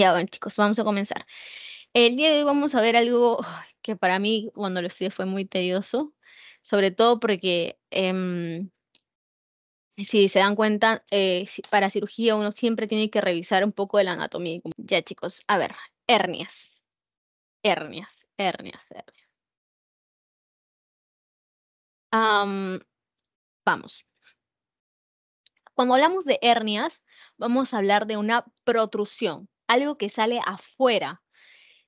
Ya, bueno, chicos, vamos a comenzar. El día de hoy vamos a ver algo que para mí cuando lo estudié fue muy tedioso, sobre todo porque em, si se dan cuenta, eh, para cirugía uno siempre tiene que revisar un poco de la anatomía. Ya, chicos, a ver, hernias. Hernias, hernias, hernias. vamos. Cuando hablamos de hernias, vamos a hablar de una protrusión algo que sale afuera.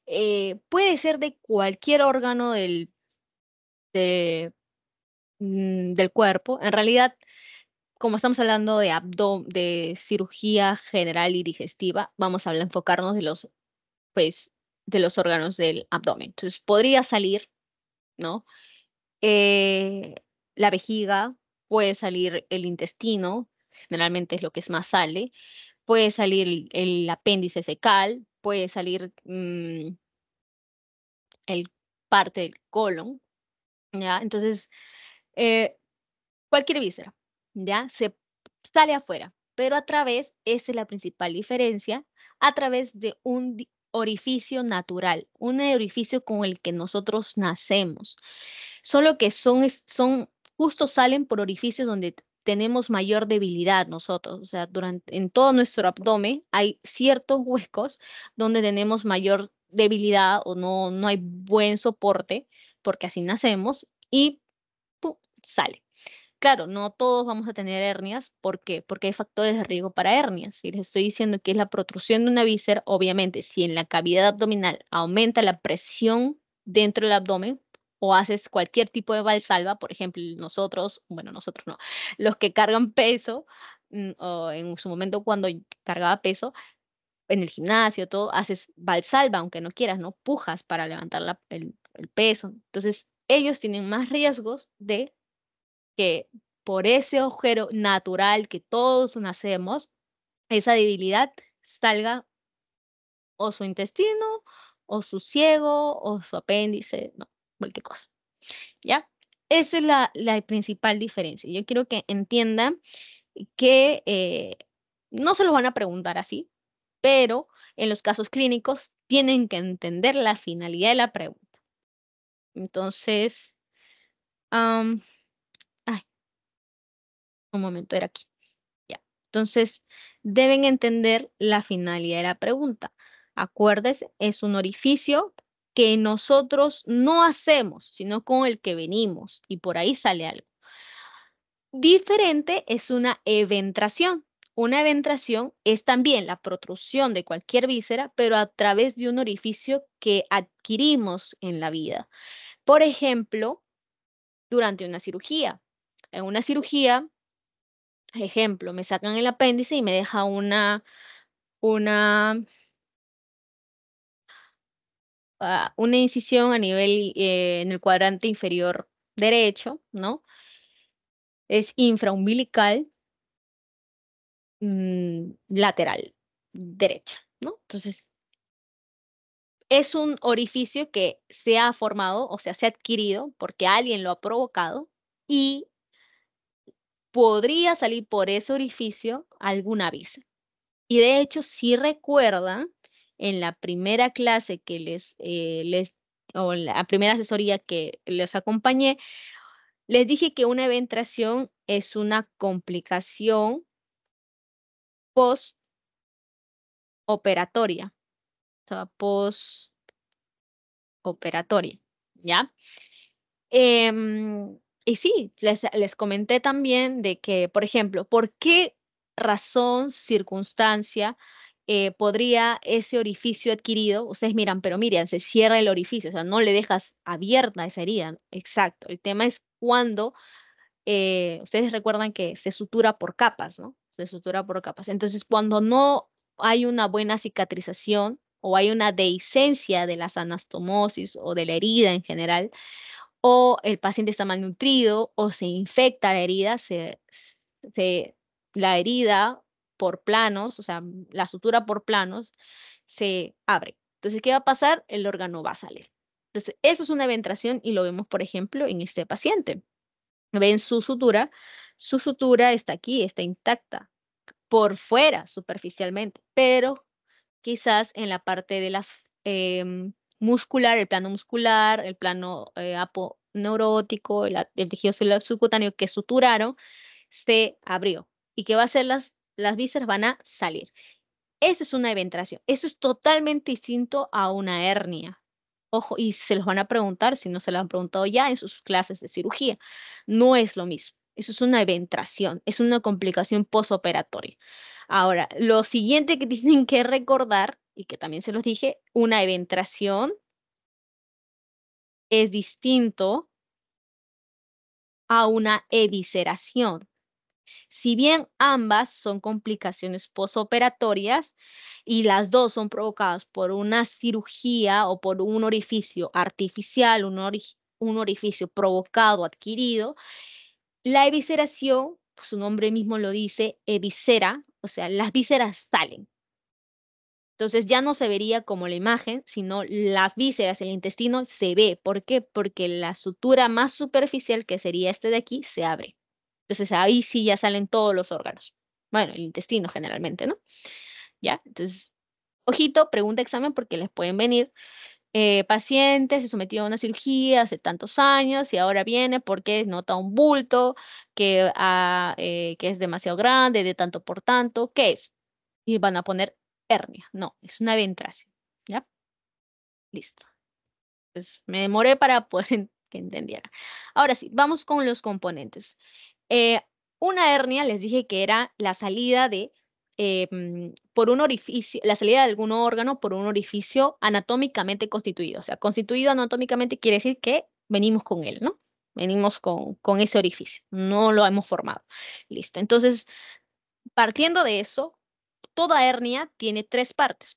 Eh, puede ser de cualquier órgano del, mm, del cuerpo. En realidad, como estamos hablando de, de cirugía general y digestiva, vamos a enfocarnos de los, pues, de los órganos del abdomen. Entonces, podría salir, ¿no? Eh, la vejiga, puede salir el intestino, generalmente es lo que es más sale, puede salir el apéndice secal, puede salir mm, el parte del colon, ¿ya? Entonces, eh, cualquier víscera, ¿ya? Se sale afuera, pero a través, esa es la principal diferencia, a través de un orificio natural, un orificio con el que nosotros nacemos. Solo que son, son justo salen por orificios donde tenemos mayor debilidad nosotros, o sea, durante, en todo nuestro abdomen hay ciertos huecos donde tenemos mayor debilidad o no, no hay buen soporte, porque así nacemos y sale. Claro, no todos vamos a tener hernias, ¿por qué? Porque hay factores de riesgo para hernias. Si les estoy diciendo que es la protrusión de una víscera, obviamente si en la cavidad abdominal aumenta la presión dentro del abdomen, o haces cualquier tipo de valsalva, por ejemplo, nosotros, bueno, nosotros no, los que cargan peso, mm, o en su momento cuando cargaba peso, en el gimnasio, todo, haces valsalva, aunque no quieras, ¿no? Pujas para levantar el, el peso. Entonces, ellos tienen más riesgos de que por ese agujero natural que todos nacemos, esa debilidad salga o su intestino, o su ciego, o su apéndice, no, cualquier cosa. ¿Ya? Esa es la, principal diferencia. Yo quiero que entiendan que eh, no se lo van a preguntar así, pero en los casos clínicos tienen que entender la finalidad de la pregunta. Entonces, ay, un momento, era aquí. Ya. Entonces, deben entender la finalidad de la pregunta. Acuérdense, es un orificio que nosotros no hacemos, sino con el que venimos y por ahí sale algo. Diferente es una eventración. Una eventración es también la protrusión de cualquier víscera, pero a través de un orificio que adquirimos en la vida. Por ejemplo, durante una cirugía. En una cirugía, ejemplo, me sacan el apéndice y me deja una, una Ah, una incisión a nivel eh, en el cuadrante inferior derecho, ¿no? Es infraumbilical mm, lateral derecha, ¿no? Entonces, es un orificio que se ha formado, o sea, se ha adquirido porque alguien lo ha provocado y podría salir por ese orificio alguna visa. Y de hecho, si recuerda, en la primera clase que les, eh, les o la primera asesoría que les acompañé, les dije que una eventración es una complicación postoperatoria, o sea, post-operatoria, ¿ya? Em, y sí, les comenté también de que, por ejemplo, ¿por qué razón, circunstancia eh, podría ese orificio adquirido, ustedes miran, pero miren, se cierra el orificio, o sea, no le dejas abierta esa herida. Exacto, el tema es cuando, eh, ustedes recuerdan que se sutura por capas, ¿no? Se sutura por capas. Entonces, cuando no hay una buena cicatrización o hay una dehiscencia de las anastomosis o de la herida en general, o el paciente está malnutrido o se infecta la herida, se, se la herida por planos, o sea, mm, la sutura por planos, se abre. Entonces, ¿qué va a pasar? El órgano va a salir. Entonces, eso es una ventración y lo vemos, por ejemplo, en este paciente. Ven su sutura, su sutura está aquí, está intacta, por fuera, superficialmente, pero quizás en la parte de las em, muscular, el plano muscular, el plano eh, aponeurótico, el, el tejido celular subcutáneo que suturaron, se abrió. ¿Y qué va a hacer las las vísceras van a salir. Eso es una eventración. Eso es totalmente distinto a una hernia. Ojo, y se los van a preguntar, si no se lo han preguntado ya en sus clases de cirugía. No es lo mismo. Eso es una eventración, es una complicación posoperatoria. Ahora, lo siguiente que tienen que recordar, y que también se los dije, una eventración es distinto a una evisceración. Si bien ambas son complicaciones posoperatorias y las dos son provocadas por una cirugía o por un orificio artificial, un, orificio provocado, adquirido, la evisceración, pues, su nombre mismo lo dice, eviscera, o sea, las vísceras salen. Entonces ya no se vería como la imagen, sino las vísceras, el intestino se ve. ¿Por qué? Porque la sutura más superficial, que sería este de aquí, se abre. Entonces ahí sí ya salen todos los órganos. Bueno, el intestino generalmente, ¿no? Ya, entonces, ojito, pregunta examen porque les pueden venir. Eh, pacientes, se sometió a una cirugía hace tantos años y ahora viene porque nota un bulto ah, eh, que, es demasiado grande, de tanto por tanto, ¿qué es? Y van a poner hernia. No, es una ventracia. ¿Ya? Listo. Pues me demoré para poder que entendieran. Ahora sí, vamos con los componentes. Eh, una hernia les dije que era la salida de em, por un orificio, la salida de algún órgano por un orificio anatómicamente constituido. O sea, constituido anatómicamente quiere decir que venimos con él, ¿no? Venimos con, con ese orificio, no lo hemos formado. Listo. Entonces, partiendo de eso, toda hernia tiene tres partes.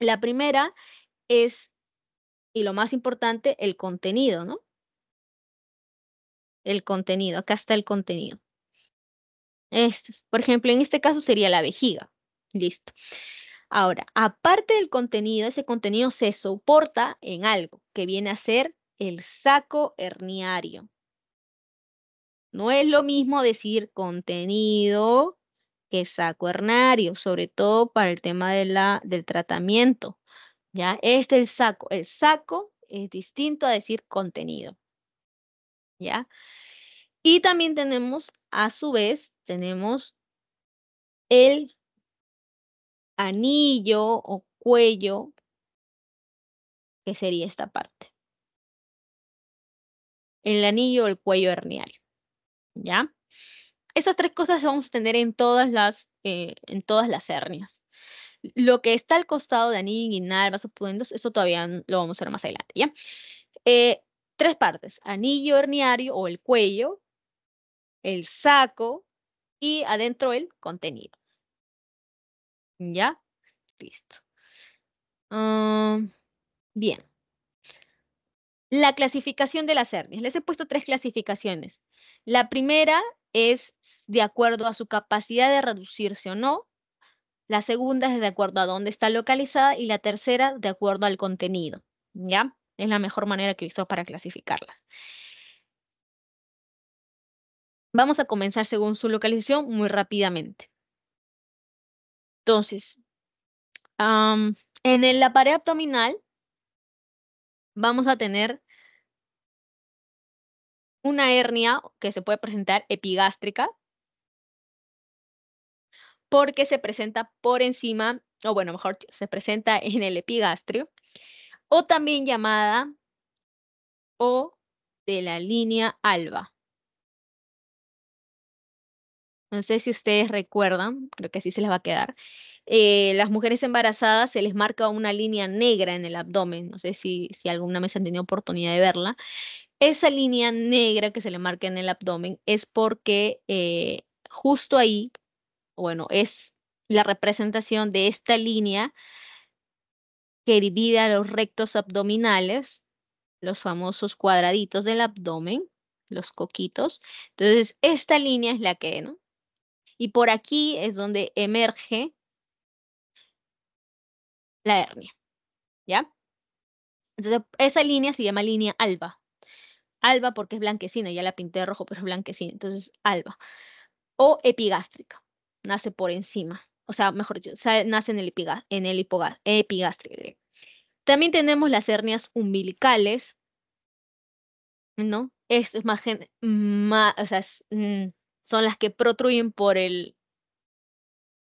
La primera es, y lo más importante, el contenido, ¿no? el contenido, acá está el contenido. Este, por ejemplo, en este caso sería la vejiga. Listo. Ahora, aparte del contenido, ese contenido se soporta en algo que viene a ser el saco herniario. No es lo mismo decir contenido que saco herniario, sobre todo para el tema de la, del tratamiento. Ya, este es el saco. El saco es distinto a decir contenido. ¿ya? Y también tenemos, a su vez, tenemos el anillo o cuello, que sería esta parte. El anillo o el cuello hernial, ¿ya? Estas tres cosas vamos a tener en todas las, eh, en todas las hernias. Lo que está al costado de anillo inguinal, vaso pudendos, eso todavía lo vamos a ver más adelante, ¿ya? Eh, tres partes, anillo herniario o el cuello, el saco y adentro el contenido. ¿Ya? Listo. Ah, bien. La clasificación de las hernias. Les he puesto tres clasificaciones. La primera es de acuerdo a su capacidad de reducirse o no. La segunda es de acuerdo a dónde está localizada y la tercera de acuerdo al contenido. ¿Ya? Es la mejor manera que hizo para clasificarla. Vamos a comenzar según su localización muy rápidamente. Entonces, en la pared abdominal vamos a tener una hernia que se puede presentar epigástrica porque se presenta por encima, o bueno, mejor se presenta en el epigastrio o también llamada O de la línea alba. No sé si ustedes recuerdan, creo que así se les va a quedar. Eh, las mujeres embarazadas se les marca una línea negra en el abdomen. No sé si, si alguna vez han tenido oportunidad de verla. Esa línea negra que se le marca en el abdomen es porque eh, justo ahí, bueno, es la representación de esta línea que divide a los rectos abdominales, los famosos cuadraditos del abdomen, los coquitos. Entonces, esta línea es la que, ¿no? Y por aquí es donde emerge la hernia, ¿ya? Entonces, esa línea se llama línea alba. Alba porque es blanquecina, ya la pinté de rojo, pero es blanquecina, entonces alba. O epigástrica, nace por encima o sea, mejor dicho, nace en el, epiga, También tenemos las hernias umbilicales, ¿no? Es más, más mm, son las que protruyen por el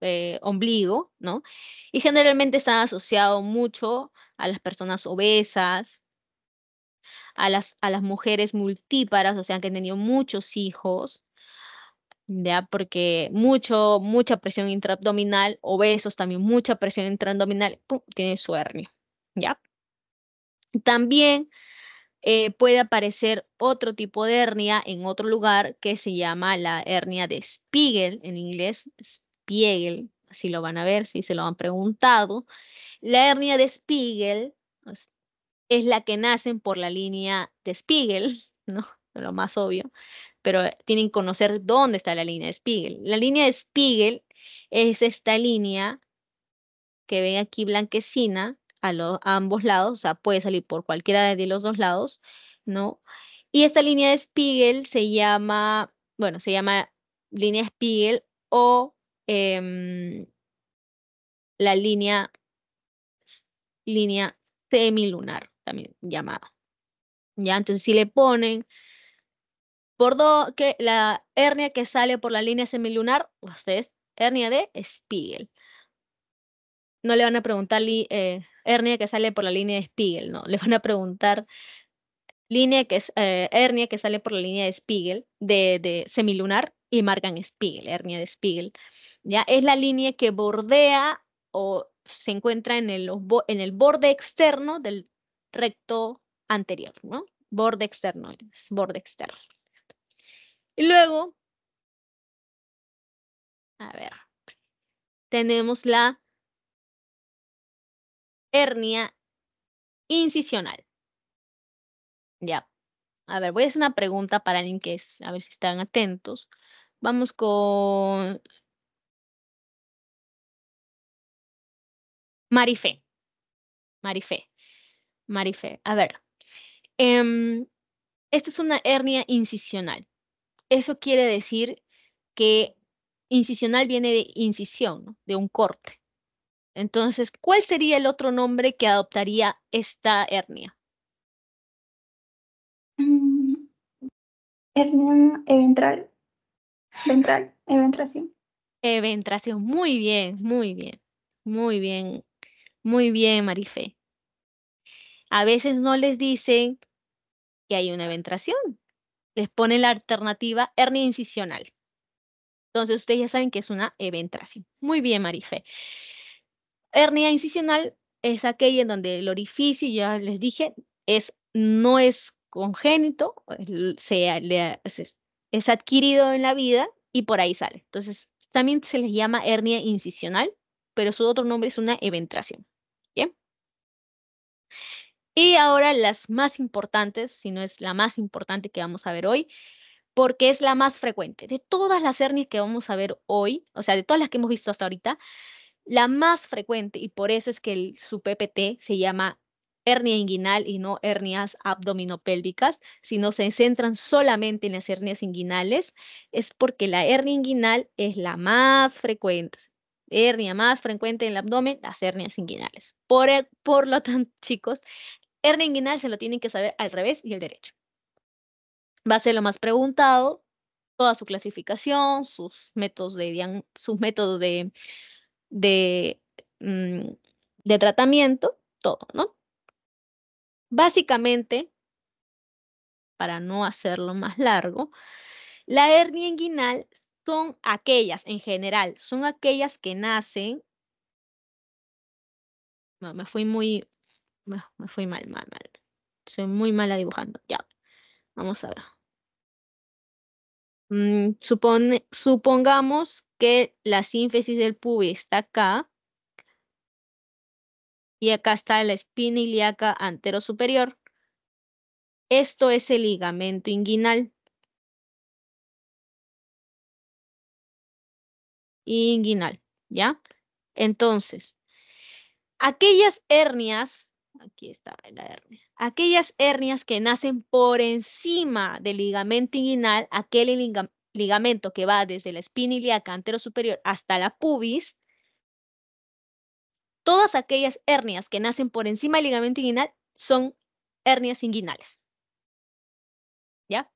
eh, ombligo, ¿no? Y generalmente están asociados mucho a las personas obesas, a las, a las mujeres multíparas, o sea, que han tenido muchos hijos, porque mucho, mucha presión intraabdominal, obesos también, mucha presión intraabdominal, tiene su hernia, ¿ya? También eh, puede aparecer otro tipo de hernia en otro lugar que se llama la hernia de Spiegel, en inglés, Spiegel, si lo van a ver, si se lo han preguntado. La hernia de Spiegel es la que nacen por la línea de Spiegel, ¿no? Lo más obvio, pero eh, tienen que conocer dónde está la línea de Spiegel. La línea de Spiegel es esta línea que ven aquí blanquecina a, los ambos lados, o sea, puede salir por cualquiera de los dos lados, ¿no? Y esta línea de Spiegel se llama, bueno, se llama línea Spiegel o em, la línea, línea semilunar, también llamada. Ya, entonces si le ponen que la hernia que sale por la línea semilunar, es hernia de Spiegel. No le van a preguntar eh, hernia que sale por la línea de Spiegel, no, le van a preguntar línea que es eh, hernia que sale por la línea de Spiegel, de, semilunar, y marcan Spiegel, hernia de Spiegel. Ya es la línea que bordea o se encuentra en el, en el borde externo del recto anterior, ¿no? Borde externo, es borde externo. Y luego, a ver, tenemos la hernia incisional. Ya. A ver, voy a hacer una pregunta para alguien que es, a ver si están atentos. Vamos con Marifé. Marifé. Marifé. A ver. Em, esta es una hernia incisional eso quiere decir que incisional viene de incisión, de un corte. Entonces, ¿cuál sería el otro nombre que adoptaría esta hernia? Mm, hernia eventral. Ventral, eventración. Eventración, muy bien, muy bien, muy bien, muy bien, Marife. A veces no les dicen que hay una eventración les pone la alternativa hernia incisional. Entonces, ustedes ya saben que es una eventración. Muy bien, Marife. Hernia incisional es aquella en donde el orificio, ya les dije, es, no es congénito, es, es adquirido en la vida y por ahí sale. Entonces, también se les llama hernia incisional, pero su otro nombre es una eventración. Y ahora las más importantes, si no es la más importante que vamos a ver hoy, porque es la más frecuente. De todas las hernias que vamos a ver hoy, o sea, de todas las que hemos visto hasta ahorita, la más frecuente, y por eso es que el, su PPT se llama hernia inguinal y no hernias abdominopélvicas, sino se centran solamente en las hernias inguinales, es porque la hernia inguinal es la más frecuente. Hernia más frecuente en el abdomen, las hernias inguinales. Por, por lo tanto, chicos, Hernia inguinal se lo tienen que saber al revés y el derecho. Va a ser lo más preguntado, toda su clasificación, sus métodos de, sus métodos de, mm, de, tratamiento, todo, ¿no? Básicamente, para no hacerlo más largo, la hernia inguinal son aquellas, en general, son aquellas que nacen, me fui muy, me, fui mal, mal, mal. Soy muy mala dibujando. Ya, vamos a ver. Mm, supongamos que la síntesis del pubis está acá. Y acá está la espina ilíaca antero superior. Esto es el ligamento inguinal. Inguinal, ¿ya? Entonces, aquellas hernias Aquí está la hernia. Aquellas hernias que nacen por encima del ligamento inguinal, aquel ligamento que va desde la espina ilíaca superior hasta la pubis, todas aquellas hernias que nacen por encima del ligamento inguinal son hernias inguinales. ¿Ya?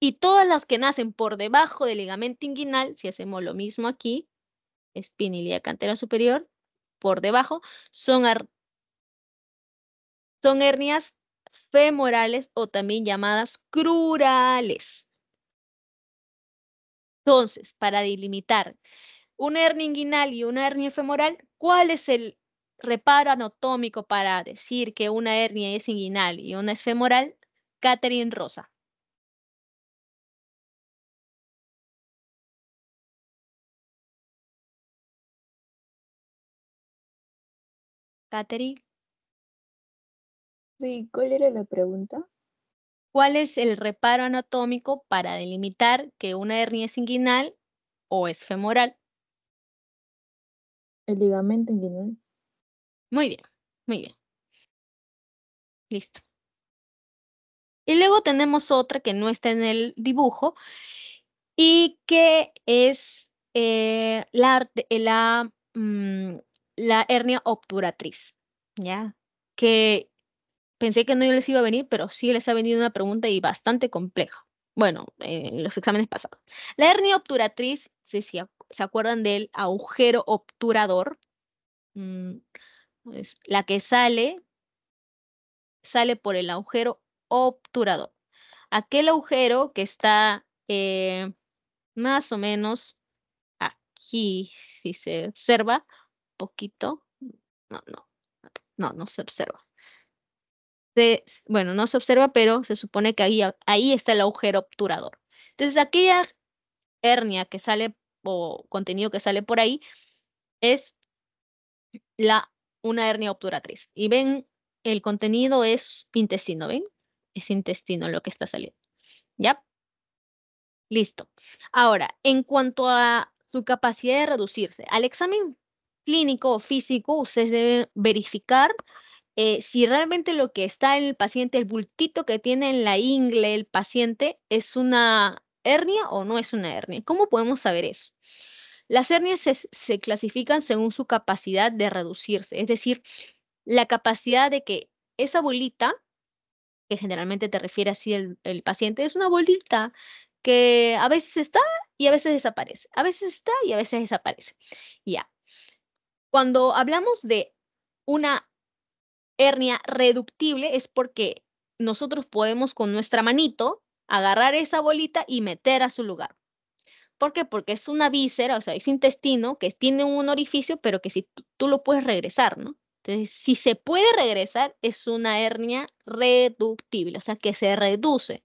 Y todas las que nacen por debajo del ligamento inguinal, si hacemos lo mismo aquí, espina ilíaca superior, por debajo, son son hernias femorales o también llamadas crurales. Entonces, para delimitar una hernia inguinal y una hernia femoral, ¿cuál es el reparo anatómico para decir que una hernia es inguinal y una es femoral? Catherine Rosa. Catherine. Sí, ¿cuál era la pregunta? ¿Cuál es el reparo anatómico para delimitar que una hernia es inguinal o es femoral? El ligamento inguinal. Muy bien, muy bien. Listo. Y luego tenemos otra que no está en el dibujo y que es eh, la, eh, mm, la hernia obturatriz, ¿ya? Que Pensé que no les iba a venir, pero sí les ha venido una pregunta y bastante compleja. Bueno, en eh, los exámenes pasados. La hernia obturatriz, si, se acuerdan del agujero obturador, mm, pues, la que sale, sale por el agujero obturador. Aquel agujero que está eh, más o menos aquí, si se observa, poquito, no, no, no, no se observa bueno, no se observa, pero se supone que ahí, ahí está el agujero obturador. Entonces, aquella hernia que sale o contenido que sale por ahí es la, una hernia obturatriz. Y ven, el contenido es intestino, ¿ven? Es intestino lo que está saliendo. ¿Ya? Listo. Ahora, en cuanto a su capacidad de reducirse, al examen clínico o físico, ustedes deben verificar eh, si realmente lo que está en el paciente, el bultito que tiene en la ingle el paciente, es una hernia o no es una hernia. ¿Cómo podemos saber eso? Las hernias se, clasifican según su capacidad de reducirse, es decir, la capacidad de que esa bolita, que generalmente te refiere así el, el paciente, es una bolita que a veces está y a veces desaparece, a veces está y a veces desaparece. Ya. Cuando hablamos de una hernia reductible es porque nosotros podemos con nuestra manito agarrar esa bolita y meter a su lugar. ¿Por qué? Porque es una víscera, o sea, es intestino que tiene un orificio, pero que si tú, lo puedes regresar, ¿no? Entonces, si se puede regresar, es una hernia reductible, o sea, que se reduce,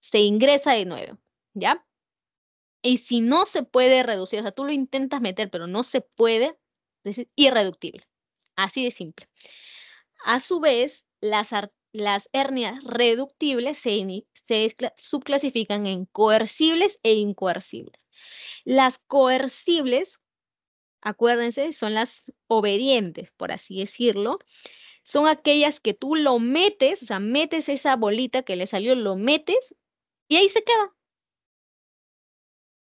se ingresa de nuevo, ¿ya? Y si no se puede reducir, o sea, tú lo intentas meter, pero no se puede, es irreductible, así de simple. A su vez, las, hernias reductibles se, subclasifican en coercibles e incoercibles. Las coercibles, acuérdense, son las obedientes, por así decirlo. Son aquellas que tú lo metes, o sea, metes esa bolita que le salió, lo metes y ahí se queda.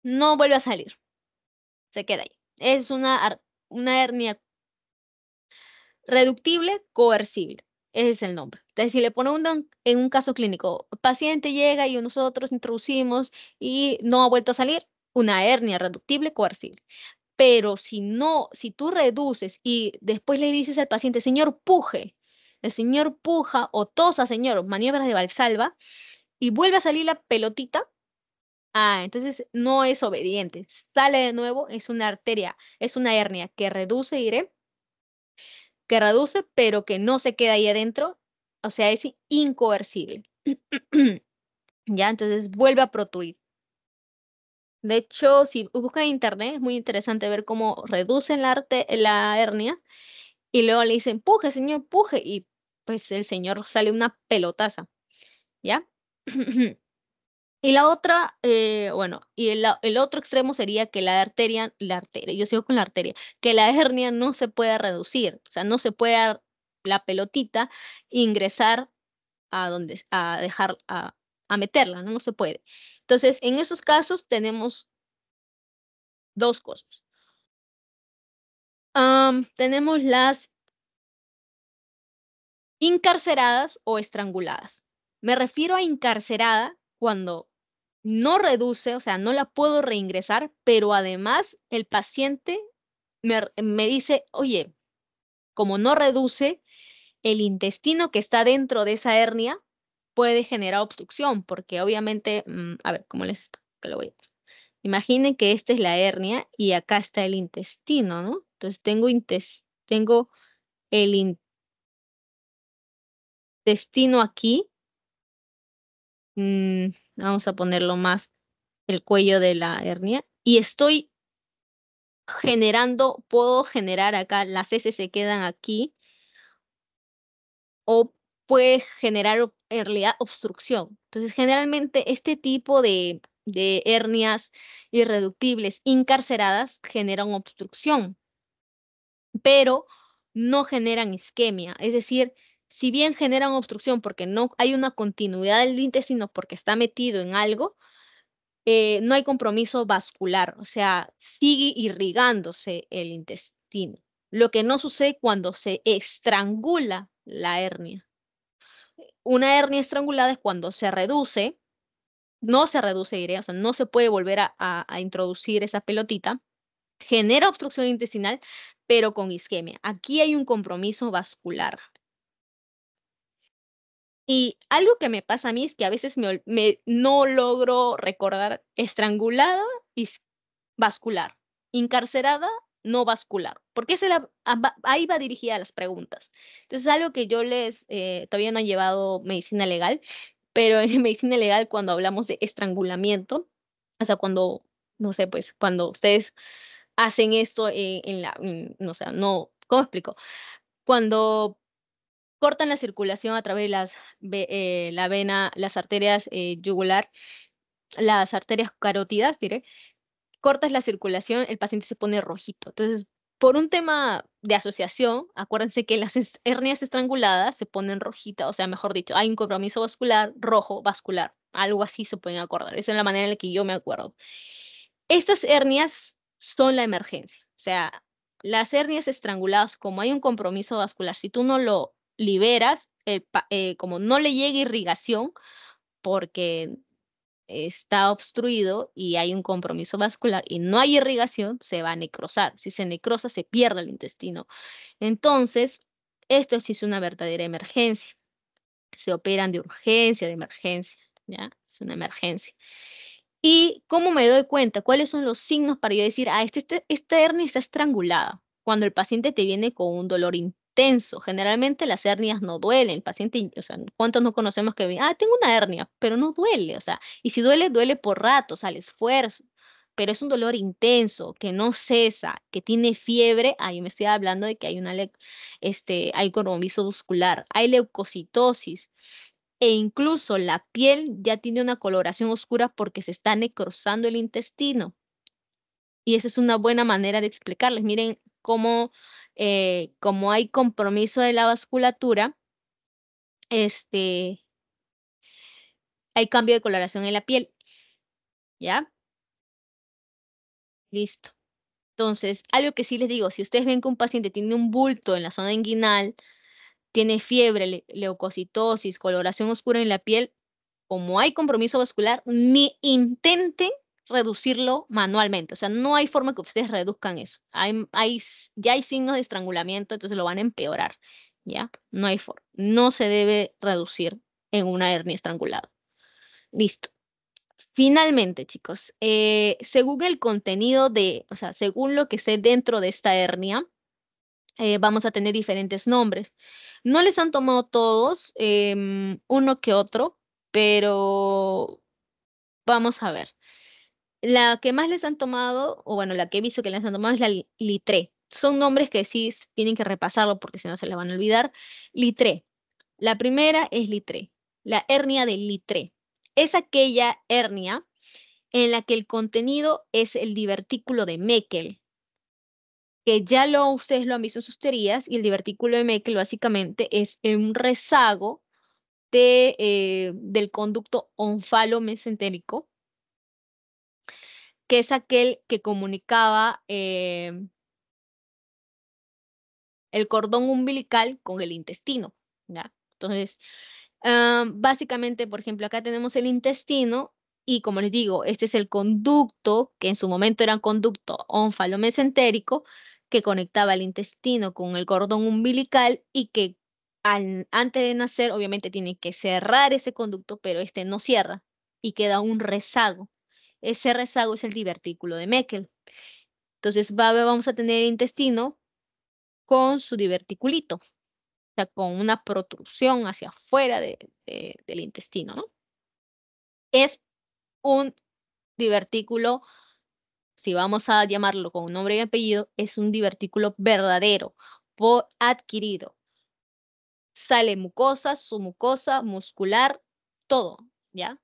No vuelve a salir. Se queda ahí. Es una, una hernia Reductible coercible, ese es el nombre. Entonces, si le pone un, en un caso clínico, paciente llega y nosotros introducimos y no ha vuelto a salir, una hernia reductible coercible. Pero si no, si tú reduces y después le dices al paciente, señor, puje, el señor puja o tosa, señor, maniobras de Valsalva, y vuelve a salir la pelotita, ah, entonces no es obediente, sale de nuevo, es una arteria, es una hernia que reduce, iré, que reduce, pero que no se queda ahí adentro, o sea, es incoercible. ya, entonces vuelve a protruir. De hecho, si buscan en internet, es muy interesante ver cómo reducen la, arte, la hernia y luego le dicen, puje, señor, empuje, y pues el señor sale una pelotaza, ¿ya? Y la otra, eh, bueno, y el, el, otro extremo sería que la arteria, la arteria, yo sigo con la arteria, que la hernia no se pueda reducir, o sea, no se pueda la pelotita ingresar a donde, a dejar, a, meterla, ¿no? se puede. Entonces, en esos casos tenemos dos cosas. tenemos las encarceradas o estranguladas. Me refiero a encarcerada cuando no reduce, o sea, no la puedo reingresar, pero además el paciente me, me dice, oye, como no reduce, el intestino que está dentro de esa hernia puede generar obstrucción, porque obviamente, mm, a ver, ¿cómo les lo voy a... Imaginen que esta es la hernia y acá está el intestino, ¿no? Entonces tengo, el intestino aquí. Mm, vamos a ponerlo más, el cuello de la hernia, y estoy generando, puedo generar acá, las S se quedan aquí, o puede generar en realidad obstrucción. Entonces, generalmente este tipo de, de hernias irreductibles incarceradas generan obstrucción, pero no generan isquemia, es decir, si bien una obstrucción porque no hay una continuidad del intestino porque está metido en algo, eh, no hay compromiso vascular, o sea, sigue irrigándose el intestino, lo que no sucede cuando se estrangula la hernia. Una hernia estrangulada es cuando se reduce, no se reduce, o sea, no se puede volver a introducir esa pelotita, genera obstrucción intestinal, pero con isquemia. Aquí hay un compromiso vascular. Y algo que me pasa a mí es que a veces me, no logro recordar estrangulada y vascular, Incarcerada, no vascular, porque se la, ah, ahí va dirigida a las preguntas. Entonces, algo que yo les, eh, todavía no he llevado medicina legal, pero en medicina legal cuando hablamos de estrangulamiento, o sea, cuando, no sé, pues cuando ustedes hacen esto eh, en, la, no sé, no, ¿cómo explico? Cuando cortan la circulación a través de las, eh, la vena, las arterias eh, yugular, las arterias carótidas, diré, cortas la circulación, el paciente se pone rojito. Entonces, por un tema de asociación, acuérdense que las hernias estranguladas se ponen rojitas, o sea, mejor dicho, hay un compromiso vascular, rojo, vascular, algo así se pueden acordar. Esa es la manera en la que yo me acuerdo. Estas hernias son la emergencia, o sea, las hernias estranguladas, como hay un compromiso vascular, si tú no lo liberas, eh, eh, como no le llega irrigación, porque está obstruido y hay un compromiso vascular y no hay irrigación, se va a necrosar. Si se necrosa, se pierde el intestino. Entonces, esto sí es una verdadera emergencia. Se operan de urgencia, de emergencia, ¿ya? Es una emergencia. ¿Y cómo me doy cuenta? ¿Cuáles son los signos para yo decir, ah, este, esta este hernia está estrangulada? Cuando el paciente te viene con un dolor interno tenso. Generalmente las hernias no duelen. El paciente, o sea, ¿cuántos no conocemos que, ah, tengo una hernia, pero no duele? O sea, y si duele, duele por ratos, al esfuerzo. Pero es un dolor intenso, que no cesa, que tiene fiebre. Ahí me estoy hablando de que hay una, este, hay muscular, hay leucocitosis. E incluso la piel ya tiene una coloración oscura porque se está necrosando el intestino. Y esa es una buena manera de explicarles. Miren cómo eh, como hay compromiso de la vasculatura, este, hay cambio de coloración en la piel. ¿Ya? Listo. Entonces, algo que sí les digo, si ustedes ven que un paciente tiene un bulto en la zona inguinal, tiene fiebre, leucocitosis, coloración oscura en la piel, como hay compromiso vascular, ni intenten reducirlo manualmente. O sea, no hay forma que ustedes reduzcan eso. Hay, hay, ya hay signos de estrangulamiento, entonces lo van a empeorar. ¿Ya? No hay forma. No se debe reducir en una hernia estrangulada. Listo. Finalmente, chicos, eh, según el contenido de, o sea, según lo que esté dentro de esta hernia, eh, vamos a tener diferentes nombres. No les han tomado todos, em, uno que otro, pero vamos a ver. La que más les han tomado, o bueno, la que he visto que les han tomado es la litre Son nombres que sí tienen que repasarlo porque si no se la van a olvidar. litre La primera es litre la hernia de litre Es aquella hernia en la que el contenido es el divertículo de Meckel, que ya lo, ustedes lo han visto en sus teorías, y el divertículo de Meckel básicamente es un rezago de, eh, del conducto onfalo mesentérico que es aquel que comunicaba em, el cordón umbilical con el intestino. Entonces, básicamente, por ejemplo, acá tenemos el intestino y como les digo, este es el conducto, que en su momento era un conducto onfalomesentérico, que conectaba el intestino con el cordón umbilical y que antes de nacer obviamente tiene que cerrar ese conducto, pero este no cierra y queda un rezago ese rezago es el divertículo de Meckel. Entonces vamos a tener el intestino con su diverticulito, o sea, con una protrusión hacia afuera del intestino, ¿no? Es un divertículo, si vamos a llamarlo con nombre y apellido, es un divertículo verdadero, por adquirido. Sale mucosa, su mucosa, muscular, todo, ¿ya?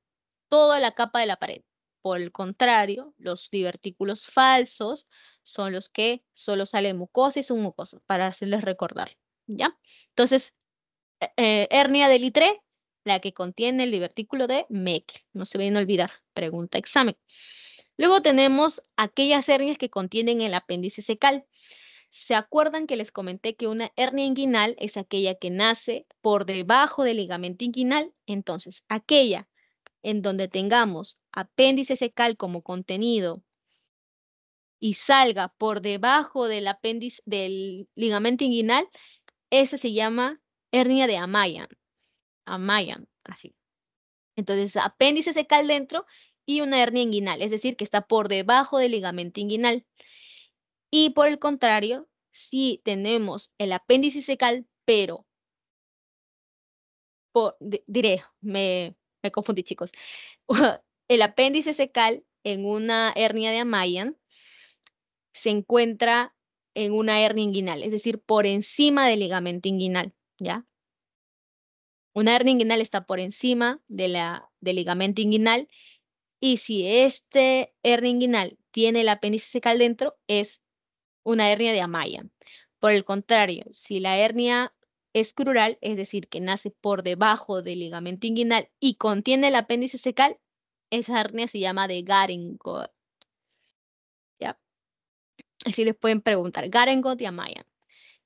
Toda la capa de la pared. Por el contrario, los divertículos falsos son los que solo salen mucosa y submucosa, para hacerles recordar. ¿ya? Entonces, e, eh, hernia del litre la que contiene el divertículo de Meckel. No se vayan a olvidar, pregunta examen. Luego tenemos aquellas hernias que contienen el apéndice secal. ¿Se acuerdan que les comenté que una hernia inguinal es aquella que nace por debajo del ligamento inguinal? Entonces, aquella en donde tengamos apéndice secal como contenido y salga por debajo del apéndice del ligamento inguinal, esa se llama hernia de Amayan. Amayan, así. Entonces, apéndice secal dentro y una hernia inguinal, es decir, que está por debajo del ligamento inguinal. Y por el contrario, si tenemos el apéndice secal, pero diré, me, me confundí, chicos. El apéndice secal en una hernia de Amayan se encuentra en una hernia inguinal, es decir, por encima del ligamento inguinal, ¿ya? Una hernia inguinal está por encima de la, del ligamento inguinal y si este hernia inguinal tiene el apéndice secal dentro, es una hernia de Amayan. Por el contrario, si la hernia es crural, es decir, que nace por debajo del ligamento inguinal y contiene el apéndice secal, esa hernia se llama de Garengot. ¿Ya? Así les pueden preguntar, Garengot y Amayan.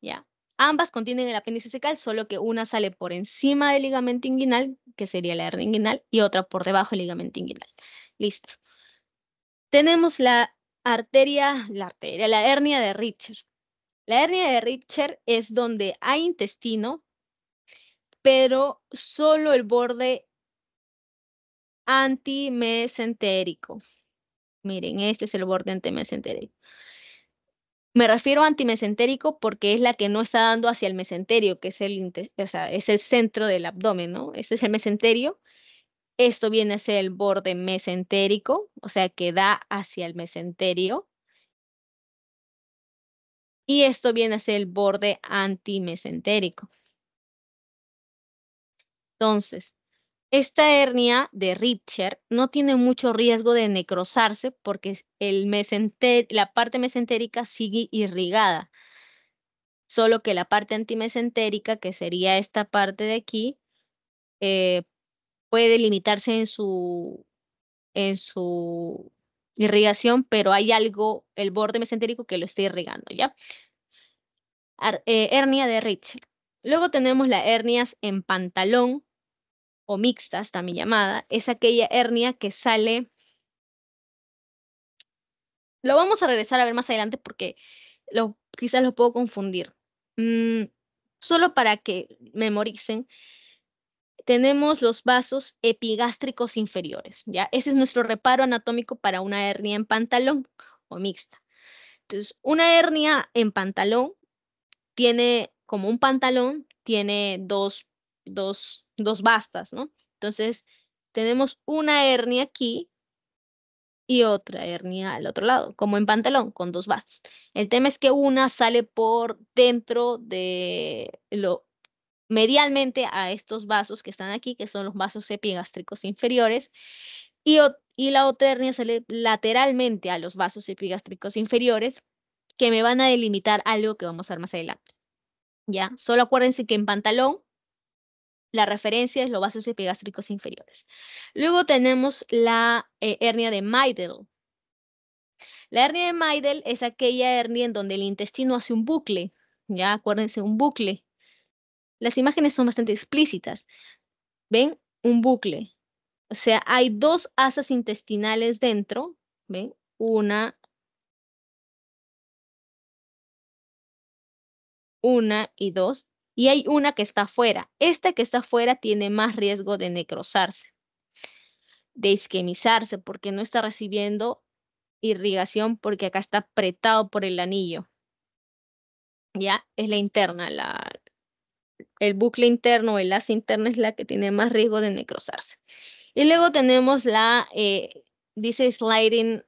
¿Ya? Ambas contienen el apéndice secal, solo que una sale por encima del ligamento inguinal, que sería la hernia inguinal, y otra por debajo del ligamento inguinal. Listo. Tenemos la arteria, la arteria, la hernia de Richter. La hernia de Richter es donde hay intestino, pero solo el borde antimesentérico. Miren, este es el borde antimesentérico. Me refiero a antimesentérico porque es la que no está dando hacia el mesenterio, que es el, sea, es el centro del abdomen, ¿no? Este es el mesenterio. Esto viene a ser el borde mesentérico, o sea, que da hacia el mesenterio. Y esto viene a ser el borde antimesentérico. Entonces, esta hernia de Richter no tiene mucho riesgo de necrosarse porque el la parte mesentérica sigue irrigada, solo que la parte antimesentérica, que sería esta parte de aquí, eh, puede limitarse en su, en su irrigación, pero hay algo, el borde mesentérico que lo está irrigando, ¿ya? Eh, hernia de Richter. Luego tenemos las hernias en pantalón, o está mi llamada, es aquella hernia que sale. Lo vamos a regresar a ver más adelante porque lo, quizás lo puedo confundir. Mm, solo para que memoricen, tenemos los vasos epigástricos inferiores. ¿ya? Ese es nuestro reparo anatómico para una hernia en pantalón o mixta. Entonces, una hernia en pantalón tiene, como un pantalón, tiene dos, dos dos bastas, ¿no? Entonces, tenemos una hernia aquí y otra hernia al otro lado, como en pantalón, con dos bastas. El tema es que una sale por dentro de lo medialmente a estos vasos que están aquí, que son los vasos epigástricos inferiores, y, y la otra hernia sale lateralmente a los vasos epigástricos inferiores, que me van a delimitar algo que vamos a ver más adelante. ¿Ya? Solo acuérdense que en pantalón la referencia es los vasos epigástricos inferiores. Luego tenemos la eh, hernia de Meidel. La hernia de Meidel es aquella hernia en donde el intestino hace un bucle, ya acuérdense, un bucle. Las imágenes son bastante explícitas. ¿Ven? Un bucle. O sea, hay dos asas intestinales dentro, ¿ven? Una una y dos, y hay una que está afuera. Esta que está afuera tiene más riesgo de necrosarse, de isquemizarse, porque no está recibiendo irrigación, porque acá está apretado por el anillo. Ya es la interna, la, el bucle interno, el asa interna es la que tiene más riesgo de necrosarse. Y luego tenemos la, eh, dice sliding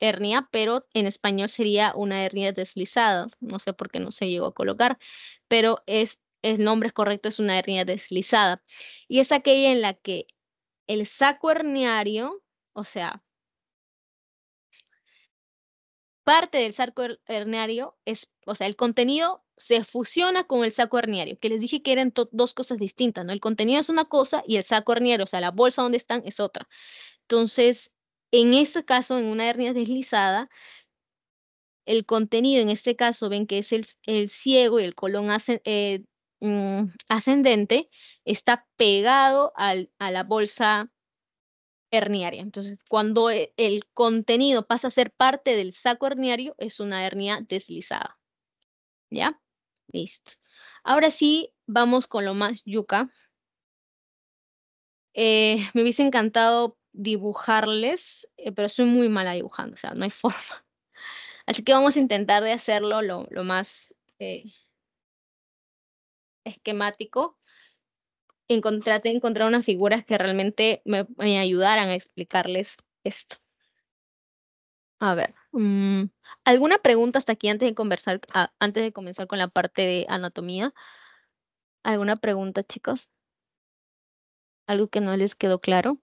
hernia, pero en español sería una hernia deslizada. No sé por qué no se llegó a colocar pero es, el nombre es correcto, es una hernia deslizada. Y es aquella en la que el saco herniario, o sea, parte del saco herniario es, o sea, el contenido se fusiona con el saco herniario, que les dije que eran dos cosas distintas, ¿no? El contenido es una cosa y el saco herniario, o sea, la bolsa donde están es otra. Entonces, en este caso, en una hernia deslizada, el contenido, en este caso ven que es el, el ciego y el colon eh, mm, ascendente, está pegado al, a la bolsa herniaria. Entonces, cuando e, el contenido pasa a ser parte del saco herniario, es una hernia deslizada. ¿Ya? Listo. Ahora sí, vamos con lo más yuca. Eh, me hubiese encantado dibujarles, eh, pero soy muy mala dibujando, o sea, no hay forma. Así que vamos a intentar de hacerlo lo, más eh, esquemático. Encontrate encontrar unas figuras que realmente me, ayudaran a explicarles esto. A ver, mm, ¿alguna pregunta hasta aquí antes de conversar, ah, antes de comenzar con la parte de anatomía? ¿Alguna pregunta, chicos? ¿Algo que no les quedó claro?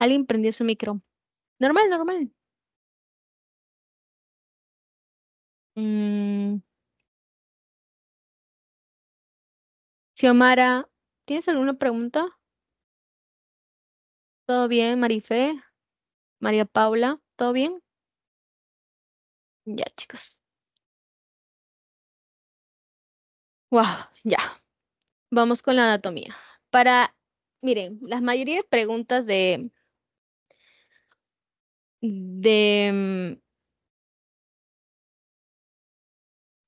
Alguien prendió su micro. Normal, normal. Mm. Xiomara, ¿tienes alguna pregunta? ¿Todo bien, Marife? María Paula, ¿todo bien? Ya, chicos. Wow, ya. Vamos con la anatomía. Para, miren, las mayoría de preguntas de de, mm,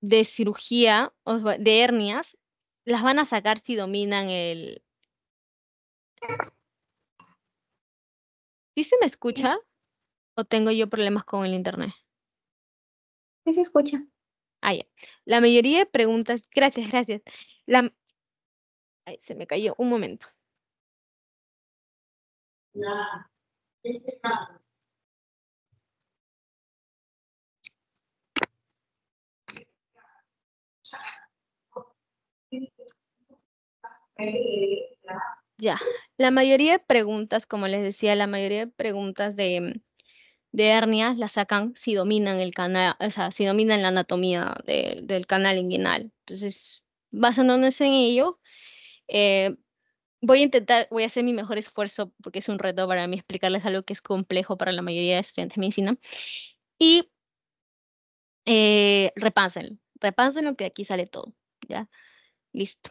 de cirugía, de hernias, las van a sacar si dominan el... si se me escucha? ¿O tengo yo problemas con el internet? Sí se escucha. Ah, La mayoría de preguntas, gracias, gracias. La... se me cayó un momento. Ya, la mayoría de preguntas, como les decía, la mayoría de preguntas de, mm, de hernias las sacan si dominan el canal, o sea, si dominan la anatomía del canal inguinal. Entonces, basándonos en ello, eh, voy a intentar, voy a hacer mi mejor esfuerzo porque es un reto para mí explicarles algo que es complejo para la mayoría de estudiantes de medicina. Y eh, repásenlo, repásenlo que aquí sale todo, ¿ya? Listo.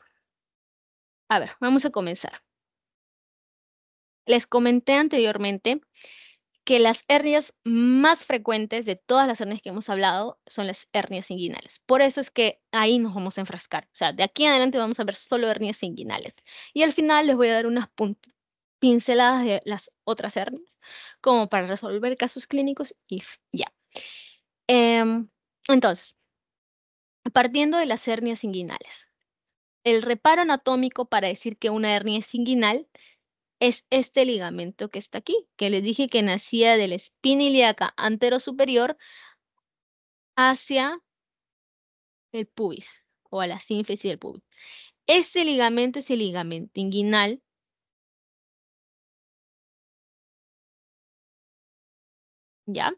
A ver, vamos a comenzar. Les comenté anteriormente que las hernias más frecuentes de todas las hernias que hemos hablado son las hernias inguinales. Por eso es que ahí nos vamos a enfrascar. O sea, de aquí adelante vamos a ver solo hernias inguinales. Y al final les voy a dar unas pinceladas de las otras hernias, como para resolver casos clínicos y ya. Em, entonces, partiendo de las hernias inguinales, el reparo anatómico para decir que una hernia es inguinal es este ligamento que está aquí, que les dije que nacía de la espina ilíaca anterosuperior hacia el pubis o a la sínfisis del pubis. Ese ligamento es el ligamento inguinal ¿ya?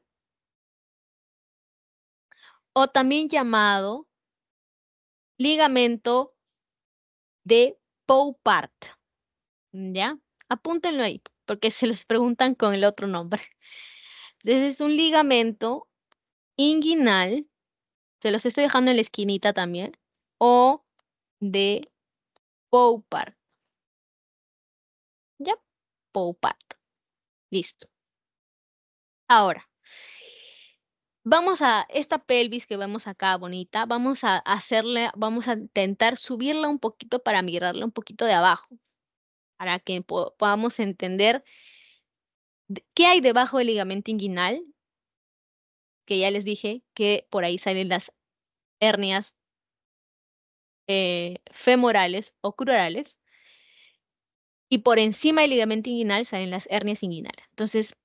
O también llamado ligamento de Poupart. ¿Ya? Apúntenlo ahí, porque se los preguntan con el otro nombre. Entonces es un ligamento inguinal, se los estoy dejando en la esquinita también, o de Poupart. ¿Ya? Poupart. Listo. Ahora, vamos a esta pelvis que vemos acá bonita, vamos a hacerle, vamos a intentar subirla un poquito para mirarla un poquito de abajo, para que podamos entender qué hay debajo del ligamento inguinal, que ya les dije que por ahí salen las hernias eh, femorales o crurales, y por encima del ligamento inguinal salen las hernias inguinales. Entonces,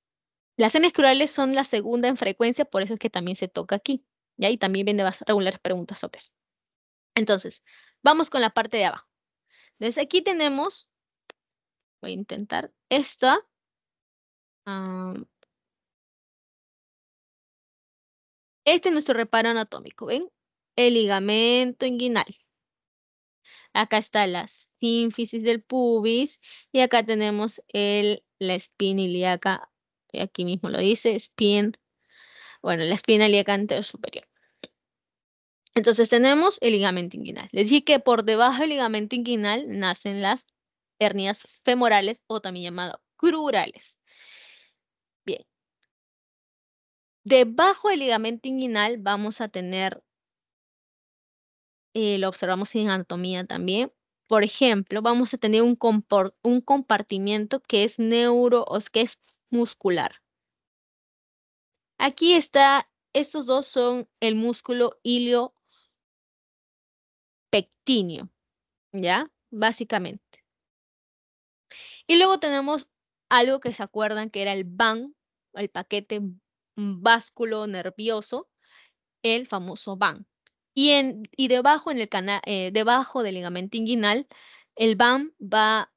las enes crurales son la segunda en frecuencia, por eso es que también se toca aquí. Y ahí también viene regulares preguntas sobre Entonces, vamos con la parte de abajo. Entonces, aquí tenemos, voy a intentar, esta. este es nuestro reparo anatómico, ¿ven? El ligamento inguinal. Acá está la sínfisis del pubis y acá tenemos el, la espina ilíaca aquí mismo lo dice, spin, bueno, la espina ilíaca superior. Entonces tenemos el ligamento inguinal. Les dije que por debajo del ligamento inguinal nacen las hernias femorales o también llamado crurales. Bien. Debajo del ligamento inguinal vamos a tener, eh, lo observamos en anatomía también, por ejemplo, vamos a tener un, un compartimiento que es neuro, o que es muscular. Aquí está, estos dos son el músculo iliopectíneo, ¿ya? Básicamente. Y luego tenemos algo que se acuerdan que era el BAN, el paquete básculo nervioso, el famoso BAM. Y, en, y debajo, en el eh, debajo del ligamento inguinal, el BAM va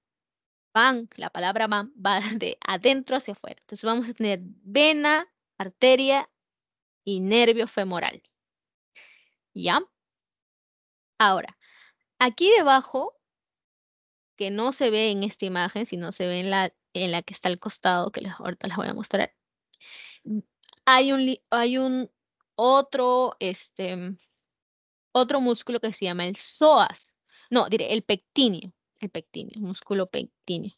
van, la palabra van, va de adentro hacia afuera. Entonces vamos a tener vena, arteria y nervio femoral. ¿Ya? Ahora, aquí debajo, que no se ve en esta imagen, sino se ve en la, en la que está al costado, que ahorita les voy a mostrar, mm, hay un, hay un otro, este, otro músculo que se llama el psoas. No, diré, el pectinio el pectíneo, músculo pectíneo.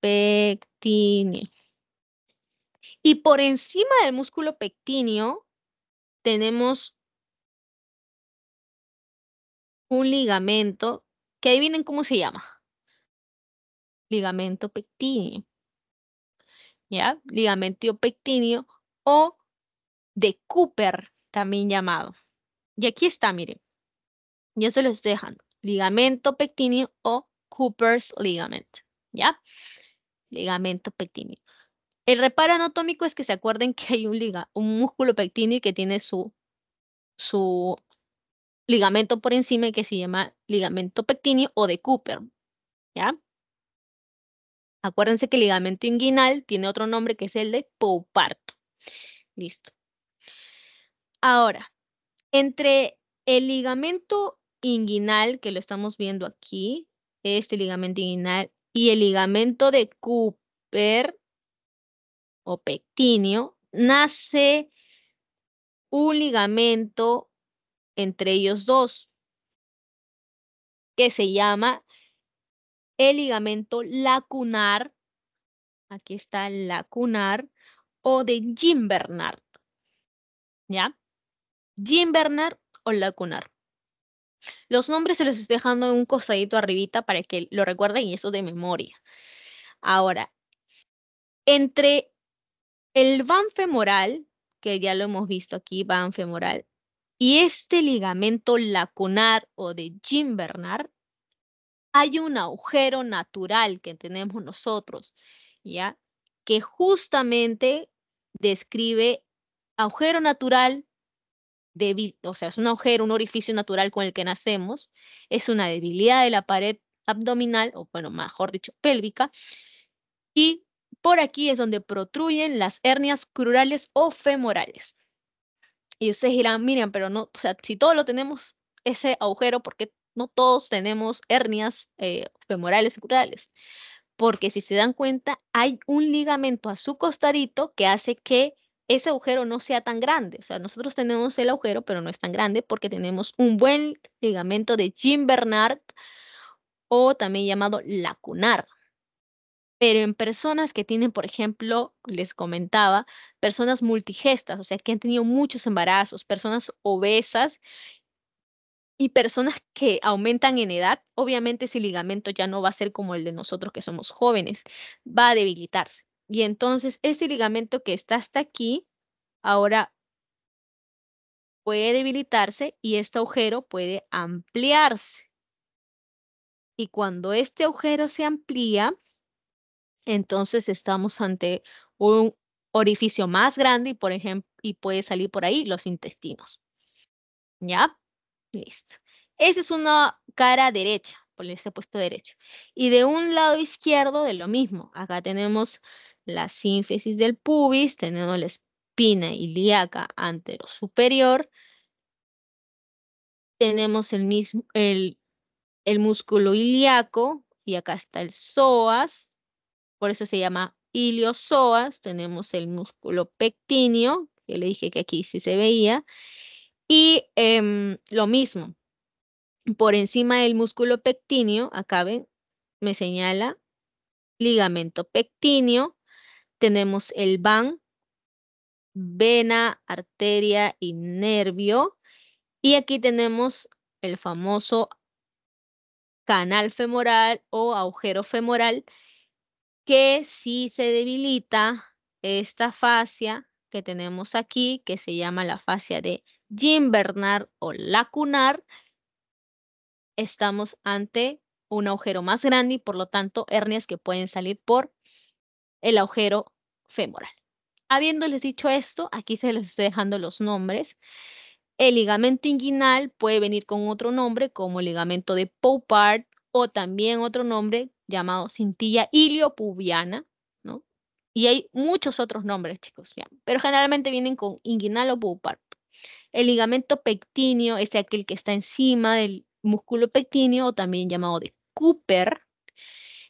Pectíneo. Y por encima del músculo pectíneo tenemos un ligamento que adivinen cómo se llama. Ligamento pectíneo. ¿Ya? Ligamento pectíneo o de Cooper también llamado. Y aquí está, miren. Ya se los estoy dejando ligamento pectíneo o Cooper's ligament, ¿ya? Ligamento pectíneo. El reparo anatómico es que se acuerden que hay un, liga, un músculo pectíneo que tiene su, su ligamento por encima que se llama ligamento pectíneo o de Cooper, ¿ya? Acuérdense que el ligamento inguinal tiene otro nombre que es el de Poupart. Listo. Ahora, entre el ligamento inguinal, que lo estamos viendo aquí, este ligamento inguinal, y el ligamento de Cooper o pectinio, nace un ligamento entre ellos dos, que se llama el ligamento lacunar, aquí está lacunar, o de Jim Bernard. ¿Ya? Jim Bernard o lacunar. Los nombres se los estoy dejando en un costadito arribita para que lo recuerden y eso de memoria. Ahora, entre el van femoral, que ya lo hemos visto aquí, van femoral, y este ligamento lacunar o de Jim Bernard, hay un agujero natural que tenemos nosotros, ¿ya? Que justamente describe agujero natural debil, o sea, es un agujero, un orificio natural con el que nacemos, es una debilidad de la pared abdominal, o bueno, mejor dicho, pélvica, y por aquí es donde protruyen las hernias crurales o femorales. Y ustedes dirán, miren, pero no, o sea, si todos lo tenemos ese agujero, ¿por qué no todos tenemos hernias eh, femorales y crurales? Porque si se dan cuenta, hay un ligamento a su costadito que hace que ese agujero no sea tan grande. O sea, nosotros tenemos el agujero, pero no es tan grande porque tenemos un buen ligamento de Jim Bernard o también llamado lacunar. Pero en personas que tienen, por ejemplo, les comentaba, personas multigestas, o sea, que han tenido muchos embarazos, personas obesas y personas que aumentan en edad, obviamente ese ligamento ya no va a ser como el de nosotros que somos jóvenes, va a debilitarse. Y entonces este ligamento que está hasta aquí, ahora puede debilitarse y este agujero puede ampliarse. Y cuando este agujero se amplía, entonces estamos ante un orificio más grande y, por ejemplo, y puede salir por ahí los intestinos. ¿Ya? Listo. Esa es una cara derecha, por este puesto derecho. Y de un lado izquierdo, de lo mismo. Acá tenemos la sínfisis del pubis, teniendo la espina ilíaca anterosuperior. Tenemos el, mismo, el, músculo ilíaco y acá está el psoas, por eso se llama iliosoas. Tenemos el músculo pectíneo, que le dije que aquí sí se veía. Y em, lo mismo, por encima del músculo pectíneo, acá ven, me señala ligamento pectíneo tenemos el van, vena, arteria y nervio. Y aquí tenemos el famoso canal femoral o agujero femoral, que si se debilita esta fascia que tenemos aquí, que se llama la fascia de Gimbernar o lacunar, estamos ante un agujero más grande y por lo tanto hernias que pueden salir por el agujero femoral. Habiéndoles dicho esto, aquí se les estoy dejando los nombres. El ligamento inguinal puede venir con otro nombre como el ligamento de poupart o también otro nombre llamado cintilla iliopubiana, ¿no? Y hay muchos otros nombres, chicos, ya, pero generalmente vienen con inguinal o Poupard. El ligamento pectíneo es aquel que está encima del músculo pectíneo o también llamado de Cooper,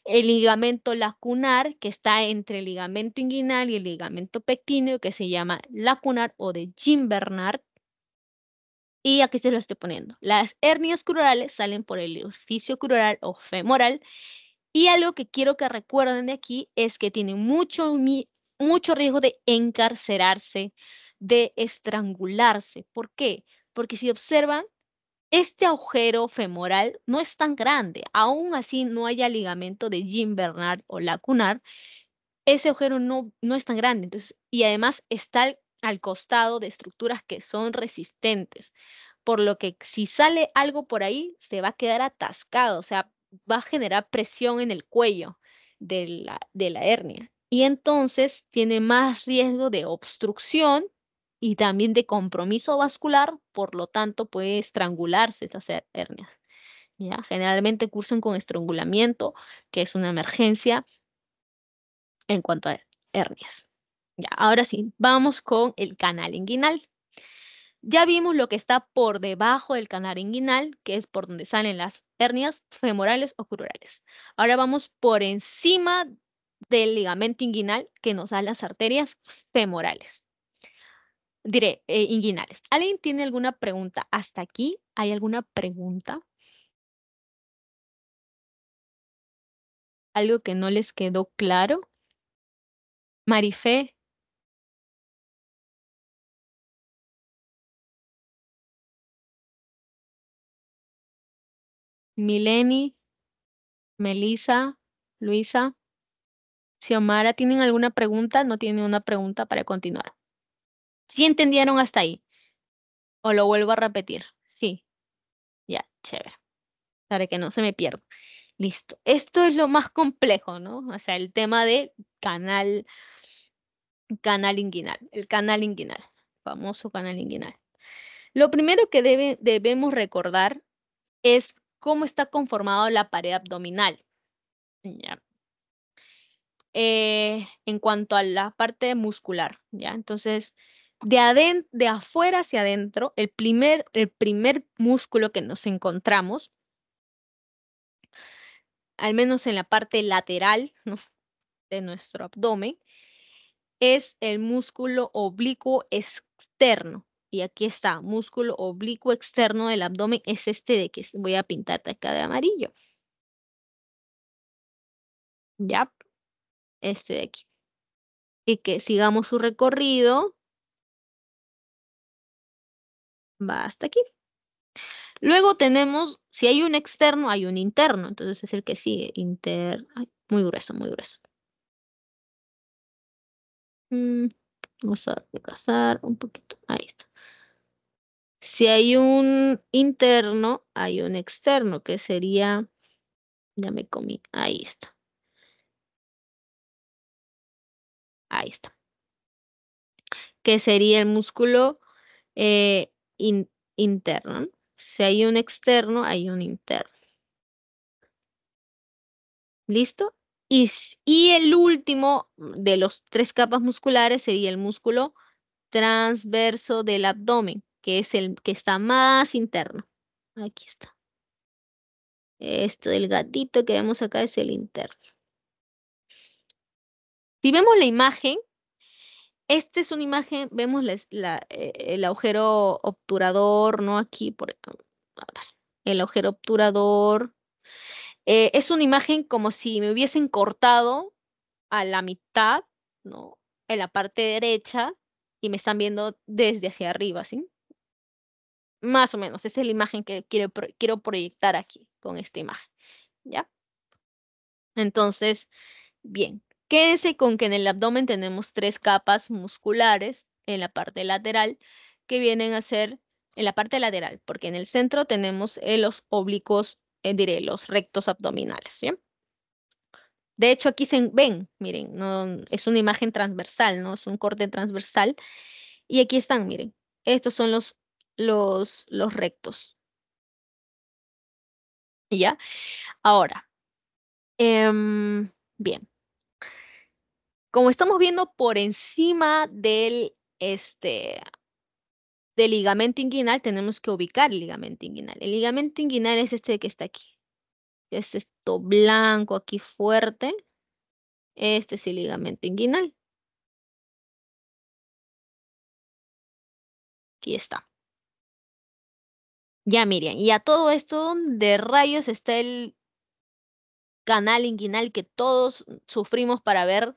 el ligamento lacunar, que está entre el ligamento inguinal y el ligamento pectíneo, que se llama lacunar o de Jim Bernard. Y aquí se lo estoy poniendo. Las hernias crurales salen por el orificio crural o femoral. Y algo que quiero que recuerden de aquí es que tienen mucho, mucho riesgo de encarcerarse, de estrangularse. ¿Por qué? Porque si observan, este agujero femoral no es tan grande, aún así no haya ligamento de Jim Bernard o lacunar, ese agujero no, no es tan grande. y además está al, costado de estructuras que son resistentes, por lo que si sale algo por ahí, se va a quedar atascado, o sea, va a generar presión en el cuello de de la hernia. Y entonces tiene más riesgo de obstrucción y también de compromiso vascular, por lo tanto puede estrangularse estas hernias. ¿ya? Generalmente cursan con estrangulamiento, que es una emergencia en cuanto a hernias. Ya, ahora sí, vamos con el canal inguinal. Ya vimos lo que está por debajo del canal inguinal, que es por donde salen las hernias femorales o crurales. Ahora vamos por encima del ligamento inguinal que nos da las arterias femorales diré, eh, inguinales. ¿Alguien tiene alguna pregunta hasta aquí? ¿Hay alguna pregunta? ¿Algo que no les quedó claro? Marifé. Mileni, Melisa, Luisa, Xiomara, ¿tienen alguna pregunta? No tienen una pregunta para continuar. ¿Sí entendieron hasta ahí? ¿O lo vuelvo a repetir? Sí. Ya, chévere. Para que no se me pierda. Listo. Esto es lo más complejo, ¿no? O sea, el tema de canal, canal inguinal, el canal inguinal, famoso canal inguinal. Lo primero que debemos recordar es cómo está conformada la pared abdominal. Eh, en cuanto a la parte muscular, ¿ya? Entonces, de, de afuera hacia adentro, el primer, el primer músculo que nos encontramos, al menos en la parte lateral de nuestro abdomen, es el músculo oblicuo externo. Y aquí está, músculo oblicuo externo del abdomen es este de que voy a pintar acá de amarillo. Ya, este de aquí. Y que sigamos su recorrido va hasta aquí. Luego tenemos, si hay un externo, hay un interno, entonces es el que sigue, inter, muy grueso, muy grueso. Mm, vamos a recasar un poquito, ahí está. Si hay un interno, hay un externo, que sería, ya me comí, ahí está. Ahí está. Que sería el músculo eh, interno. Si hay un externo, hay un interno. ¿Listo? Y, el último de los tres capas musculares sería el músculo transverso del abdomen, que es el que está más interno. Aquí está. Esto del gatito que vemos acá es el interno. Si vemos la imagen, esta es una imagen, vemos la, eh, el agujero obturador, ¿no? Aquí, por el agujero obturador. Eh, es una imagen como si me hubiesen cortado a la mitad, ¿no? En la parte derecha y me están viendo desde hacia arriba, ¿sí? Más o menos, esa es la imagen que quiero, quiero proyectar aquí con esta imagen, ¿ya? Entonces, bien, Quédense con que en el abdomen tenemos tres capas musculares en la parte lateral que vienen a ser en la parte lateral, porque en el centro tenemos eh, los oblicuos, eh, diré, los rectos abdominales. ¿sí? De hecho, aquí se ven, miren, es una imagen transversal, ¿no? Es un corte transversal. Y aquí están, miren, estos son los, los, los rectos. ¿Ya? Ahora, em, bien como estamos viendo por encima del, este, del ligamento inguinal, tenemos que ubicar el ligamento inguinal. El ligamento inguinal es este que está aquí. Es esto blanco aquí fuerte. Este es el ligamento inguinal. Aquí está. Ya miren, y a todo esto de rayos está el canal inguinal que todos sufrimos para ver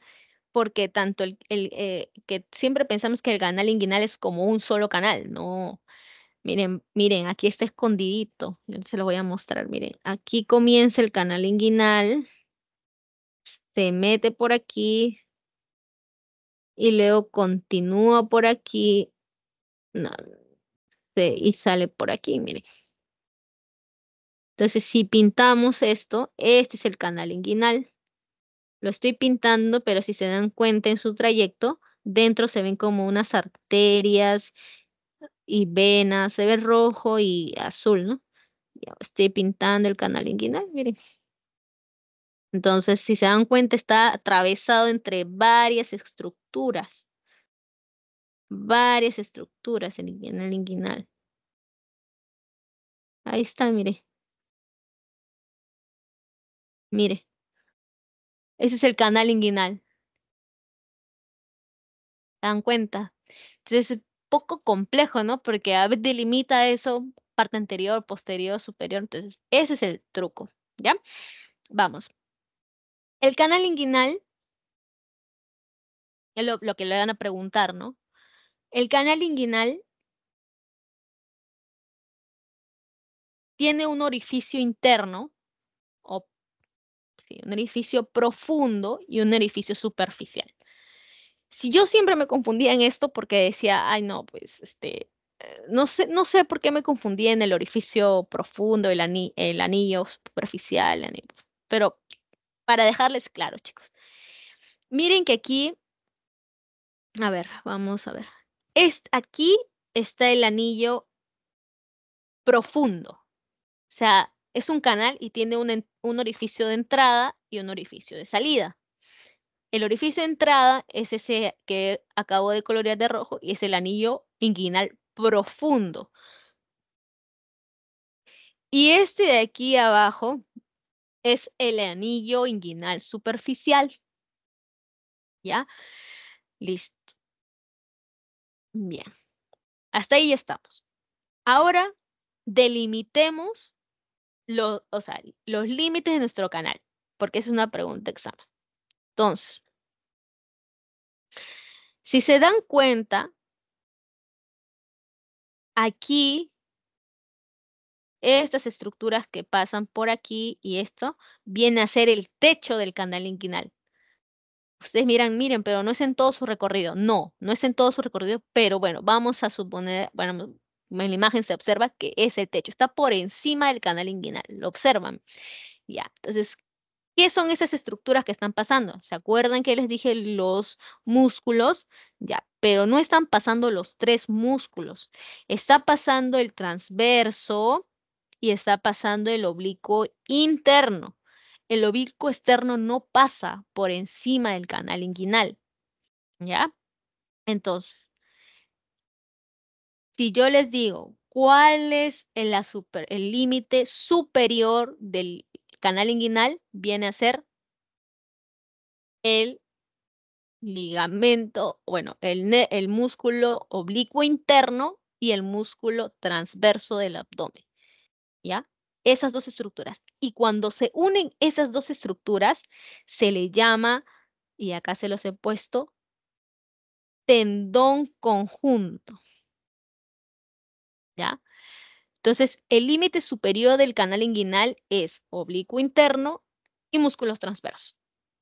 porque tanto el, el eh, que siempre pensamos que el canal inguinal es como un solo canal, no. Miren, miren, aquí está escondidito. Yo se lo voy a mostrar, miren. Aquí comienza el canal inguinal. Se mete por aquí. Y luego continúa por aquí. y sale por aquí, miren. Entonces, si pintamos esto, este es el canal inguinal. Lo estoy pintando, pero si se dan cuenta en su trayecto, dentro se ven como unas arterias y venas, se ve rojo y azul, ¿no? Estoy pintando el canal inguinal, miren. Entonces, si se dan cuenta, está atravesado entre varias estructuras. Varias estructuras en el inguinal. Ahí está, mire. Mire. Ese es el canal inguinal. ¿Se dan cuenta? Entonces es poco complejo, ¿no? Porque a veces delimita eso, parte anterior, posterior, superior. Entonces, ese es el truco, ¿ya? Vamos. El canal inguinal, es lo, lo que le van a preguntar, ¿no? El canal inguinal tiene un orificio interno un orificio profundo y un orificio superficial. Si yo siempre me confundía en esto porque decía, ay no, pues este, eh, no sé, no sé por qué me confundía en el orificio profundo, el, el anillo superficial, pero para dejarles claro, chicos. Miren que aquí, a ver, vamos a ver. Es, aquí está el anillo profundo. O sea, es un canal y tiene un, orificio de entrada y un orificio de salida. El orificio de entrada es ese que acabo de colorear de rojo y es el anillo inguinal profundo. Y este de aquí abajo es el anillo inguinal superficial. ¿Ya? Listo. Bien. Hasta ahí ya estamos. Ahora delimitemos los, o sea, los límites de nuestro canal, porque es una pregunta examen. Entonces, si se dan cuenta, aquí, estas estructuras que pasan por aquí y esto, viene a ser el techo del canal inquinal. Ustedes miran, miren, pero no es en todo su recorrido. No, no es en todo su recorrido, pero bueno, vamos a suponer, bueno, en la imagen se observa que ese techo, está por encima del canal inguinal, lo observan. Ya, entonces, ¿qué son esas estructuras que están pasando? ¿Se acuerdan que les dije los músculos? Ya, pero no están pasando los tres músculos. Está pasando el transverso y está pasando el oblicuo interno. El oblicuo externo no pasa por encima del canal inguinal. ¿Ya? Entonces, si yo les digo cuál es el límite superior del canal inguinal, viene a ser el ligamento, bueno, el, músculo oblicuo interno y el músculo transverso del abdomen. ¿Ya? Esas dos estructuras. Y cuando se unen esas dos estructuras, se le llama, y acá se los he puesto, tendón conjunto. ¿ya? Entonces, el límite superior del canal inguinal es oblicuo interno y músculos transversos.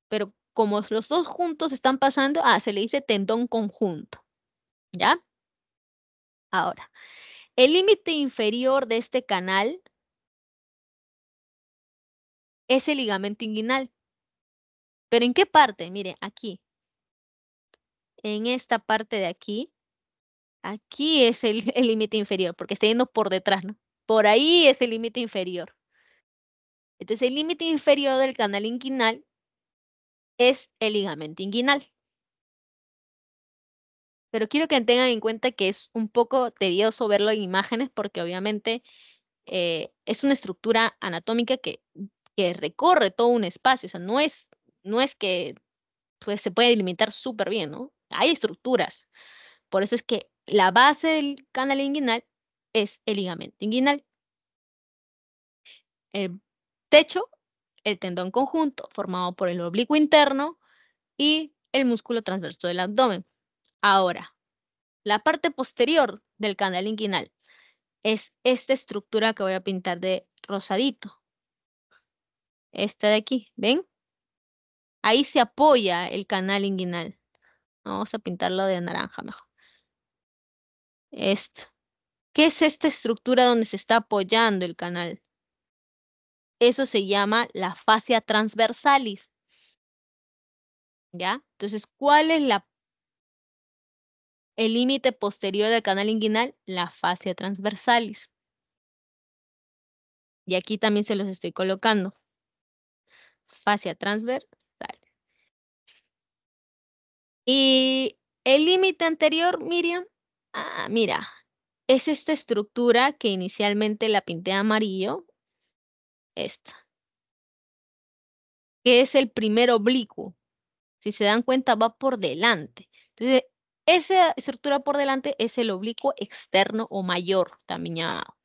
Pero como los dos juntos están pasando, ah, se le dice tendón conjunto, ¿ya? Ahora, el límite inferior de este canal es el ligamento inguinal. ¿Pero en qué parte? Mire, aquí. En esta parte de aquí Aquí es el límite inferior, porque está yendo por detrás, ¿no? Por ahí es el límite inferior. Entonces, el límite inferior del canal inguinal es el ligamento inguinal. Pero quiero que tengan en cuenta que es un poco tedioso verlo en imágenes porque obviamente eh, es una estructura anatómica que, recorre todo un espacio, o sea, no es, no es que pues, se puede delimitar súper bien, ¿no? Hay estructuras. Por eso es que la base del canal inguinal es el ligamento inguinal. El techo, el tendón conjunto formado por el oblicuo interno y el músculo transverso del abdomen. Ahora, la parte posterior del canal inguinal es esta estructura que voy a pintar de rosadito. Esta de aquí, ¿ven? Ahí se apoya el canal inguinal. Vamos a pintarlo de naranja mejor esto. ¿Qué es esta estructura donde se está apoyando el canal? Eso se llama la fascia transversalis. ¿Ya? Entonces, ¿cuál es la, el límite posterior del canal inguinal? La fascia transversalis. Y aquí también se los estoy colocando. Fascia transversal. Y el límite anterior, Miriam, Ah, mira, es esta estructura que inicialmente la pinté amarillo, esta, que es el primer oblicuo. Si se dan cuenta, va por delante. Entonces, esa estructura por delante es el oblicuo externo o mayor, también llamado.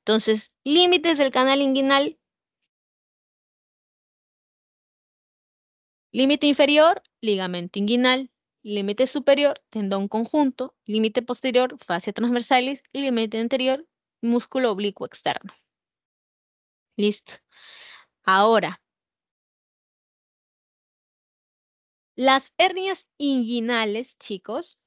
Entonces, límites del canal inguinal. Límite inferior, ligamento inguinal límite superior, tendón conjunto, límite posterior, fascia transversalis y límite anterior, músculo oblicuo externo. Listo. Ahora, las hernias inguinales, chicos,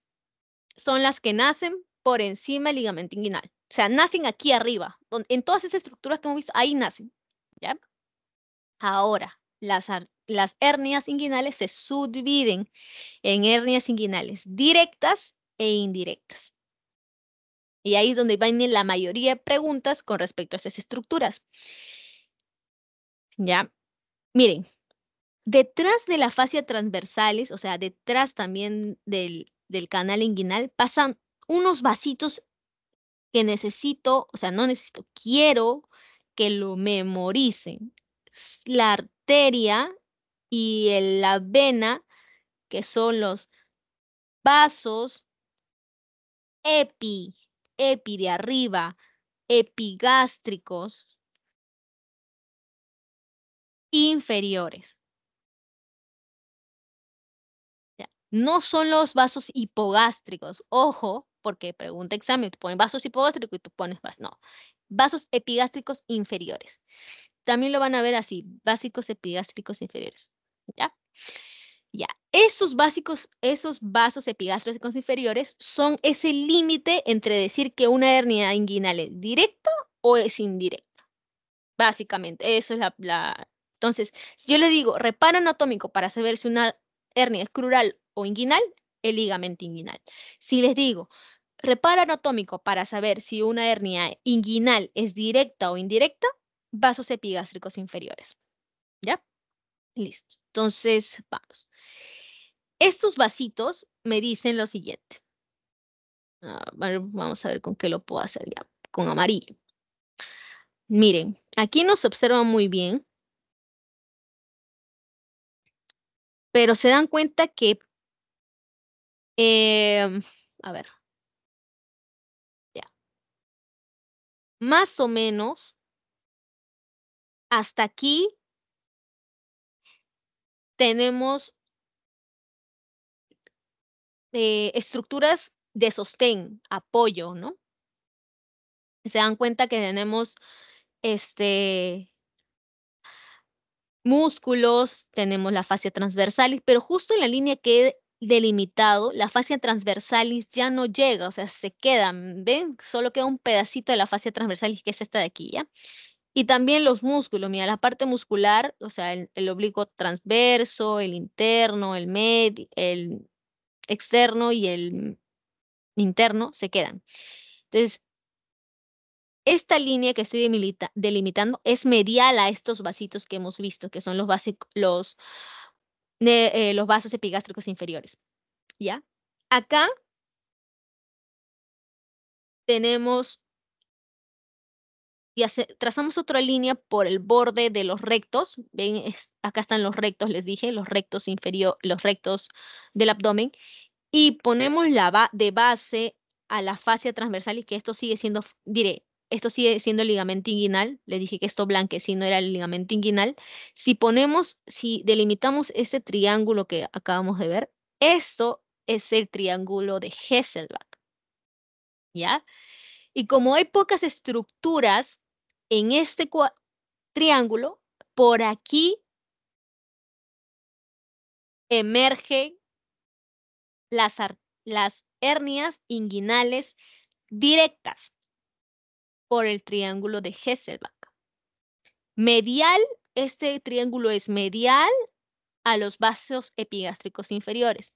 son las que nacen por encima del ligamento inguinal. O sea, nacen aquí arriba. en todas esas estructuras que hemos visto, ahí nacen. ¿Ya? Ahora, las, las hernias inguinales se subdividen en hernias inguinales directas e indirectas. Y ahí es donde van la mayoría de preguntas con respecto a esas estructuras. Ya, miren, detrás de la fascia transversales, o sea, detrás también del, del canal inguinal, pasan unos vasitos que necesito, o sea, no necesito, quiero que lo memoricen. La arteria y en la vena, que son los vasos epi, epi de arriba, epigástricos inferiores. No son los vasos hipogástricos, ojo, porque pregunta examen, tú pones vasos hipogástricos y tú pones vasos, no, vasos epigástricos inferiores. También lo van a ver así, básicos epigástricos inferiores. ¿ya? Ya, esos básicos, esos vasos epigástricos inferiores son ese límite entre decir que una hernia inguinal es directa o es indirecta. Básicamente, eso es la, Entonces, yo le digo reparo anatómico para saber si una hernia es crural o inguinal, el ligamento inguinal. Si les digo reparo anatómico para saber si una hernia inguinal es directa o indirecta, vasos epigástricos inferiores. ¿Ya? Listo. Entonces, vamos. Estos vasitos me dicen lo siguiente. Ah, vamos a ver con qué lo puedo hacer ya. Con amarillo. Miren, aquí nos observa muy bien. Pero se dan cuenta que... Em, a ver. Ya. Más o menos hasta aquí tenemos eh, estructuras de sostén, apoyo, ¿no? Se dan cuenta que tenemos este, músculos, tenemos la fascia transversalis, pero justo en la línea que he delimitado, la fascia transversalis ya no llega, o sea, se queda, ¿ven? Solo queda un pedacito de la fascia transversalis que es esta de aquí, ¿ya? Y también los músculos, mira, la parte muscular, o sea, el, oblicuo transverso, el interno, el med, el externo y el interno se quedan. Entonces, esta línea que estoy delimitando es medial a estos vasitos que hemos visto, que son los, eh, los vasos epigástricos inferiores. ¿Ya? Acá tenemos y trazamos otra línea por el borde de los rectos. Ven, acá están los rectos, les dije, los rectos inferior, los rectos del abdomen. Y ponemos la de base a la fascia transversal y que esto sigue siendo, diré, esto sigue siendo el ligamento inguinal. Les dije que esto blanquecino era el ligamento inguinal. Si ponemos, si delimitamos este triángulo que acabamos de ver, esto es el triángulo de Hesselbach. ¿Ya? Y como hay pocas estructuras en este triángulo, por aquí emergen las, hernias inguinales directas por el triángulo de Hesselbach. Medial, este triángulo es medial a los vasos epigástricos inferiores.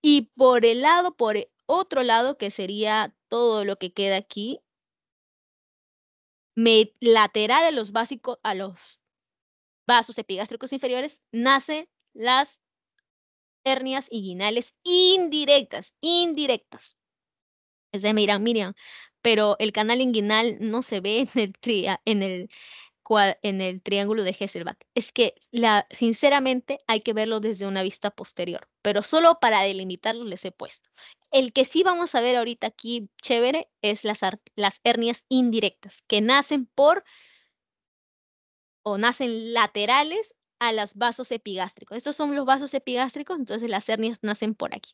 Y por el lado, por otro lado, que sería todo lo que queda aquí, lateral a los, básicos, a los vasos epigástricos inferiores nacen las hernias inguinales indirectas, indirectas. Ustedes me dirán, Miriam, pero el canal inguinal no se ve en el, en el, en el triángulo de Hesselbach. Es que, la, sinceramente, hay que verlo desde una vista posterior, pero solo para delimitarlo les he puesto. El que sí vamos a ver ahorita aquí chévere es las, las hernias indirectas, que nacen por o nacen laterales a los vasos epigástricos. Estos son los vasos epigástricos, entonces las hernias nacen por aquí.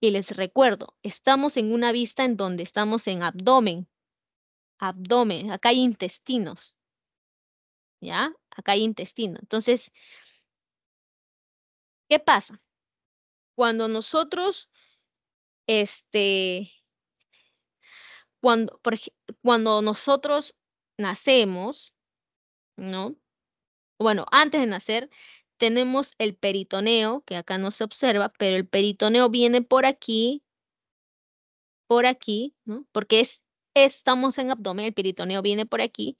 Y les recuerdo, estamos en una vista en donde estamos en abdomen, abdomen, acá hay intestinos, ¿ya? Acá hay intestino. Entonces, ¿qué pasa? Cuando nosotros este, cuando, cuando nosotros nacemos, ¿no? Bueno, antes de nacer, tenemos el peritoneo, que acá no se observa, pero el peritoneo viene por aquí, por aquí, ¿no? Porque estamos en abdomen, el peritoneo viene por aquí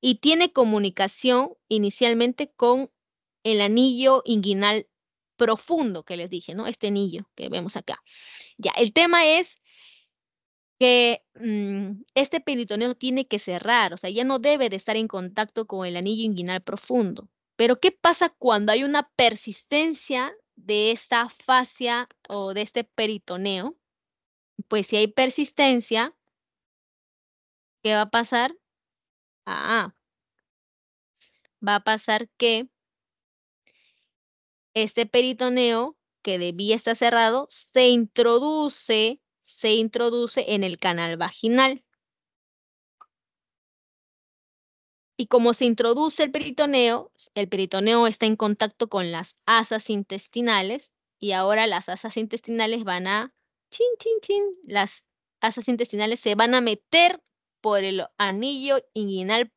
y tiene comunicación inicialmente con el anillo inguinal profundo que les dije, ¿no? Este anillo que vemos acá. Ya, el tema es que mm, este peritoneo tiene que cerrar, o sea, ya no debe de estar en contacto con el anillo inguinal profundo. Pero ¿qué pasa cuando hay una persistencia de esta fascia o de este peritoneo? Pues si hay persistencia, ¿qué va a pasar? Ah, va a pasar que este peritoneo que debía estar cerrado se introduce, se introduce en el canal vaginal. Y como se introduce el peritoneo, el peritoneo está en contacto con las asas intestinales y ahora las asas intestinales van a, chin, chin, chin, las asas intestinales se van a meter por el anillo inguinal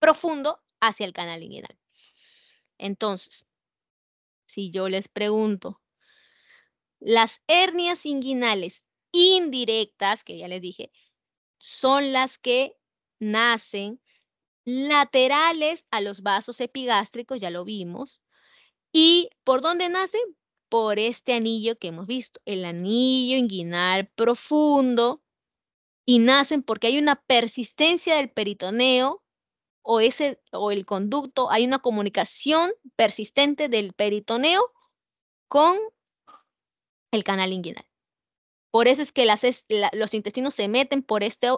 profundo hacia el canal inguinal. Entonces, si yo les pregunto, las hernias inguinales indirectas, que ya les dije, son las que nacen laterales a los vasos epigástricos, ya lo vimos. ¿Y por dónde nacen? Por este anillo que hemos visto, el anillo inguinal profundo, y nacen porque hay una persistencia del peritoneo o, ese, o el conducto, hay una comunicación persistente del peritoneo con el canal inguinal. Por eso es que los intestinos se meten por, este,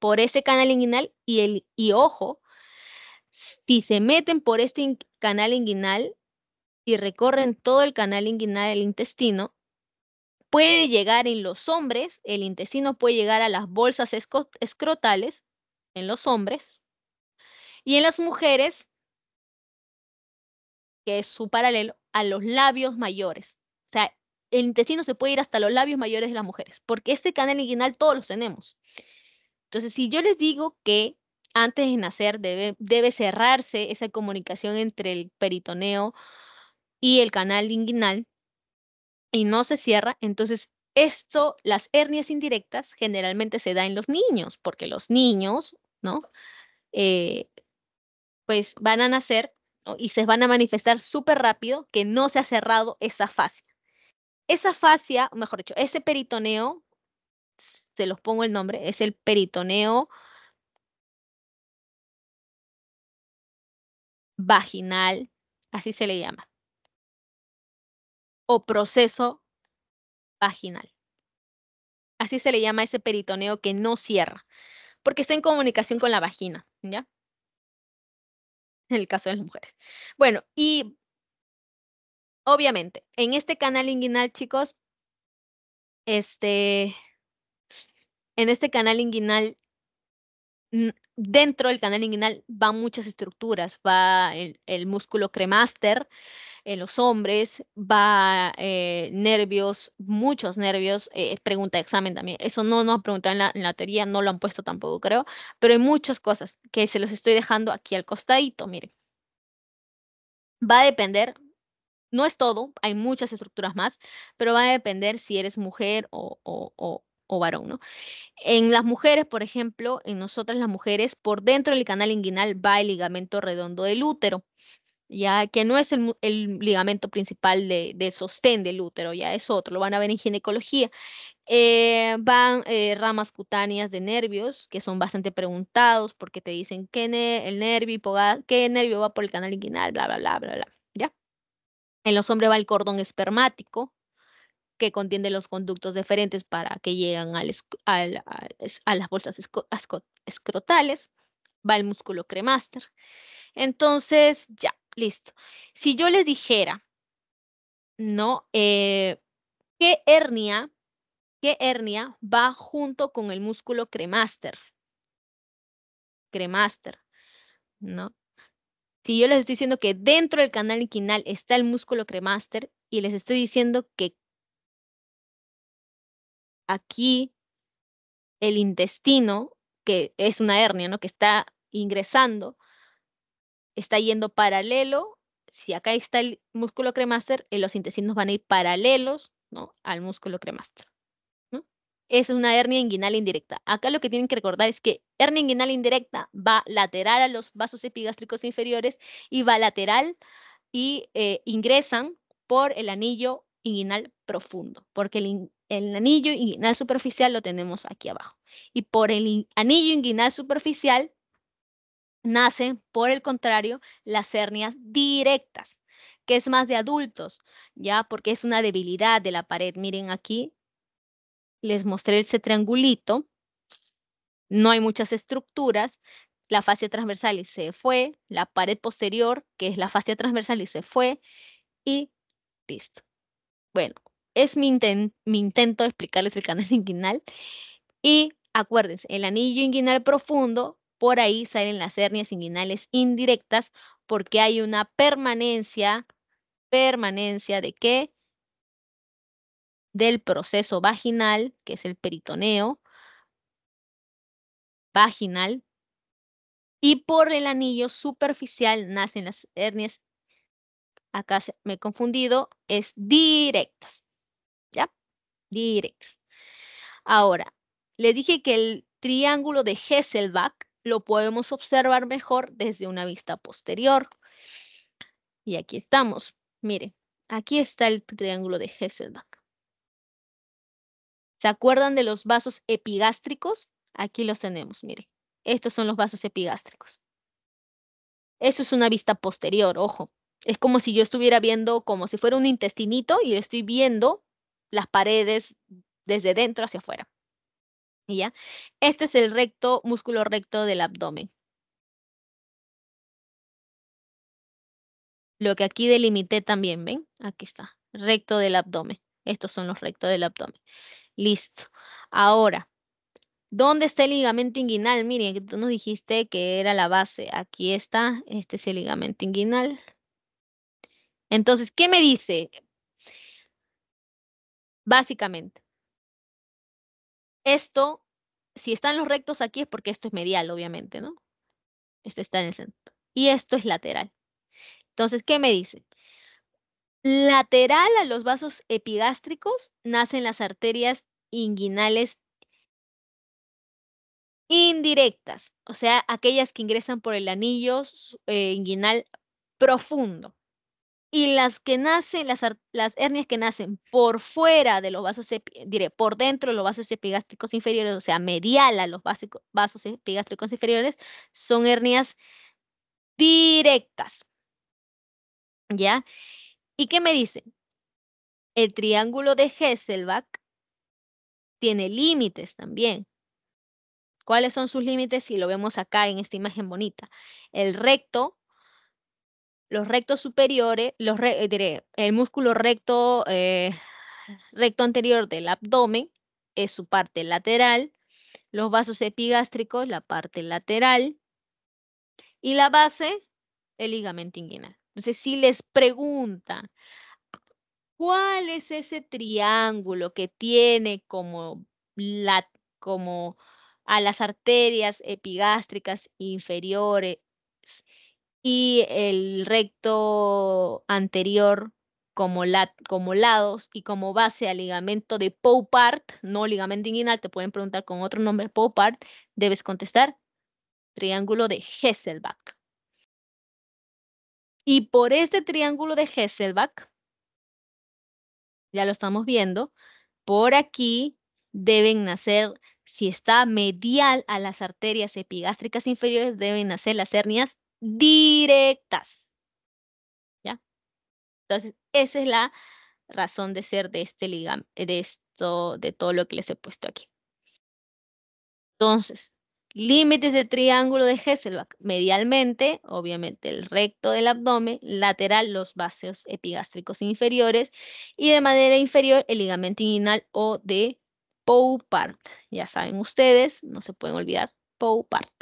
por ese canal inguinal y, el, y ojo, si se meten por este canal inguinal y recorren todo el canal inguinal del intestino, puede llegar en los hombres, el intestino puede llegar a las bolsas escrotales en los hombres, y en las mujeres, que es su paralelo, a los labios mayores. O sea, el intestino se puede ir hasta los labios mayores de las mujeres, porque este canal inguinal todos los tenemos. Entonces, si yo les digo que antes de nacer debe, debe cerrarse esa comunicación entre el peritoneo y el canal inguinal y no se cierra, entonces esto, las hernias indirectas generalmente se da en los niños, porque los niños, ¿no? Eh, pues van a nacer y se van a manifestar súper rápido que no se ha cerrado esa fascia. Esa fascia, mejor dicho, ese peritoneo, se los pongo el nombre, es el peritoneo vaginal, así se le llama, o proceso vaginal. Así se le llama ese peritoneo que no cierra, porque está en comunicación con la vagina, ¿ya? en el caso de las mujeres. Bueno, y obviamente, en este canal inguinal, chicos, este, en este canal inguinal, dentro del canal inguinal van muchas estructuras, va el, músculo cremaster, en eh, los hombres va eh, nervios, muchos nervios, eh, pregunta de examen también. Eso no nos han preguntado en la teoría, no lo han puesto tampoco, creo. Pero hay muchas cosas que se los estoy dejando aquí al costadito, miren. Va a depender, no es todo, hay muchas estructuras más, pero va a depender si eres mujer o, o, o, o varón, ¿no? En las mujeres, por ejemplo, en nosotras las mujeres, por dentro del canal inguinal va el ligamento redondo del útero ya que no es el, ligamento principal de, sostén del útero, ya es otro, lo van a ver en ginecología. Eh, van eh, ramas cutáneas de nervios, que son bastante preguntados porque te dicen qué, el nervio nervio va por el canal inguinal, bla, bla, bla, bla, bla. ¿ya? En los hombres va el cordón espermático, que contiene los conductos deferentes para que lleguen a las bolsas escrotales, va el músculo cremáster. Entonces, ya, Listo. Si yo les dijera, ¿no? Eh, ¿Qué hernia, qué hernia va junto con el músculo cremaster? Cremaster, ¿no? Si yo les estoy diciendo que dentro del canal inquinal está el músculo cremaster y les estoy diciendo que aquí el intestino, que es una hernia, ¿no? Que está ingresando, está yendo paralelo. Si acá está el músculo cremaster, eh, los intestinos van a ir paralelos al músculo cremaster. Es una hernia inguinal indirecta. Acá lo que tienen que recordar es que hernia inguinal indirecta va lateral a los vasos epigástricos inferiores y va lateral y eh, ingresan por el anillo inguinal profundo, porque el, anillo inguinal superficial lo tenemos aquí abajo. Y por el anillo inguinal superficial Nacen, por el contrario, las hernias directas, que es más de adultos, ¿ya? Porque es una debilidad de la pared. Miren aquí, les mostré ese triangulito. No hay muchas estructuras. La fascia transversal y se fue. La pared posterior, que es la fascia transversal y se fue. Y listo. Bueno, es mi, intento de explicarles el canal inguinal. Y acuérdense, el anillo inguinal profundo por ahí salen las hernias inguinales indirectas porque hay una permanencia, permanencia de qué? Del proceso vaginal, que es el peritoneo vaginal, y por el anillo superficial nacen las hernias, acá me he confundido, es directas, ¿ya? Directas. Ahora, le dije que el triángulo de Hesselbach lo podemos observar mejor desde una vista posterior. Y aquí estamos. Miren, aquí está el triángulo de Hesselbach. ¿Se acuerdan de los vasos epigástricos? Aquí los tenemos, miren. Estos son los vasos epigástricos. Eso es una vista posterior, ojo. Es como si yo estuviera viendo, como si fuera un intestinito y estoy viendo las paredes desde dentro hacia afuera. ¿Ya? Este es el recto, músculo recto del abdomen. Lo que aquí delimité también, ¿ven? Aquí está, recto del abdomen. Estos son los rectos del abdomen. Listo. Ahora, ¿Dónde está el ligamento inguinal? Miren, tú nos dijiste que era la base. Aquí está, este es el ligamento inguinal. Entonces, ¿qué me dice? Básicamente, esto, si están los rectos aquí es porque esto es medial, obviamente, ¿no? Esto está en el centro. Y esto es lateral. Entonces, ¿qué me dice? Lateral a los vasos epigástricos nacen las arterias inguinales indirectas, o sea, aquellas que ingresan por el anillo eh, inguinal profundo y las que nacen, las, las, hernias que nacen por fuera de los vasos, diré, por dentro de los vasos epigástricos inferiores, o sea, medial a los vasos epigástricos inferiores, son hernias directas. ¿Ya? ¿Y qué me dicen? El triángulo de Hesselbach tiene límites también. ¿Cuáles son sus límites? Y lo vemos acá en esta imagen bonita. El recto, los rectos superiores, los eh, el músculo recto, eh, recto anterior del abdomen es su parte lateral, los vasos epigástricos, la parte lateral, y la base, el ligamento inguinal. Entonces, si les preguntan, ¿cuál es ese triángulo que tiene como a las arterias epigástricas inferiores y el recto anterior como, como lados y como base al ligamento de Poupart, no ligamento inguinal, te pueden preguntar con otro nombre Poupart, debes contestar triángulo de Hesselbach. Y por este triángulo de Hesselbach, ya lo estamos viendo, por aquí deben nacer, si está medial a las arterias epigástricas inferiores, deben nacer las hernias directas. ¿Ya? Entonces, esa es la razón de ser de este ligamento de esto, de todo lo que les he puesto aquí. Entonces, límites de triángulo de Hesselbach, medialmente, obviamente el recto del abdomen, lateral los vasos epigástricos inferiores y de manera inferior el ligamento inguinal o de Poupart. Ya saben ustedes, no se pueden olvidar, Poupart.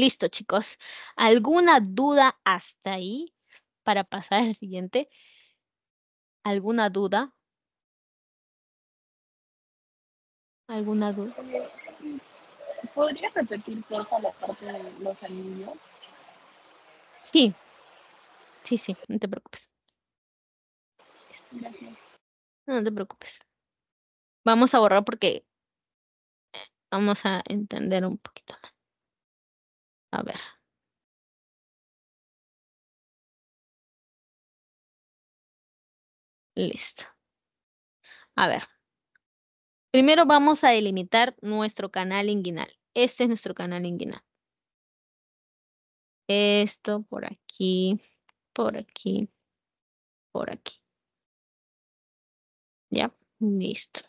Listo, chicos. ¿Alguna duda hasta ahí para pasar al siguiente? ¿Alguna duda? ¿Alguna duda? ¿Podrías repetir, favor la parte de los anillos? Sí. Sí, sí, no te preocupes. Gracias. no te preocupes. Vamos a borrar porque eh, vamos a entender un poquito más. A ver. Listo. A ver. Primero vamos a delimitar nuestro canal inguinal. Este es nuestro canal inguinal. Esto por aquí, por aquí, por aquí. Ya, listo.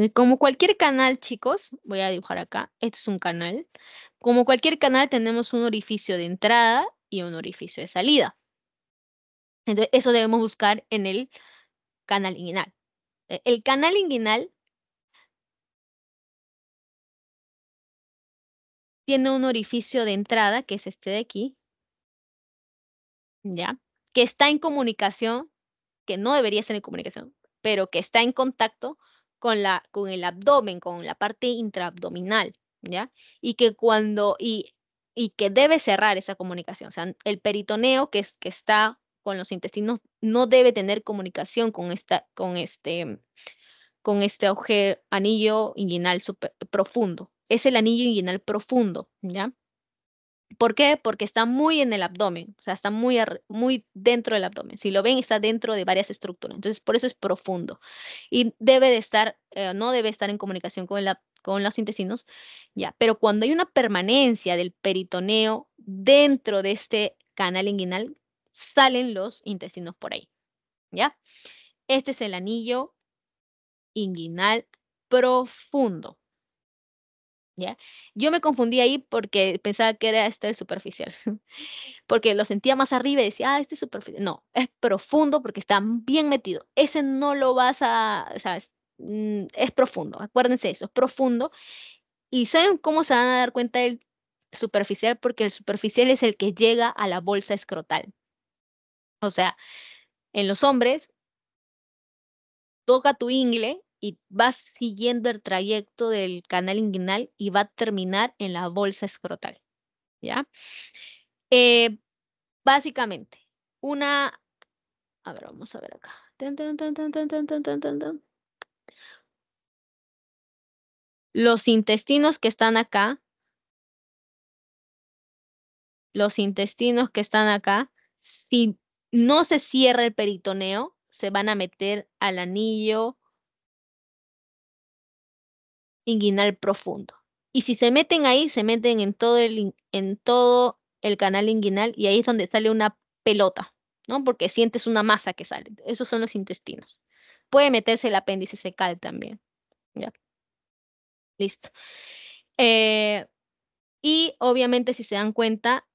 Eh, como cualquier canal, chicos, voy a dibujar acá, este es un canal. Como cualquier canal tenemos un orificio de entrada y un orificio de salida. Entonces, eso debemos buscar en el canal inguinal. E-, el canal inguinal tiene un orificio de entrada, que es este de aquí, ¿ya? Que está en comunicación, que no debería estar en comunicación, pero que está en contacto con, la, con el abdomen, con la parte intraabdominal, ¿ya? Y que cuando, y, y que debe cerrar esa comunicación, o sea, el peritoneo que, es, que está con los intestinos no debe tener comunicación con, esta, con este, con este anillo inguinal profundo. Es el anillo inguinal profundo, ¿ya? ¿Por qué? Porque está muy en el abdomen, o sea, está muy, muy dentro del abdomen. Si lo ven, está dentro de varias estructuras. Entonces, por eso es profundo. Y debe de estar, eh, no debe estar en comunicación con, la, con los intestinos, ya. Pero cuando hay una permanencia del peritoneo dentro de este canal inguinal, salen los intestinos por ahí, ¿ya? Este es el anillo inguinal profundo. Yo me confundí ahí porque pensaba que era este superficial, porque lo sentía más arriba y decía, ah, este es superficial. No, es profundo porque está bien metido. Ese no lo vas a, o sea, es, mm, profundo, acuérdense eso, es profundo. ¿Y saben cómo se van a dar cuenta del superficial? Porque el superficial es el que llega a la bolsa escrotal. O sea, en los hombres, toca tu ingle y va siguiendo el trayecto del canal inguinal y va a terminar en la bolsa escrotal. ¿Ya? Eh, básicamente, una. A ver, vamos a ver acá. Los intestinos que están acá, los intestinos que están acá, si no se cierra el peritoneo, se van a meter al anillo inguinal profundo. Y si se meten ahí, se meten en todo el, en todo el canal inguinal y ahí es donde sale una pelota, ¿no? Porque sientes una masa que sale. Esos son los intestinos. Puede meterse el apéndice secal también. Ya. Listo. Eh, y obviamente, si se dan cuenta,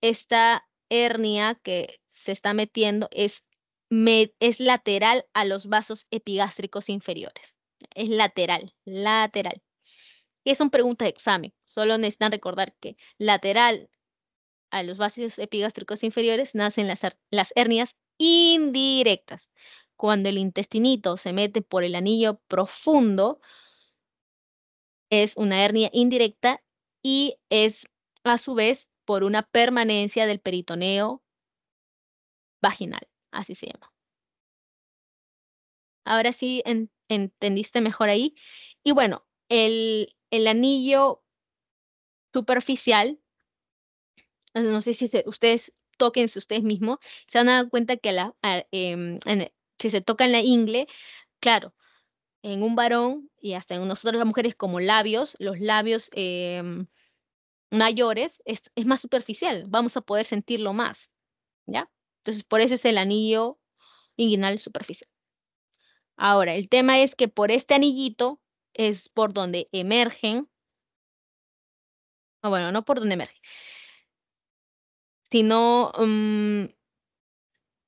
esta hernia que se está metiendo es, es lateral a los vasos epigástricos inferiores es lateral, lateral. es son pregunta de examen. Solo necesitan recordar que lateral a los vasos epigástricos inferiores nacen las, las hernias indirectas. Cuando el intestinito se mete por el anillo profundo, es una hernia indirecta y es a su vez por una permanencia del peritoneo vaginal, así se llama. Ahora sí, en, entendiste mejor ahí. Y bueno, el, el anillo superficial, eh, no sé si ustedes ustedes toquen ustedes mismos, se van a dar cuenta que em, si se toca en la ingle, claro, en un varón y hasta en nosotros las mujeres como labios, los labios em, mayores es, es, más superficial, vamos a poder sentirlo más, ¿ya? Entonces, por eso es el anillo inguinal superficial. Ahora, el tema es que por este anillito es por donde emergen, ah, bueno, no por donde emergen, sino mm,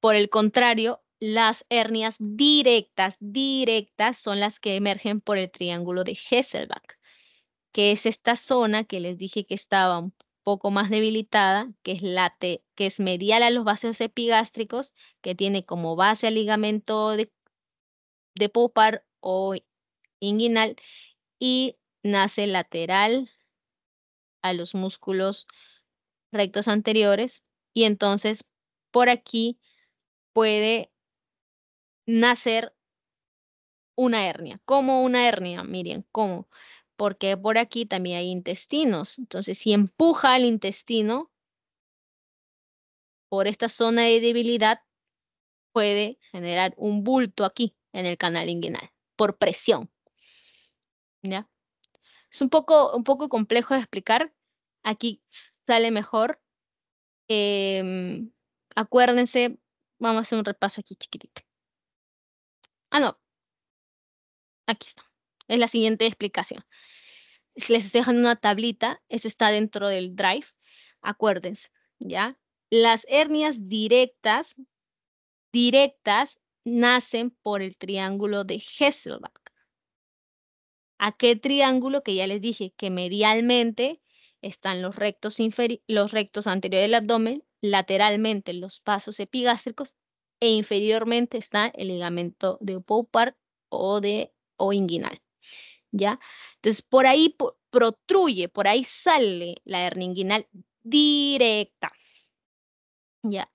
por el contrario, las hernias directas, directas son las que emergen por el triángulo de Hesselbach, que es esta zona que les dije que estaba un poco más debilitada, que es, la que es medial a los vasos epigástricos, que tiene como base al ligamento de de Popar o inguinal y nace lateral a los músculos rectos anteriores y entonces por aquí puede nacer una hernia. ¿Cómo una hernia, Miren, ¿Cómo? Porque por aquí también hay intestinos. Entonces, si empuja al intestino por esta zona de debilidad, puede generar un bulto aquí en el canal inguinal por presión. ¿Ya? Es un poco, un poco complejo de explicar. Aquí sale mejor. Em, acuérdense, vamos a hacer un repaso aquí chiquitito. Ah, no. Aquí está. Es la siguiente explicación. Si les estoy dejando una tablita, eso está dentro del drive. Acuérdense, ¿ya? Las hernias directas directas nacen por el triángulo de Hesselbach. ¿A qué triángulo que ya les dije que medialmente están los rectos, los rectos anteriores del abdomen, lateralmente los pasos epigástricos e inferiormente está el ligamento de Poupart o de o inguinal. ¿Ya? Entonces, por ahí protruye, por ahí sale la hernia inguinal directa. ¿Ya?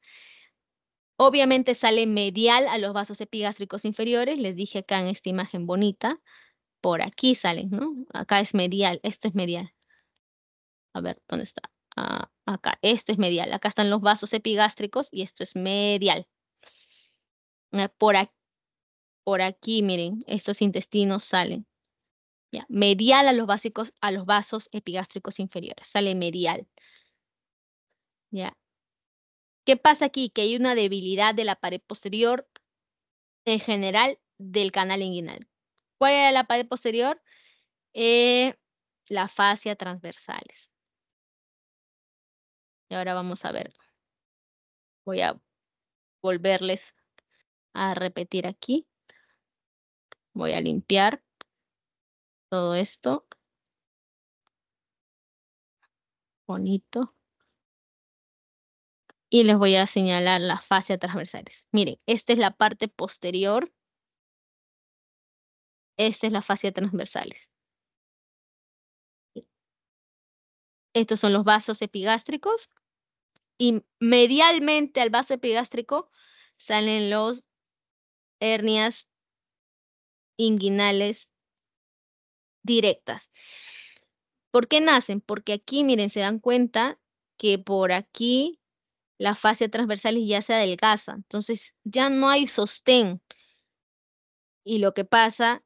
Obviamente sale medial a los vasos epigástricos inferiores, les dije acá en esta imagen bonita, por aquí salen, ¿no? Acá es medial, esto es medial. A ver, ¿dónde está? Ah, acá, esto es medial, acá están los vasos epigástricos y esto es medial. Ah, por aquí, por aquí miren, estos intestinos salen. Ya, medial a los, básicos, a los vasos epigástricos inferiores, sale medial. Ya, ¿Qué pasa aquí? Que hay una debilidad de la pared posterior en general del canal inguinal. ¿Cuál es la pared posterior? Eh, la fascia transversales. Y ahora vamos a ver. Voy a volverles a repetir aquí. Voy a limpiar todo esto. Bonito y les voy a señalar la fascia transversales. Miren, esta es la parte posterior. Esta es la fascia transversales. Estos son los vasos epigástricos. Y medialmente al vaso epigástrico salen los hernias inguinales directas. ¿Por qué nacen? Porque aquí, miren, se dan cuenta que por aquí la fascia transversal ya se adelgaza. Entonces ya no hay sostén. Y lo que pasa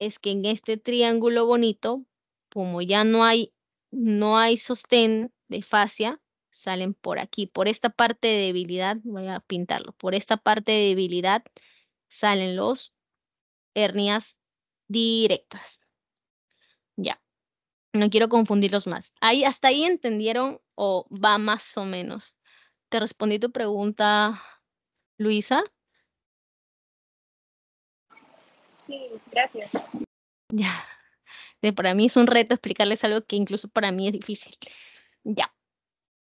es que en este triángulo bonito, como ya no hay, no hay sostén de fascia, salen por aquí, por esta parte de debilidad, voy a pintarlo, por esta parte de debilidad salen los hernias directas. Ya, no quiero confundirlos más. Ahí, hasta ahí entendieron o va más o menos. ¿Te respondí tu pregunta, Luisa? Sí, gracias. Ya. para mí es un reto explicarles algo que incluso para mí es difícil. Ya.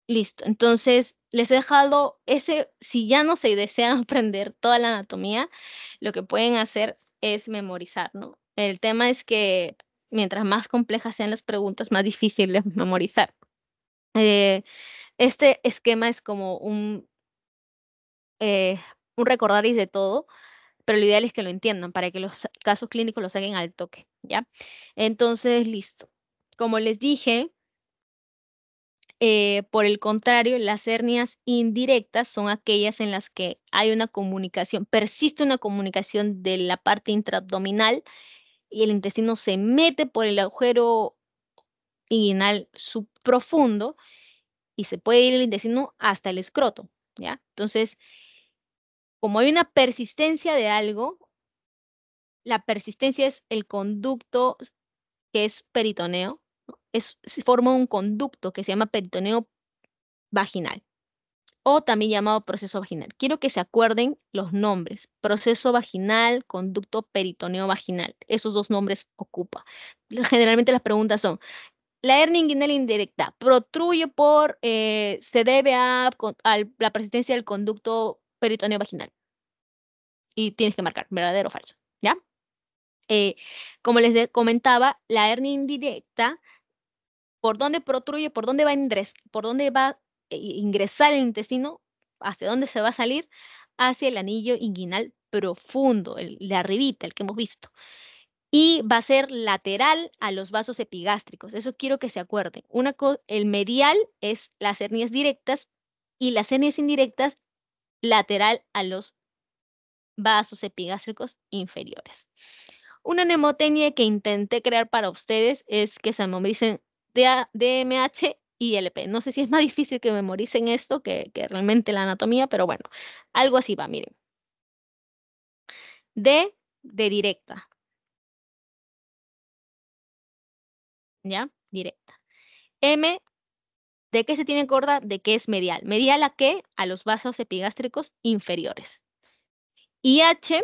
Listo. Entonces, les he dejado ese, si ya no se desean aprender toda la anatomía, lo que pueden hacer es memorizar, ¿no? El tema es que mientras más complejas sean las preguntas, más difícil es memorizar. Eh, este esquema es como un, eh, un recordaris de todo, pero lo ideal es que lo entiendan para que los casos clínicos lo saquen al toque, ¿ya? Entonces, listo. Como les dije, eh, por el contrario, las hernias indirectas son aquellas en las que hay una comunicación, persiste una comunicación de la parte intraabdominal y el intestino se mete por el agujero inguinal subprofundo y se puede ir el intestino hasta el escroto, ¿ya? Entonces, como hay una persistencia de algo, la persistencia es el conducto que es peritoneo, es, se forma un conducto que se llama peritoneo vaginal o también llamado proceso vaginal. Quiero que se acuerden los nombres, proceso vaginal, conducto peritoneo vaginal. Esos dos nombres ocupa. Generalmente las preguntas son, la hernia inguinal indirecta protruye por, se eh, debe a, la persistencia del conducto peritoneo vaginal. Y tienes que marcar, verdadero o falso, ¿ya? Eh, como les comentaba, la hernia indirecta, por dónde protruye, por dónde va a, por dónde va eh, ingresar el intestino, hacia dónde se va a salir, hacia el anillo inguinal profundo, el de arribita, el que hemos visto y va a ser lateral a los vasos epigástricos. Eso quiero que se acuerden. el medial es las hernias directas y las hernias indirectas lateral a los vasos epigástricos inferiores. Una nemotecnia que intenté crear para ustedes es que se memoricen DMH y LP. No sé si es más difícil que memoricen esto que, que realmente la anatomía, pero bueno, algo así va, miren. D de directa, ¿ya? Directa. M, ¿de qué se tiene gorda? De qué es medial. Medial a qué? A los vasos epigástricos inferiores. Y H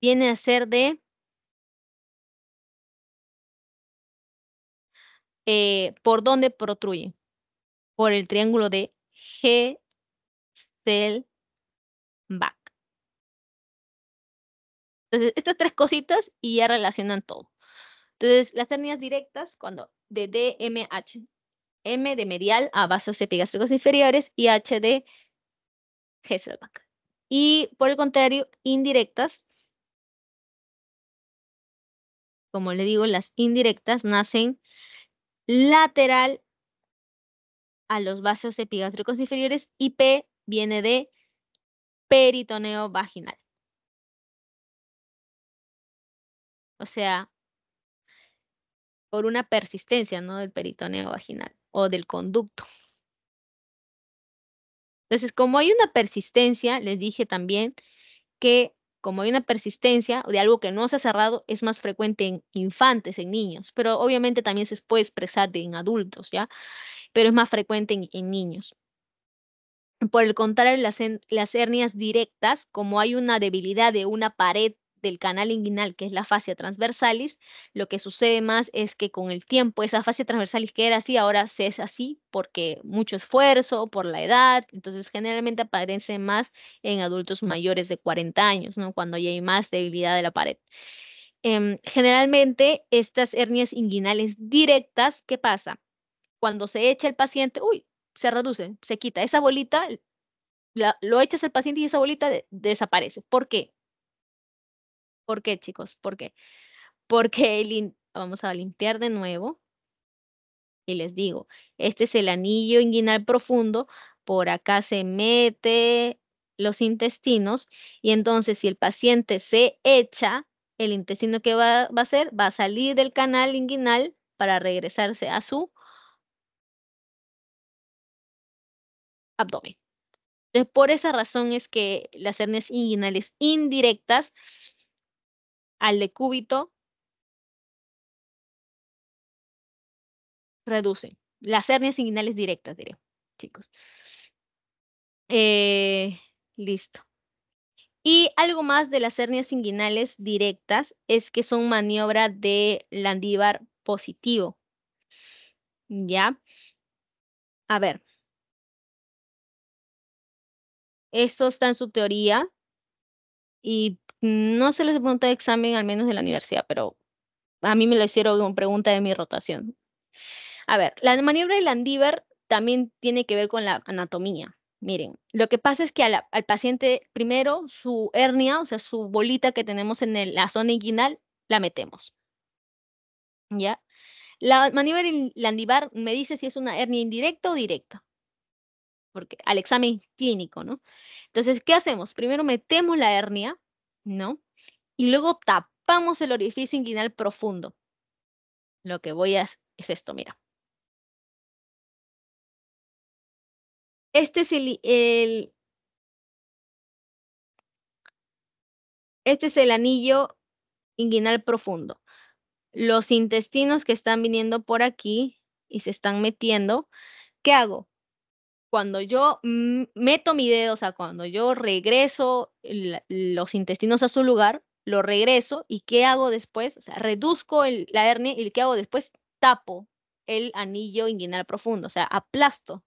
viene a ser de eh, por dónde protruye. Por el triángulo de G, back Entonces, estas tres cositas y ya relacionan todo. Entonces, las hernias directas, cuando de DMH, M de medial a vasos epigástricos inferiores y H de Hesselbach. Y por el contrario, indirectas, como le digo, las indirectas nacen lateral a los vasos epigástricos inferiores y P viene de peritoneo vaginal. O sea, por una persistencia, ¿no? Del peritoneo vaginal o del conducto. Entonces, como hay una persistencia, les dije también que como hay una persistencia de algo que no se ha cerrado, es más frecuente en infantes, en niños, pero obviamente también se puede expresar en adultos, ¿ya? Pero es más frecuente en, niños. Por el contrario, las, las hernias directas, como hay una debilidad de una pared del canal inguinal, que es la fascia transversalis, lo que sucede más es que con el tiempo esa fascia transversalis que era así, ahora se es así porque mucho esfuerzo, por la edad, entonces generalmente aparece más en adultos mayores de 40 años, ¿no? cuando ya hay más debilidad de la pared. Em, generalmente estas hernias inguinales directas, ¿qué pasa? Cuando se echa el paciente, uy, se reduce, se quita. Esa bolita lo echas al paciente y esa bolita desaparece. ¿Por qué? ¿Por qué, chicos? ¿Por qué? Porque vamos a limpiar de nuevo. Y les digo, este es el anillo inguinal profundo. Por acá se mete los intestinos y entonces si el paciente se echa, el intestino que va, va a hacer va a salir del canal inguinal para regresarse a su abdomen. Entonces, por esa razón es que las hernias inguinales indirectas al decúbito reduce. Las hernias inguinales directas, diré, chicos. Eh, listo. Y algo más de las hernias inguinales directas es que son maniobra de landíbar positivo. ¿Ya? A ver. Eso está en su teoría. Y no se les pregunta de examen, al menos de la universidad, pero a mí me lo hicieron con pregunta de mi rotación. A ver, la maniobra de andívar también tiene que ver con la anatomía. Miren, lo que pasa es que al paciente, primero, su hernia, o sea, su bolita que tenemos en la zona inguinal, la metemos. ¿Ya? La maniobra de me dice si es una hernia indirecta o directa. Porque al examen clínico, ¿no? Entonces, ¿qué hacemos? Primero metemos la hernia, ¿no? Y luego tapamos el orificio inguinal profundo. Lo que voy a hacer es esto, mira. Este es el, el este es el anillo inguinal profundo. Los intestinos que están viniendo por aquí y se están metiendo, ¿qué hago? cuando yo meto mi dedo, o sea, cuando yo regreso los intestinos a su lugar, lo regreso y ¿qué hago después? O sea, reduzco la hernia y ¿qué hago después? Tapo el anillo inguinal profundo, o sea, aplasto.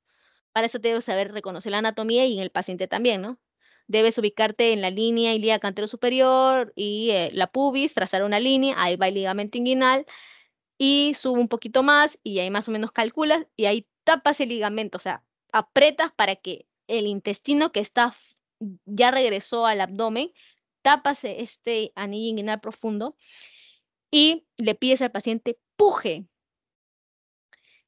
Para eso debes saber reconocer la anatomía y en el paciente también, ¿no? Debes ubicarte en la línea ilíaca cantero superior y eh, la pubis, trazar una línea, ahí va el ligamento inguinal y subo un poquito más y ahí más o menos calculas y ahí tapas el ligamento, o sea, aprietas para que el intestino que está ya regresó al abdomen, tapas este anillo inguinal profundo y le pides al paciente puje.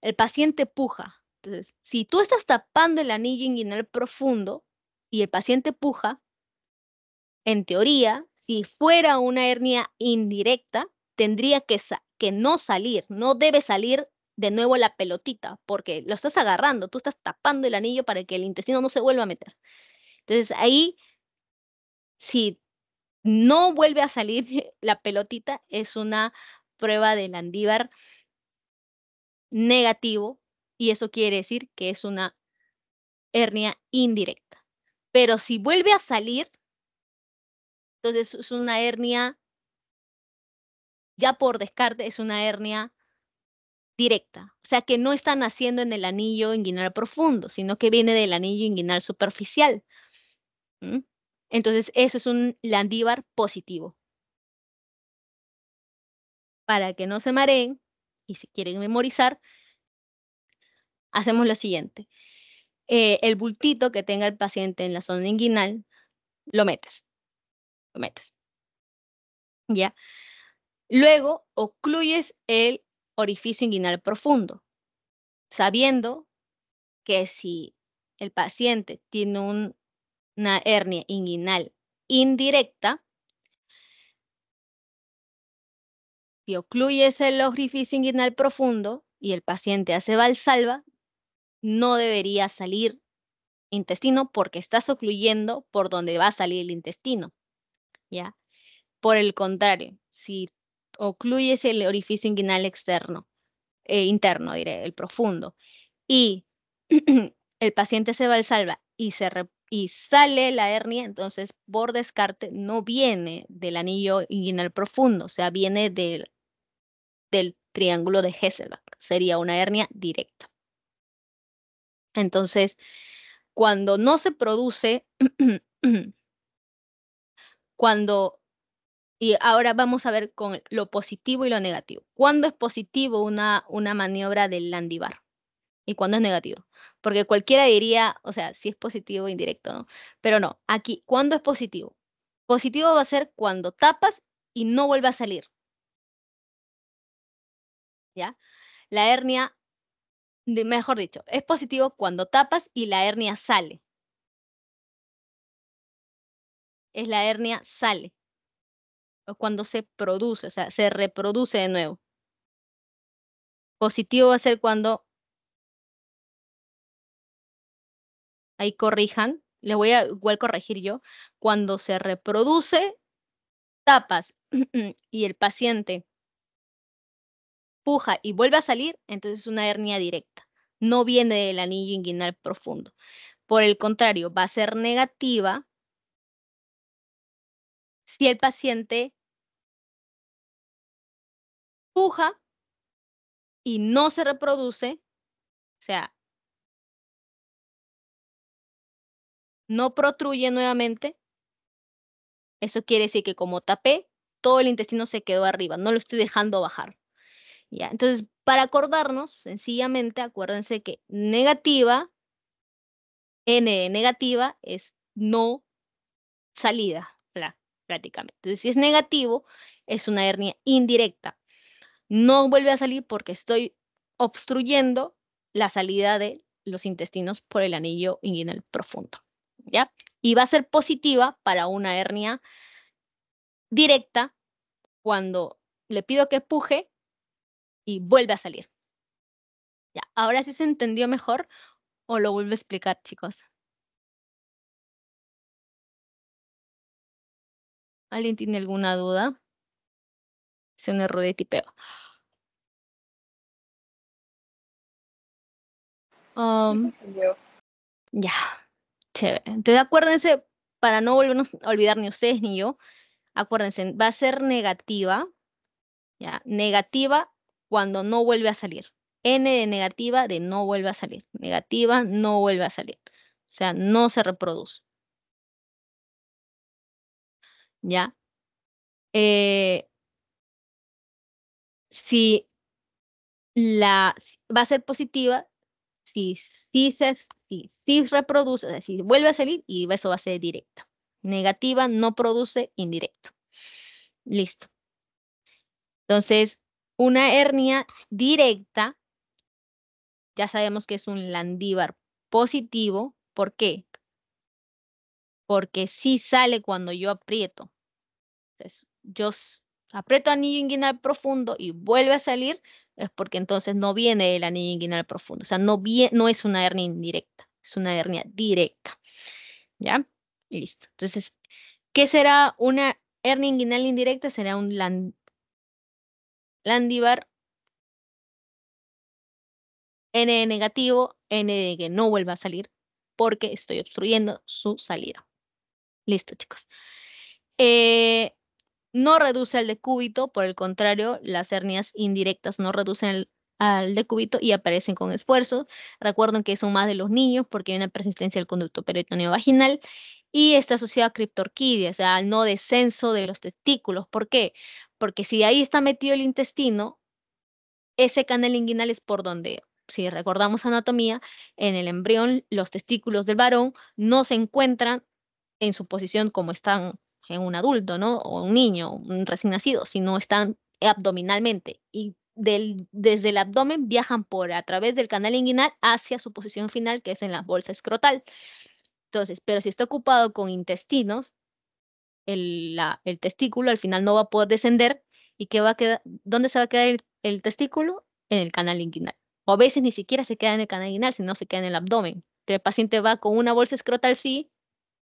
El paciente puja. Entonces, si tú estás tapando el anillo inguinal profundo y el paciente puja, en teoría, si fuera una hernia indirecta, tendría que, que no salir, no debe salir de nuevo la pelotita, porque lo estás agarrando, tú estás tapando el anillo para que el intestino no se vuelva a meter. Entonces ahí, si no vuelve a salir la pelotita, es una prueba del andívar negativo y eso quiere decir que es una hernia indirecta. Pero si vuelve a salir, entonces es una hernia, ya por descarte, es una hernia directa, o sea que no está naciendo en el anillo inguinal profundo, sino que viene del anillo inguinal superficial. Entonces, eso es un landíbar positivo. Para que no se mareen, y si quieren memorizar, hacemos lo siguiente. Eh, el bultito que tenga el paciente en la zona inguinal, lo metes. Lo metes. ¿Ya? Luego, ocluyes el orificio inguinal profundo, sabiendo que si el paciente tiene una hernia inguinal indirecta, si ocluyes el orificio inguinal profundo y el paciente hace valsalva, no debería salir intestino porque estás ocluyendo por donde va a salir el intestino. ¿ya? Por el contrario, si Ocluye el orificio inguinal externo, eh, interno, diré, el profundo, y el paciente se va y, se y sale la hernia, entonces por descarte no viene del anillo inguinal profundo, o sea, viene del, del triángulo de Hesselbach, sería una hernia directa. Entonces, cuando no se produce, cuando y ahora vamos a ver con lo positivo y lo negativo. ¿Cuándo es positivo una, una maniobra del Landibar? ¿Y cuándo es negativo? Porque cualquiera diría, o sea, si es positivo o indirecto, ¿no? Pero no, aquí, ¿cuándo es positivo? Positivo va a ser cuando tapas y no vuelve a salir. ¿Ya? La hernia, mejor dicho, es positivo cuando tapas y la hernia sale. Es la hernia sale cuando se produce, o sea, se reproduce de nuevo. Positivo va a ser cuando ahí corrijan, les voy a igual corregir yo, cuando se reproduce tapas y el paciente puja y vuelve a salir, entonces es una hernia directa, no viene del anillo inguinal profundo. Por el contrario, va a ser negativa si el paciente y no se reproduce, o sea, no protruye nuevamente, eso quiere decir que como tapé, todo el intestino se quedó arriba, no lo estoy dejando bajar. ¿Ya? Entonces, para acordarnos, sencillamente acuérdense que negativa, N negativa es no salida, prácticamente. Entonces, si es negativo, es una hernia indirecta no vuelve a salir porque estoy obstruyendo la salida de los intestinos por el anillo inguinal profundo. ¿Ya? Y va a ser positiva para una hernia directa cuando le pido que puje y vuelve a salir. Ya, ahora sí se entendió mejor o lo vuelvo a explicar, chicos. ¿Alguien tiene alguna duda? Es un error de tipeo. Um, ya, chévere. Entonces acuérdense, para no volvernos a olvidar ni ustedes ni yo, acuérdense, va a ser negativa, ya, negativa cuando no vuelve a salir. N de negativa de no vuelve a salir. Negativa no vuelve a salir. O sea, no se reproduce. ¿Ya? Eh, si la va a ser positiva, si si si, reproduce, si vuelve a salir y eso va a ser directa. Negativa no produce indirecto. Listo. Entonces, una hernia directa, ya sabemos que es un landíbar positivo. ¿Por qué? Porque sí sale cuando yo aprieto. Entonces, yo aprieto anillo inguinal profundo y vuelve a salir, es porque entonces no viene el anillo inguinal profundo. O sea, no, no es una hernia indirecta, es una hernia directa. ¿Ya? Listo. Entonces, ¿qué será una hernia inguinal indirecta? Será un land, N negativo, N de que no vuelva a salir, porque estoy obstruyendo su salida. Listo, chicos. Eh, no reduce al decúbito, por el contrario, las hernias indirectas no reducen al decúbito y aparecen con esfuerzo. Recuerden que son más de los niños porque hay una persistencia del conducto peritoneo vaginal y está asociado a criptorquidia, o sea, al no descenso de los testículos. ¿Por qué? Porque si ahí está metido el intestino, ese canal inguinal es por donde, si recordamos anatomía, en el embrión los testículos del varón no se encuentran en su posición como están en un adulto, ¿no? O un niño, un recién nacido, sino están abdominalmente y del, desde el abdomen viajan por a través del canal inguinal hacia su posición final, que es en la bolsa escrotal. Entonces, pero si está ocupado con intestinos, el, la, el testículo al final no va a poder descender y qué va a quedar, ¿dónde se va a quedar el, testículo? En el canal inguinal. O a veces ni siquiera se queda en el canal inguinal, sino se queda en el abdomen. el paciente va con una bolsa escrotal, sí,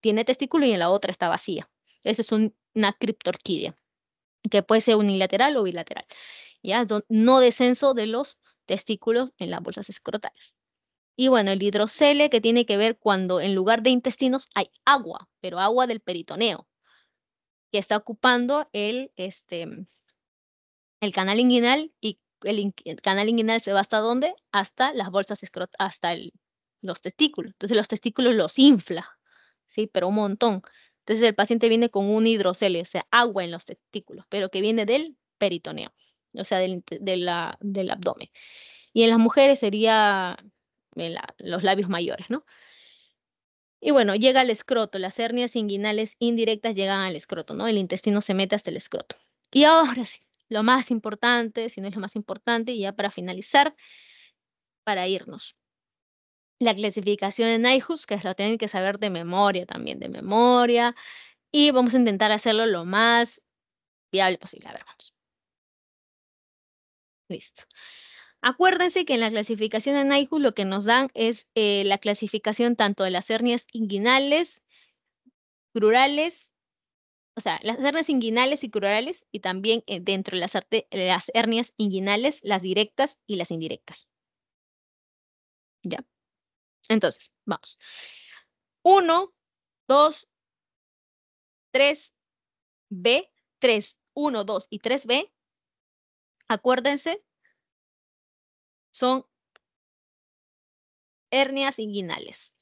tiene testículo y en la otra está vacía. Esa es una criptorquídea, que puede ser unilateral o bilateral. ¿ya? No descenso de los testículos en las bolsas escrotales. Y bueno, el hidrocele, que tiene que ver cuando en lugar de intestinos hay agua, pero agua del peritoneo, que está ocupando el, este, el canal inguinal y el, canal inguinal se va hasta dónde? Hasta las bolsas escrotales, hasta los testículos. Entonces los testículos los infla, ¿sí? Pero un montón. Entonces el paciente viene con un hidrocele, o sea, agua en los testículos, pero que viene del peritoneo, o sea, del, del abdomen. Y en las mujeres sería los labios mayores, ¿no? Y bueno, llega al escroto, las hernias inguinales indirectas llegan al escroto, ¿no? El intestino se mete hasta el escroto. Y ahora sí, lo más importante, si no es lo más importante, y ya para finalizar, para irnos la clasificación en IHUS, que lo tienen que saber de memoria también, de memoria, y vamos a intentar hacerlo lo más viable posible. A ver, vamos. Listo. Acuérdense que en la clasificación en IHUS lo que nos dan es eh, la clasificación tanto de las hernias inguinales, crurales, o sea, las hernias inguinales y crurales, y también eh, dentro de las, las hernias inguinales, las directas y las indirectas. ¿Ya? Entonces, vamos. 1, 2, 3, B, 3, 1, 2 y 3 B, acuérdense, son hernias inguinales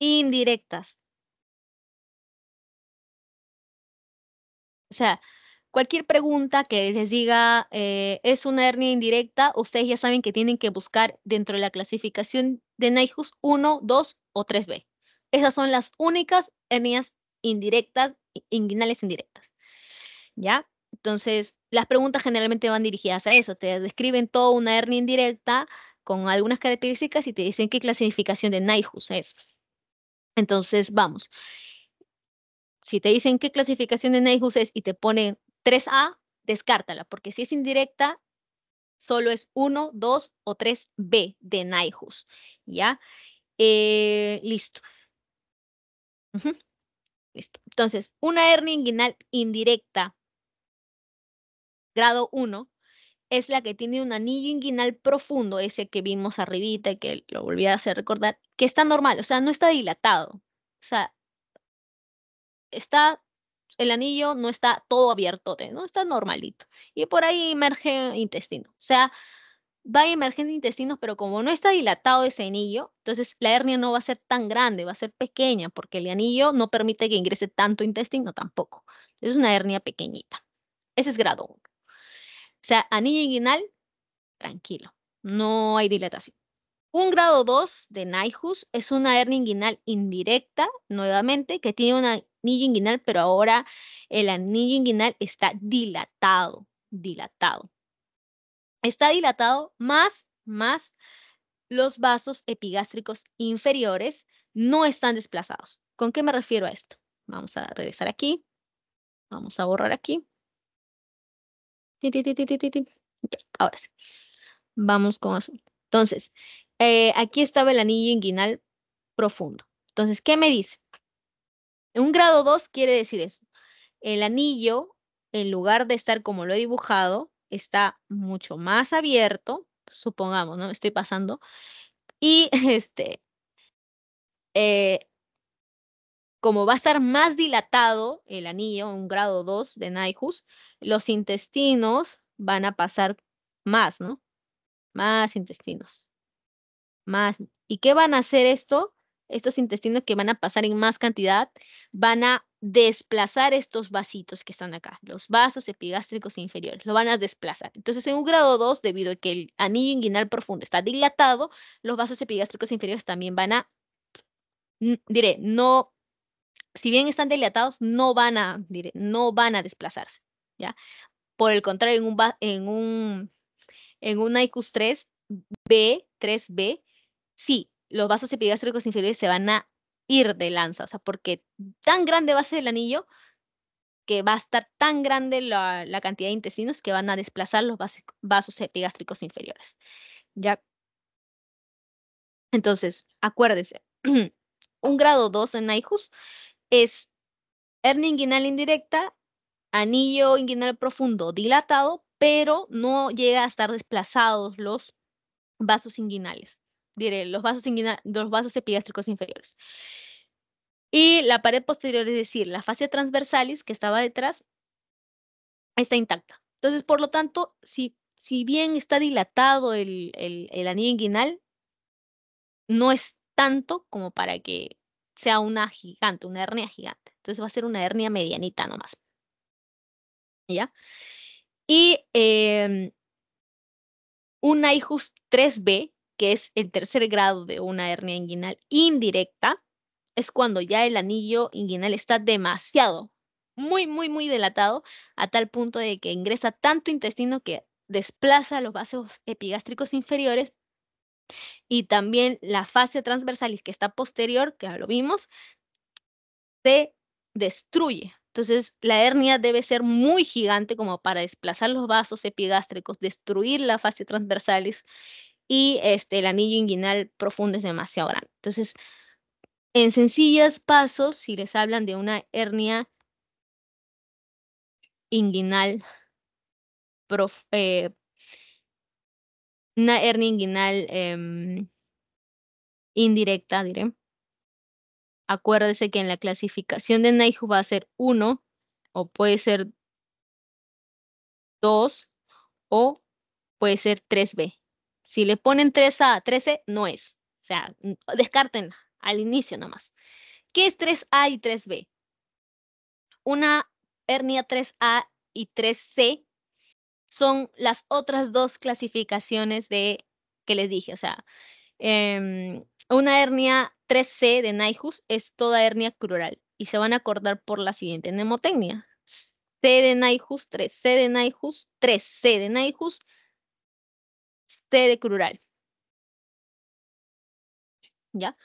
indirectas. O sea... Cualquier pregunta que les diga eh, es una hernia indirecta, ustedes ya saben que tienen que buscar dentro de la clasificación de NIHUS 1, 2 o 3B. Esas son las únicas hernias indirectas, inguinales indirectas. ¿Ya? Entonces, las preguntas generalmente van dirigidas a eso. Te describen toda una hernia indirecta con algunas características y te dicen qué clasificación de NIHUS es. Entonces, vamos. Si te dicen qué clasificación de Neijus es y te ponen 3A, descártala, porque si es indirecta, solo es 1, 2 o 3B de Naihus. ¿Ya? Eh, listo. Listo. Entonces, una hernia inguinal indirecta, grado 1, es la que tiene un anillo inguinal profundo, ese que vimos arribita y que lo volví a hacer recordar, que está normal, o sea, no está dilatado. O sea, está el anillo no está todo abierto, ¿no? Está normalito. Y por ahí emerge intestino. O sea, va emerger intestino, pero como no está dilatado ese anillo, entonces la hernia no va a ser tan grande, va a ser pequeña, porque el anillo no permite que ingrese tanto intestino tampoco. Es una hernia pequeñita. Ese es grado 1. O sea, anillo inguinal, tranquilo, no hay dilatación. Un grado 2 de Nyhus es una hernia inguinal indirecta, nuevamente, que tiene una anillo inguinal, pero ahora el anillo inguinal está dilatado, dilatado. Está dilatado más, más los vasos epigástricos inferiores no están desplazados. ¿Con qué me refiero a esto? Vamos a regresar aquí. Vamos a borrar aquí. Ahora sí. Vamos con azul. Entonces, eh, aquí estaba el anillo inguinal profundo. Entonces, ¿qué me dice? Un grado 2 quiere decir eso. El anillo, en lugar de estar como lo he dibujado, está mucho más abierto, supongamos, ¿no? Estoy pasando. Y este, eh, como va a estar más dilatado el anillo, un grado 2 de Naihus, los intestinos van a pasar más, ¿no? Más intestinos. Más. ¿Y qué van a hacer esto? estos intestinos que van a pasar en más cantidad, van a desplazar estos vasitos que están acá, los vasos epigástricos inferiores, lo van a desplazar. Entonces, en un grado 2, debido a que el anillo inguinal profundo está dilatado, los vasos epigástricos inferiores también van a, diré, no, si bien están dilatados, no van a, diré, no van a desplazarse, ¿ya? Por el contrario, en un, en un, en un IQ 3, B, 3B, sí, los vasos epigástricos inferiores se van a ir de lanza, o sea, porque tan grande va a ser el anillo que va a estar tan grande la, cantidad de intestinos que van a desplazar los vasos, epigástricos inferiores. ¿Ya? Entonces, acuérdese, un grado 2 en Aijus es hernia inguinal indirecta, anillo inguinal profundo dilatado, pero no llega a estar desplazados los vasos inguinales los vasos, los vasos epigástricos inferiores. Y la pared posterior, es decir, la fascia transversalis que estaba detrás, está intacta. Entonces, por lo tanto, si, si bien está dilatado el, anillo inguinal, no es tanto como para que sea una gigante, una hernia gigante. Entonces va a ser una hernia medianita nomás. ¿Ya? Y em, un una IJUS 3B, que es el tercer grado de una hernia inguinal indirecta, es cuando ya el anillo inguinal está demasiado, muy, muy, muy delatado, a tal punto de que ingresa tanto intestino que desplaza los vasos epigástricos inferiores y también la fase transversalis que está posterior, que ya lo vimos, se destruye. Entonces, la hernia debe ser muy gigante como para desplazar los vasos epigástricos, destruir la fascia transversalis y este, el anillo inguinal profundo es demasiado grande. Entonces, en sencillos pasos, si les hablan de una hernia inguinal, eh, una hernia inguinal em, indirecta, diré, acuérdese que en la clasificación de Naihu va a ser 1 o puede ser 2 o puede ser 3B. Si le ponen 3 a 13, e, no es. O sea, descártenla al inicio nomás. ¿Qué es 3A y 3B? Una hernia 3A y 3C son las otras dos clasificaciones de que les dije. O sea, em, una hernia 3C de Naijus es toda hernia crural y se van a acordar por la siguiente mnemotecnia. C de Naijus, 3C de Naijus, 3C de Naijus, de crural ¿Ya?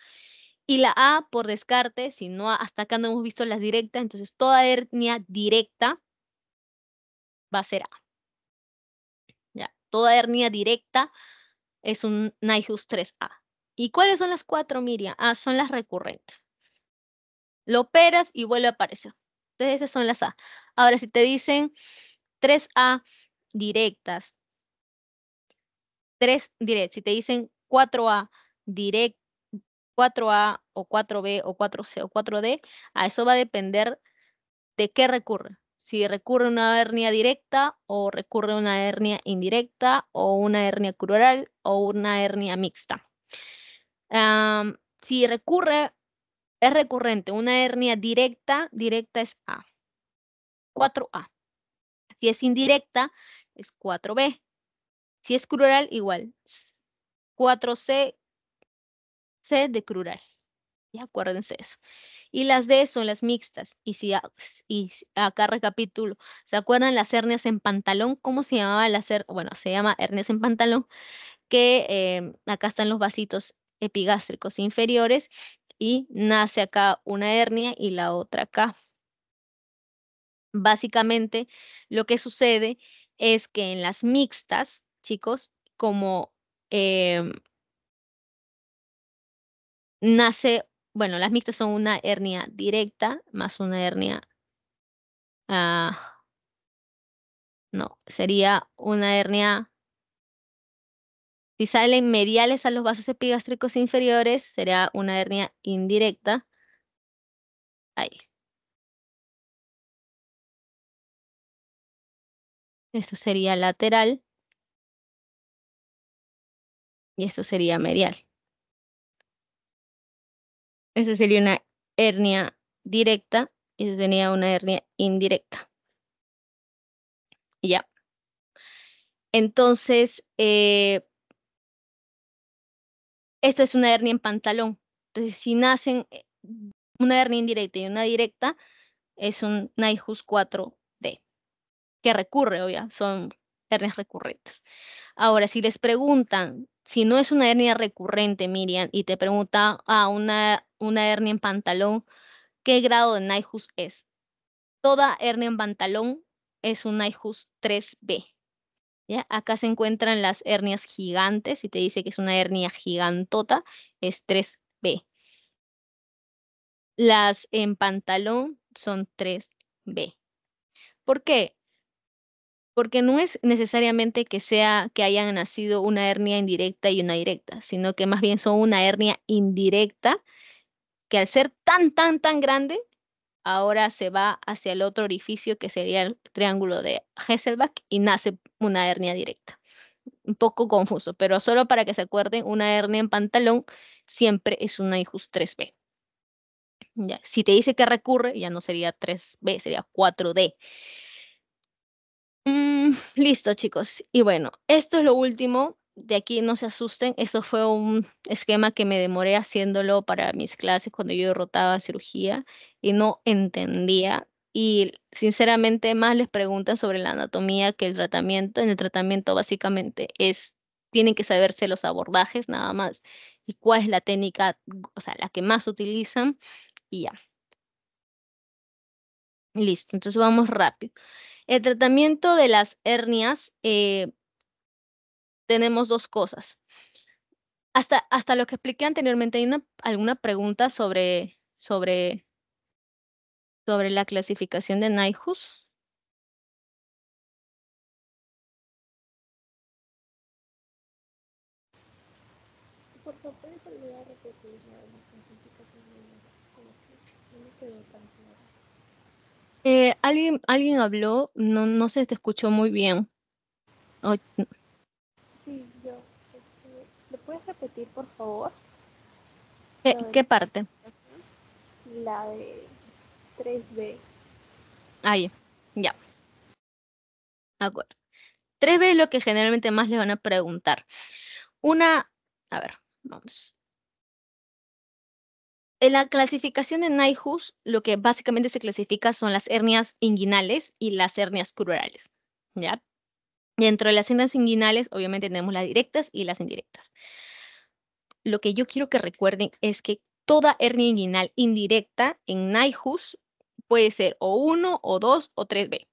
Y la A por descarte, si no, hasta acá no hemos visto las directas, entonces toda hernia directa va a ser A. ¿Ya? Toda hernia directa es un Nihus 3A. ¿Y cuáles son las cuatro, Miriam? Ah, son las recurrentes. Lo operas y vuelve a aparecer. Entonces esas son las A. Ahora, si te dicen 3A directas, tres direct, si te dicen 4A 4A o 4B o 4C o 4D, a eso va a depender de qué recurre. Si recurre una hernia directa o recurre una hernia indirecta o una hernia crural o una hernia mixta. si recurre, es recurrente, una hernia directa, directa es A. 4A. Si es indirecta, es 4B. Si es crural, igual. 4C, C de crural, y acuérdense eso. Y las D son las mixtas. Y si y acá recapitulo, ¿se acuerdan las hernias en pantalón? ¿Cómo se llamaba la hernia Bueno, se llama hernias en pantalón, que em, acá están los vasitos epigástricos inferiores y nace acá una hernia y la otra acá. Básicamente, lo que sucede es que en las mixtas chicos, como em, nace, bueno, las mixtas son una hernia directa más una hernia, ah, no, sería una hernia, si salen mediales a los vasos epigástricos inferiores, sería una hernia indirecta. Ahí. Esto sería lateral y eso sería medial. Eso sería una hernia directa y se tenía una hernia indirecta. ya. Entonces, eh, esta es una hernia en pantalón. Entonces, si nacen eh, una hernia indirecta y una directa, es un NIHUS 4D, que recurre, obvio. son hernias recurrentes. Ahora, si les preguntan si no es una hernia recurrente, Miriam, y te pregunta a una, una hernia en pantalón, ¿qué grado de NIHUS es? Toda hernia en pantalón es un NIHUS 3B. ¿ya? Acá se encuentran las hernias gigantes, y te dice que es una hernia gigantota, es 3B. Las en pantalón son 3B. ¿Por qué? porque no es necesariamente que sea que hayan nacido una hernia indirecta y una directa, sino que más bien son una hernia indirecta que al ser tan, tan, tan grande, ahora se va hacia el otro orificio que sería el triángulo de Hesselbach y nace una hernia directa. Un poco confuso, pero solo para que se acuerden, una hernia en pantalón siempre es una IJUS 3B. Ya, si te dice que recurre, ya no sería 3B, sería 4D. Mm, listo, chicos. Y bueno, esto es lo último. De aquí no se asusten. Esto fue un esquema que me demoré haciéndolo para mis clases cuando yo derrotaba cirugía y no entendía. Y sinceramente, más les preguntan sobre la anatomía que el tratamiento. En el tratamiento, básicamente, es tienen que saberse los abordajes nada más y cuál es la técnica, o sea, la que más utilizan y ya. Listo, entonces vamos rápido. El tratamiento de las hernias, eh, tenemos dos cosas. Hasta, hasta lo que expliqué anteriormente, hay alguna pregunta sobre, sobre, sobre la clasificación de NIHUS? Por favor, la eh, alguien, alguien habló, no, no se te escuchó muy bien. Sí, yo. Este, ¿Le puedes repetir, por favor? ¿Qué, parte? La de 3B. Ahí, ya. De acuerdo. 3B es lo que generalmente más le van a preguntar. Una, a ver, vamos. En la clasificación de Nijus, lo que básicamente se clasifica son las hernias inguinales y las hernias crurales, ¿ya? Dentro de las hernias inguinales, obviamente tenemos las directas y las indirectas. Lo que yo quiero que recuerden es que toda hernia inguinal indirecta en Nijus puede ser o 1 o 2 o 3B.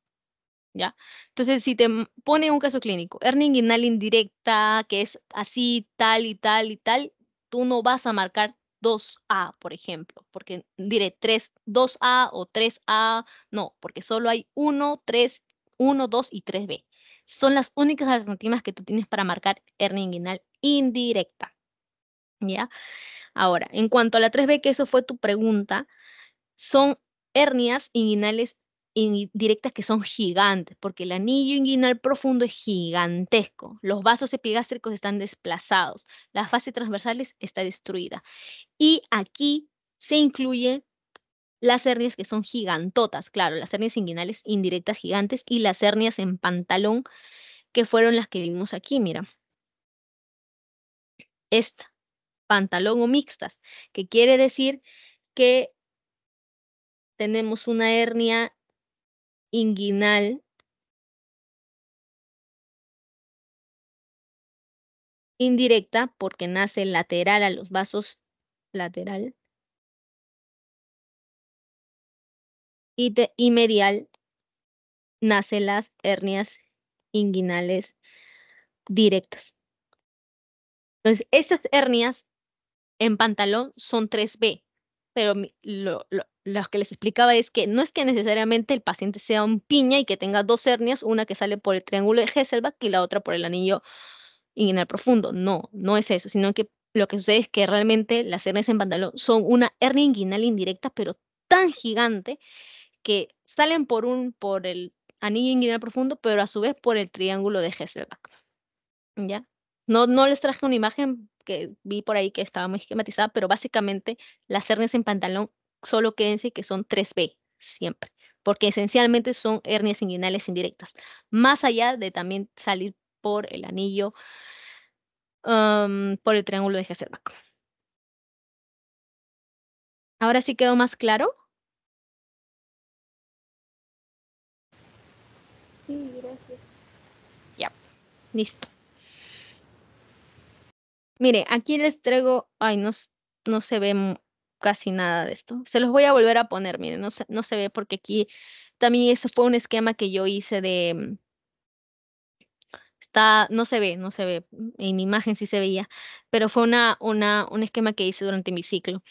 ¿Ya? Entonces, si te pone un caso clínico, hernia inguinal indirecta, que es así, tal y tal y tal, tú no vas a marcar 2A, por ejemplo, porque diré 3, 2A o 3A, no, porque solo hay 1, 3, 1, 2 y 3B. Son las únicas alternativas que tú tienes para marcar hernia inguinal indirecta. ¿Ya? Ahora, en cuanto a la 3B, que eso fue tu pregunta, son hernias inguinales indirectas que son gigantes, porque el anillo inguinal profundo es gigantesco, los vasos epigástricos están desplazados, la fase transversal está destruida. Y aquí se incluyen las hernias que son gigantotas, claro, las hernias inguinales indirectas gigantes y las hernias en pantalón, que fueron las que vimos aquí, mira. Esta, pantalón o mixtas, que quiere decir que tenemos una hernia inguinal, indirecta porque nace lateral a los vasos lateral y, medial nace las hernias inguinales directas. Entonces, estas hernias en pantalón son 3B, pero lo, lo que les explicaba es que no es que necesariamente el paciente sea un piña y que tenga dos hernias, una que sale por el triángulo de Hesselbach y la otra por el anillo inguinal profundo. No, no es eso, sino que lo que sucede es que realmente las hernias en pantalón son una hernia inguinal indirecta, pero tan gigante que salen por un por el anillo inguinal profundo, pero a su vez por el triángulo de Hesselbach. ¿Ya? No, no les traje una imagen que vi por ahí que estaba muy esquematizada, pero básicamente las hernias en pantalón solo quédense que son 3B siempre, porque esencialmente son hernias inguinales indirectas, más allá de también salir por el anillo, por el triángulo de Hesselbach. ¿Ahora sí quedó más claro? Sí, gracias. Ya, listo. Mire, aquí les traigo, ay, no se ve casi nada de esto. Se los voy a volver a poner, miren, no se, no se ve porque aquí también eso fue un esquema que yo hice de... Mm, está, no se ve, no se ve, mm, en mi imagen sí se veía, pero fue una, una, un esquema que hice durante mi ciclo.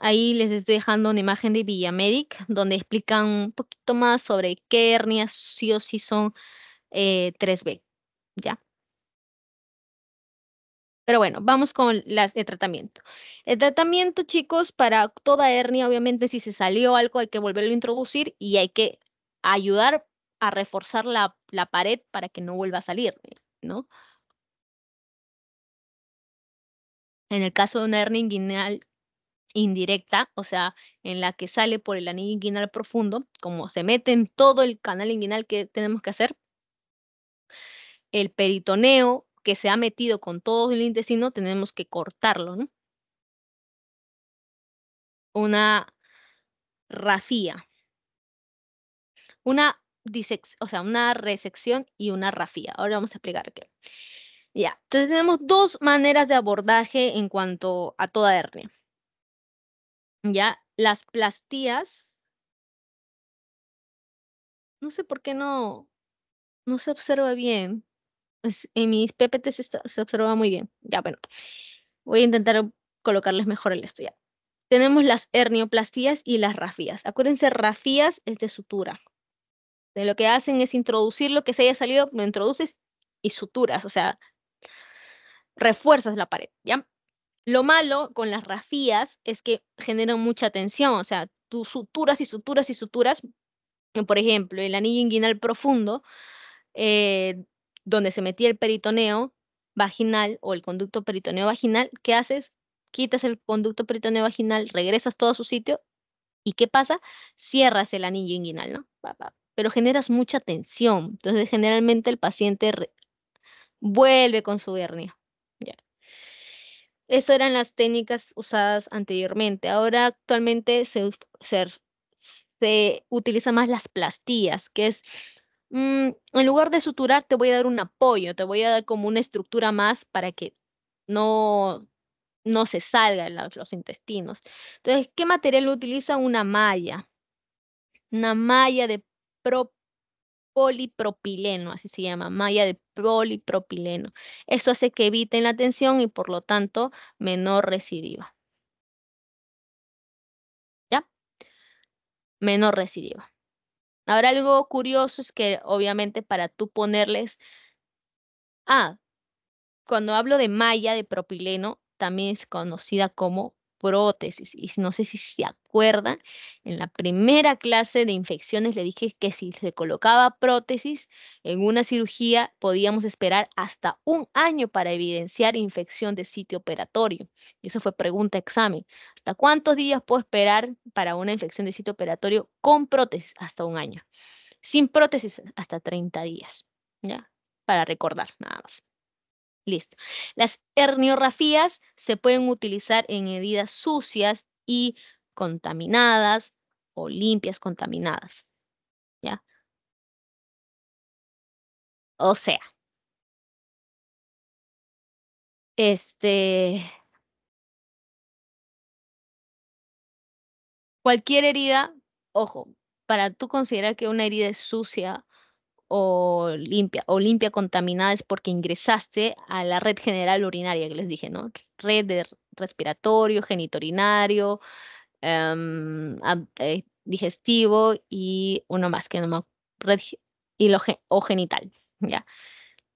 Ahí les estoy dejando una imagen de Villamedic, donde explican un poquito más sobre qué hernias sí o sí son 3B, eh, ¿ya? Pero bueno, vamos con las tratamiento. El tratamiento, chicos, para toda hernia, obviamente, si se salió algo, hay que volverlo a introducir y hay que ayudar a reforzar la, la pared para que no vuelva a salir, ¿no? En el caso de una hernia inguinal indirecta, o sea, en la que sale por el anillo inguinal profundo, como se mete en todo el canal inguinal que tenemos que hacer, el peritoneo que se ha metido con todo el intestino, tenemos que cortarlo, ¿no? Una rafía. Una o sea, una resección y una rafía. Ahora vamos a explicar qué. Ya, entonces tenemos dos maneras de abordaje en cuanto a toda hernia. Ya, las plastías. No sé por qué no, no se observa bien en pues, mis PPT se, observa muy bien. Ya, bueno, voy a intentar colocarles mejor el esto ya. Tenemos las hernioplastías y las rafías. Acuérdense, rafías es de sutura. De lo que hacen es introducir lo que se haya salido, lo introduces y suturas, o sea, refuerzas la pared, ¿ya? Lo malo con las rafías es que generan mucha tensión, o sea, tus suturas y suturas y suturas, por ejemplo, el anillo inguinal profundo, eh, donde se metía el peritoneo vaginal o el conducto peritoneo vaginal, ¿qué haces? Quitas el conducto peritoneo vaginal, regresas todo a su sitio y ¿qué pasa? Cierras el anillo inguinal, ¿no? Pero generas mucha tensión. Entonces, generalmente el paciente vuelve con su hernia. Ya. Esas eran las técnicas usadas anteriormente. Ahora actualmente se, se, se utiliza más las plastías, que es Mm, en lugar de suturar, te voy a dar un apoyo, te voy a dar como una estructura más para que no, no se salgan los intestinos. Entonces, ¿qué material utiliza una malla? Una malla de polipropileno, así se llama, malla de polipropileno. Eso hace que eviten la tensión y por lo tanto menor recidiva. ¿Ya? Menor recidiva. Ahora algo curioso es que obviamente para tú ponerles, ah, cuando hablo de malla de propileno, también es conocida como prótesis. Y no sé si se acuerdan, en la primera clase de infecciones le dije que si se colocaba prótesis en una cirugía podíamos esperar hasta un año para evidenciar infección de sitio operatorio. Y eso fue pregunta examen. ¿Hasta cuántos días puedo esperar para una infección de sitio operatorio con prótesis? Hasta un año. Sin prótesis, hasta 30 días. ¿Ya? Para recordar, nada más. Listo. Las herniografías se pueden utilizar en heridas sucias y contaminadas o limpias contaminadas. ¿Ya? O sea, este, cualquier herida, ojo, para tú considerar que una herida es sucia o limpia, o limpia contaminada es porque ingresaste a la red general urinaria que les dije, ¿no? Red de respiratorio, genitorinario, em, eh, digestivo y uno más que no me o genital, ¿ya?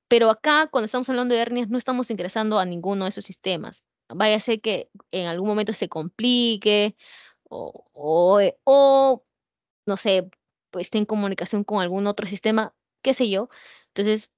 Pero acá, cuando estamos hablando de hernias, no estamos ingresando a ninguno de esos sistemas. Vaya a ser que en algún momento se complique o, o eh, no sé, pues, esté en comunicación con algún otro sistema, qué sé yo. Entonces,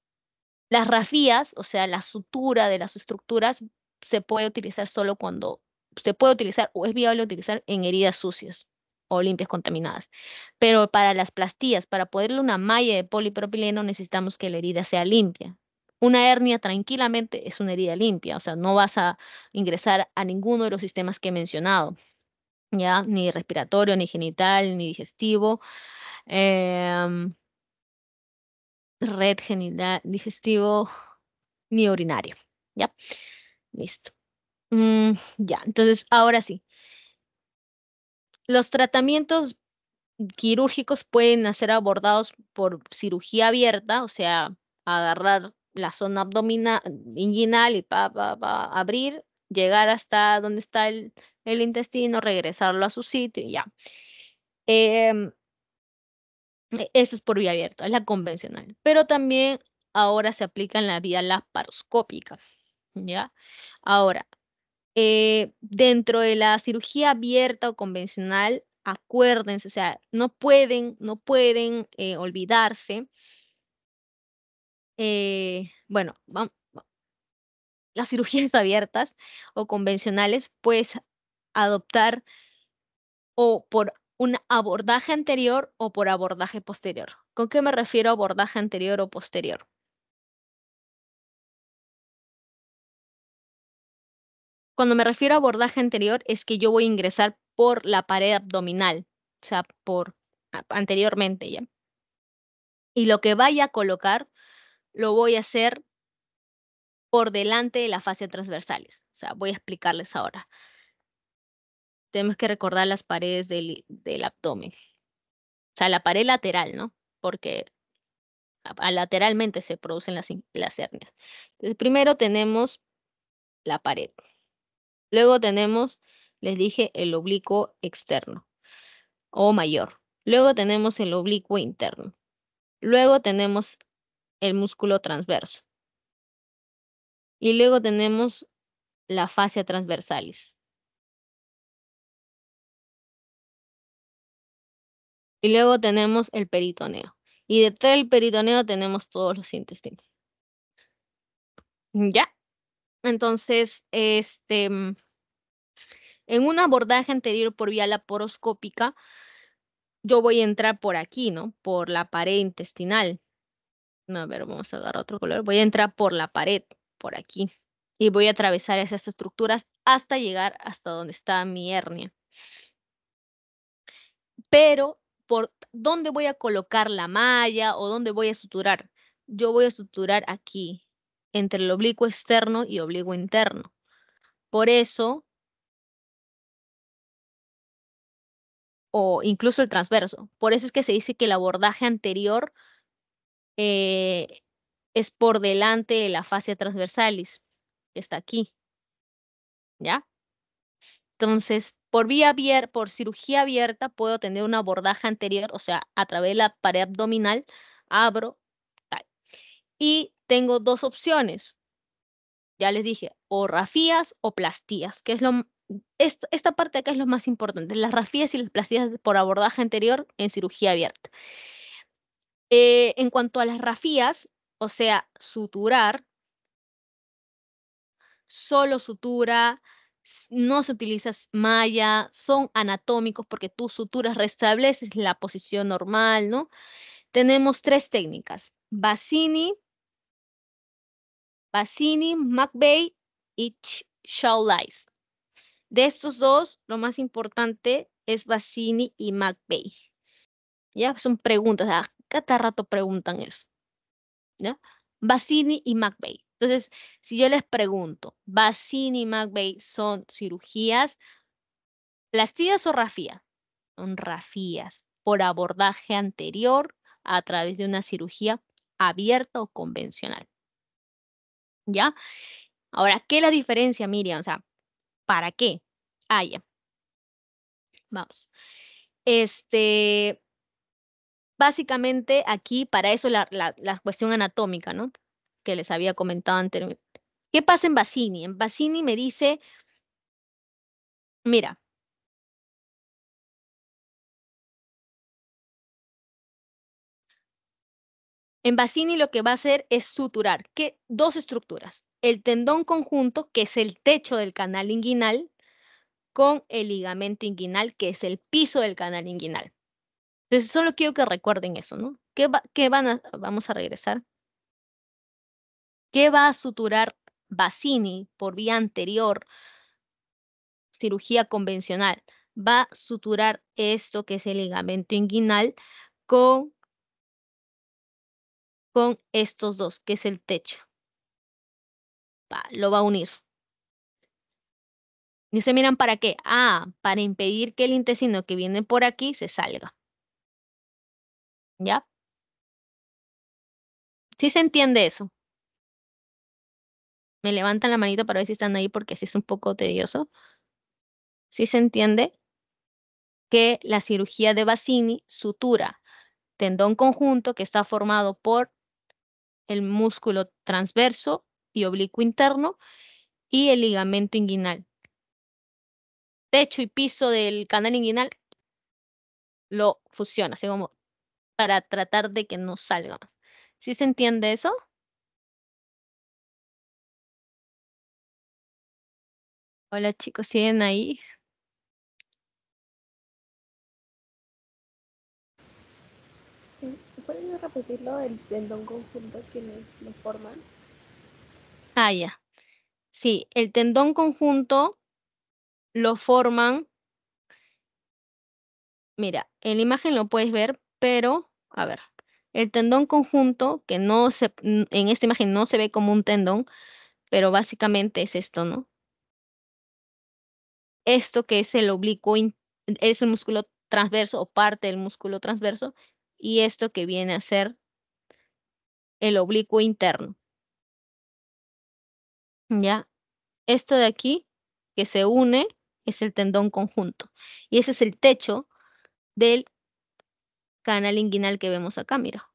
las rafías, o sea, la sutura de las estructuras, se puede utilizar solo cuando se puede utilizar o es viable utilizar en heridas sucias o limpias contaminadas. Pero para las plastillas, para poderle una malla de polipropileno, necesitamos que la herida sea limpia. Una hernia tranquilamente es una herida limpia, o sea, no vas a ingresar a ninguno de los sistemas que he mencionado, ya, ni respiratorio, ni genital, ni digestivo. Eh, red genital, digestivo ni urinario. ¿Ya? Listo. Mm, ya, entonces ahora sí. Los tratamientos quirúrgicos pueden ser abordados por cirugía abierta, o sea, agarrar la zona abdominal, inguinal y pa, abrir, llegar hasta donde está el, el, intestino, regresarlo a su sitio y ya. Em, e, eso es por vía abierta, es la convencional. Pero también ahora se aplica en la vía laparoscópica. ¿Ya? Ahora, eh, dentro de la cirugía abierta o convencional, acuérdense, o sea, no pueden, no pueden eh, olvidarse. Eh, bueno, las cirugías abiertas o convencionales, pues adoptar o por un abordaje anterior o por abordaje posterior. ¿Con qué me refiero a abordaje anterior o posterior? Cuando me refiero a abordaje anterior es que yo voy a ingresar por la pared abdominal, o sea, por anteriormente ya. Y lo que vaya a colocar lo voy a hacer por delante de las fase transversales. O sea, voy a explicarles ahora tenemos que recordar las paredes del, abdomen. O sea, la pared lateral, ¿no? Porque lateralmente se producen las, hernias. primero tenemos la pared. Luego tenemos, les dije, el oblicuo externo o mayor. Luego tenemos el oblicuo interno. Luego tenemos el músculo transverso. Y luego tenemos la fascia transversalis. Y luego tenemos el peritoneo. Y detrás del peritoneo tenemos todos los intestinos. Mm, ¿Ya? Entonces, este, en un abordaje anterior por vía laparoscópica, yo voy a entrar por aquí, ¿no? Por la pared intestinal. A ver, vamos a agarrar otro color. Voy a entrar por la pared, por aquí. Y voy a atravesar esas estructuras hasta llegar hasta donde está mi hernia. Pero por dónde voy a colocar la malla o dónde voy a suturar. Yo voy a suturar aquí, entre el oblicuo externo y oblicuo interno. Por eso, o incluso el transverso, por eso es que se dice que el abordaje anterior eh, es por delante de la fascia transversalis, que está aquí. ¿Ya? Entonces, por, vía por cirugía abierta puedo tener una abordaje anterior, o sea, a través de la pared abdominal, abro, tal. Y tengo dos opciones. Ya les dije, o rafías o plastías, que es lo, esta parte acá es lo más importante, las rafías y las plastías por abordaje anterior en cirugía abierta. Eh, en cuanto a las rafías, o sea, suturar, solo sutura, no se utiliza malla, son anatómicos porque tú suturas, restableces la posición normal, ¿no? Tenemos tres técnicas, Bassini, Bassini, McVeigh y shaw De estos dos, lo más importante es Bassini y McVeigh. Ya son preguntas, ah, cada rato preguntan eso. ¿Ya? Bassini y McVeigh. Entonces, si yo les pregunto, ¿bacini y McVeigh son cirugías plastidas o rafías? Son rafías por abordaje anterior a través de una cirugía abierta o convencional. ¿Ya? Ahora, ¿qué es la diferencia, Miriam? O sea, ¿para qué? Ah, Vamos. Este, básicamente aquí para eso la cuestión anatómica, ¿no? que les había comentado anteriormente. ¿Qué pasa en Bassini? En Bassini me dice, mira, en Bassini lo que va a hacer es suturar dos estructuras, el tendón conjunto, que es el techo del canal inguinal, con el ligamento inguinal, que es el piso del canal inguinal. Entonces, solo quiero que recuerden eso, ¿no? ¿Qué, va, qué van a, vamos a regresar? ¿Qué va a suturar Bacini por vía anterior, cirugía convencional? Va a suturar esto que es el ligamento inguinal con, con estos dos, que es el techo. lo va a unir. Y se miran para qué. Ah, para impedir que el intestino que viene por aquí se salga. ¿Ya? ¿Sí se entiende eso? me levantan la manito para ver si están ahí porque sí es un poco tedioso. Sí se entiende que la cirugía de Bassini sutura tendón conjunto que está formado por el músculo transverso y oblicuo interno y el ligamento inguinal. Techo y piso del canal inguinal lo fusiona, así como para tratar de que no salga más. ¿Sí se entiende eso? Hola chicos, ¿siguen ahí? ¿Pueden repetirlo el, tendón conjunto que lo forman? Ah, ya. Sí, el tendón conjunto lo forman. Mira, en la imagen lo puedes ver, pero a ver, el tendón conjunto, que no se, en esta imagen no se ve como un tendón, pero básicamente es esto, ¿no? esto que es el oblicuo, es el músculo transverso o parte del músculo transverso, y esto que viene a ser el oblicuo interno. ¿Ya? Esto de aquí que se une es el tendón conjunto. Y ese es el techo del canal inguinal que vemos acá, mira.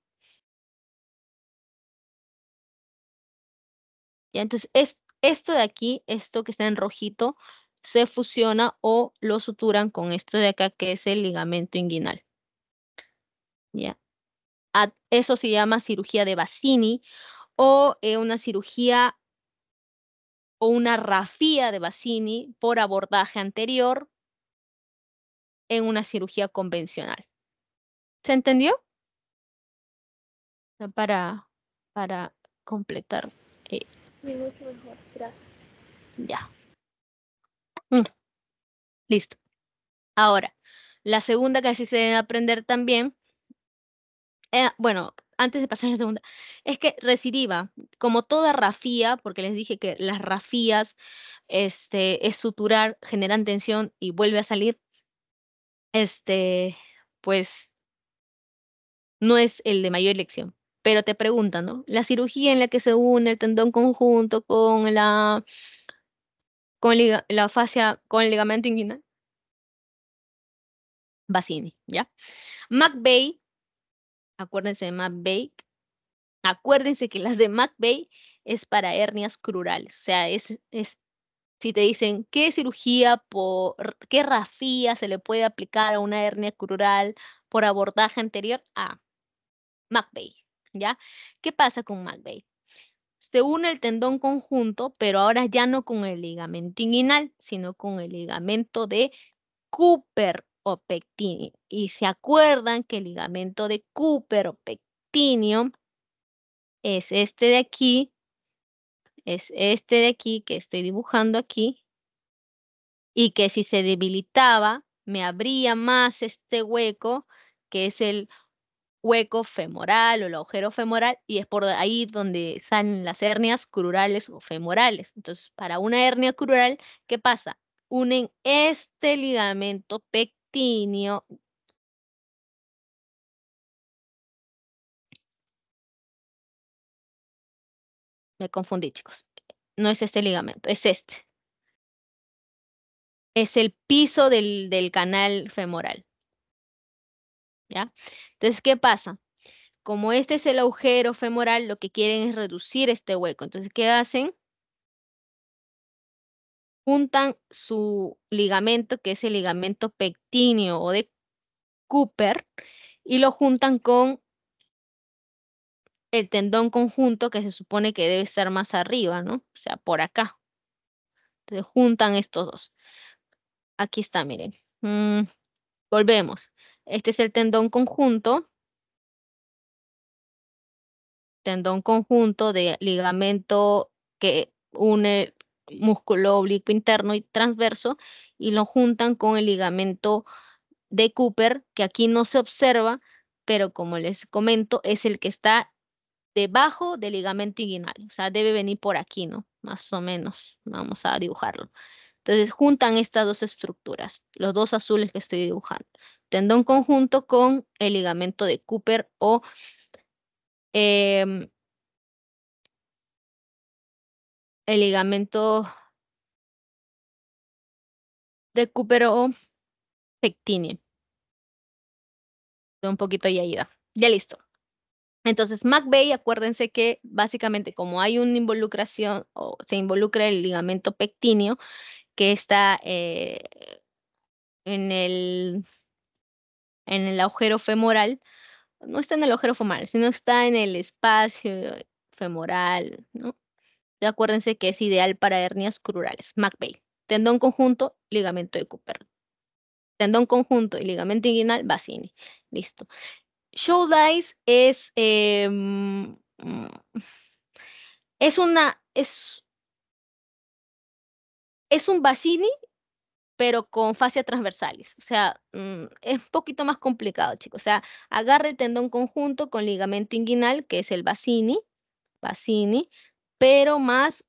¿Ya? Entonces, es, esto de aquí, esto que está en rojito, se fusiona o lo suturan con esto de acá que es el ligamento inguinal. ¿Ya? eso se llama cirugía de Bassini o eh, una cirugía o una rafía de Bassini por abordaje anterior en una cirugía convencional. ¿Se entendió? Para, para completar. Eh. mejor. Ya. Mm, listo. Ahora, la segunda que así se debe aprender también, eh, bueno, antes de pasar a la segunda, es que recidiva, como toda rafía, porque les dije que las rafías este, es suturar, generan tensión y vuelve a salir, este, pues no es el de mayor elección. Pero te preguntan, ¿no? La cirugía en la que se une el tendón conjunto con la con la fascia con el ligamento inguinal. bacini, ¿ya? McVeigh, acuérdense de McVeigh, acuérdense que las de McVeigh es para hernias crurales, o sea, es, es si te dicen qué cirugía, por, qué rafía se le puede aplicar a una hernia crural por abordaje anterior a McVeigh, ¿ya? ¿Qué pasa con McVeigh? se une el tendón conjunto, pero ahora ya no con el ligamento inguinal, sino con el ligamento de Cooper o pectinio. Y se acuerdan que el ligamento de Cooper o pectinio es este de aquí, es este de aquí que estoy dibujando aquí, y que si se debilitaba, me abría más este hueco, que es el hueco femoral o el agujero femoral y es por ahí donde salen las hernias crurales o femorales. Entonces, para una hernia crural, ¿qué pasa? Unen este ligamento pectinio Me confundí, chicos. No es este ligamento, es este. Es el piso del, del canal femoral. ¿ya? Entonces, ¿qué pasa? Como este es el agujero femoral, lo que quieren es reducir este hueco. Entonces, ¿qué hacen? Juntan su ligamento, que es el ligamento pectíneo o de Cooper, y lo juntan con el tendón conjunto que se supone que debe estar más arriba, ¿no? O sea, por acá. Entonces juntan estos dos. Aquí está, miren. Mm, volvemos. Este es el tendón conjunto. Tendón conjunto de ligamento que une músculo oblicuo interno y transverso y lo juntan con el ligamento de Cooper, que aquí no se observa, pero como les comento, es el que está debajo del ligamento inguinal, o sea, debe venir por aquí, ¿no? Más o menos, vamos a dibujarlo. Entonces, juntan estas dos estructuras, los dos azules que estoy dibujando tendón conjunto con el ligamento de Cooper o em, el ligamento de Cooper o pectinio. Un poquito ya da Ya listo. Entonces, McVeigh, acuérdense que básicamente como hay una involucración o se involucra el ligamento pectíneo que está eh, en el en el agujero femoral, no está en el agujero femoral, sino está en el espacio femoral, ¿no? Y acuérdense que es ideal para hernias crurales, McVeigh. Tendón conjunto, ligamento de Cooper. Tendón conjunto y ligamento inguinal, Bacini. Listo. Show Dice es, em, es una, es, es un Bacini, pero con fascia transversales. O sea, mm, es un poquito más complicado, chicos. O sea, agarre el tendón conjunto con ligamento inguinal, que es el bacini, bacini, pero más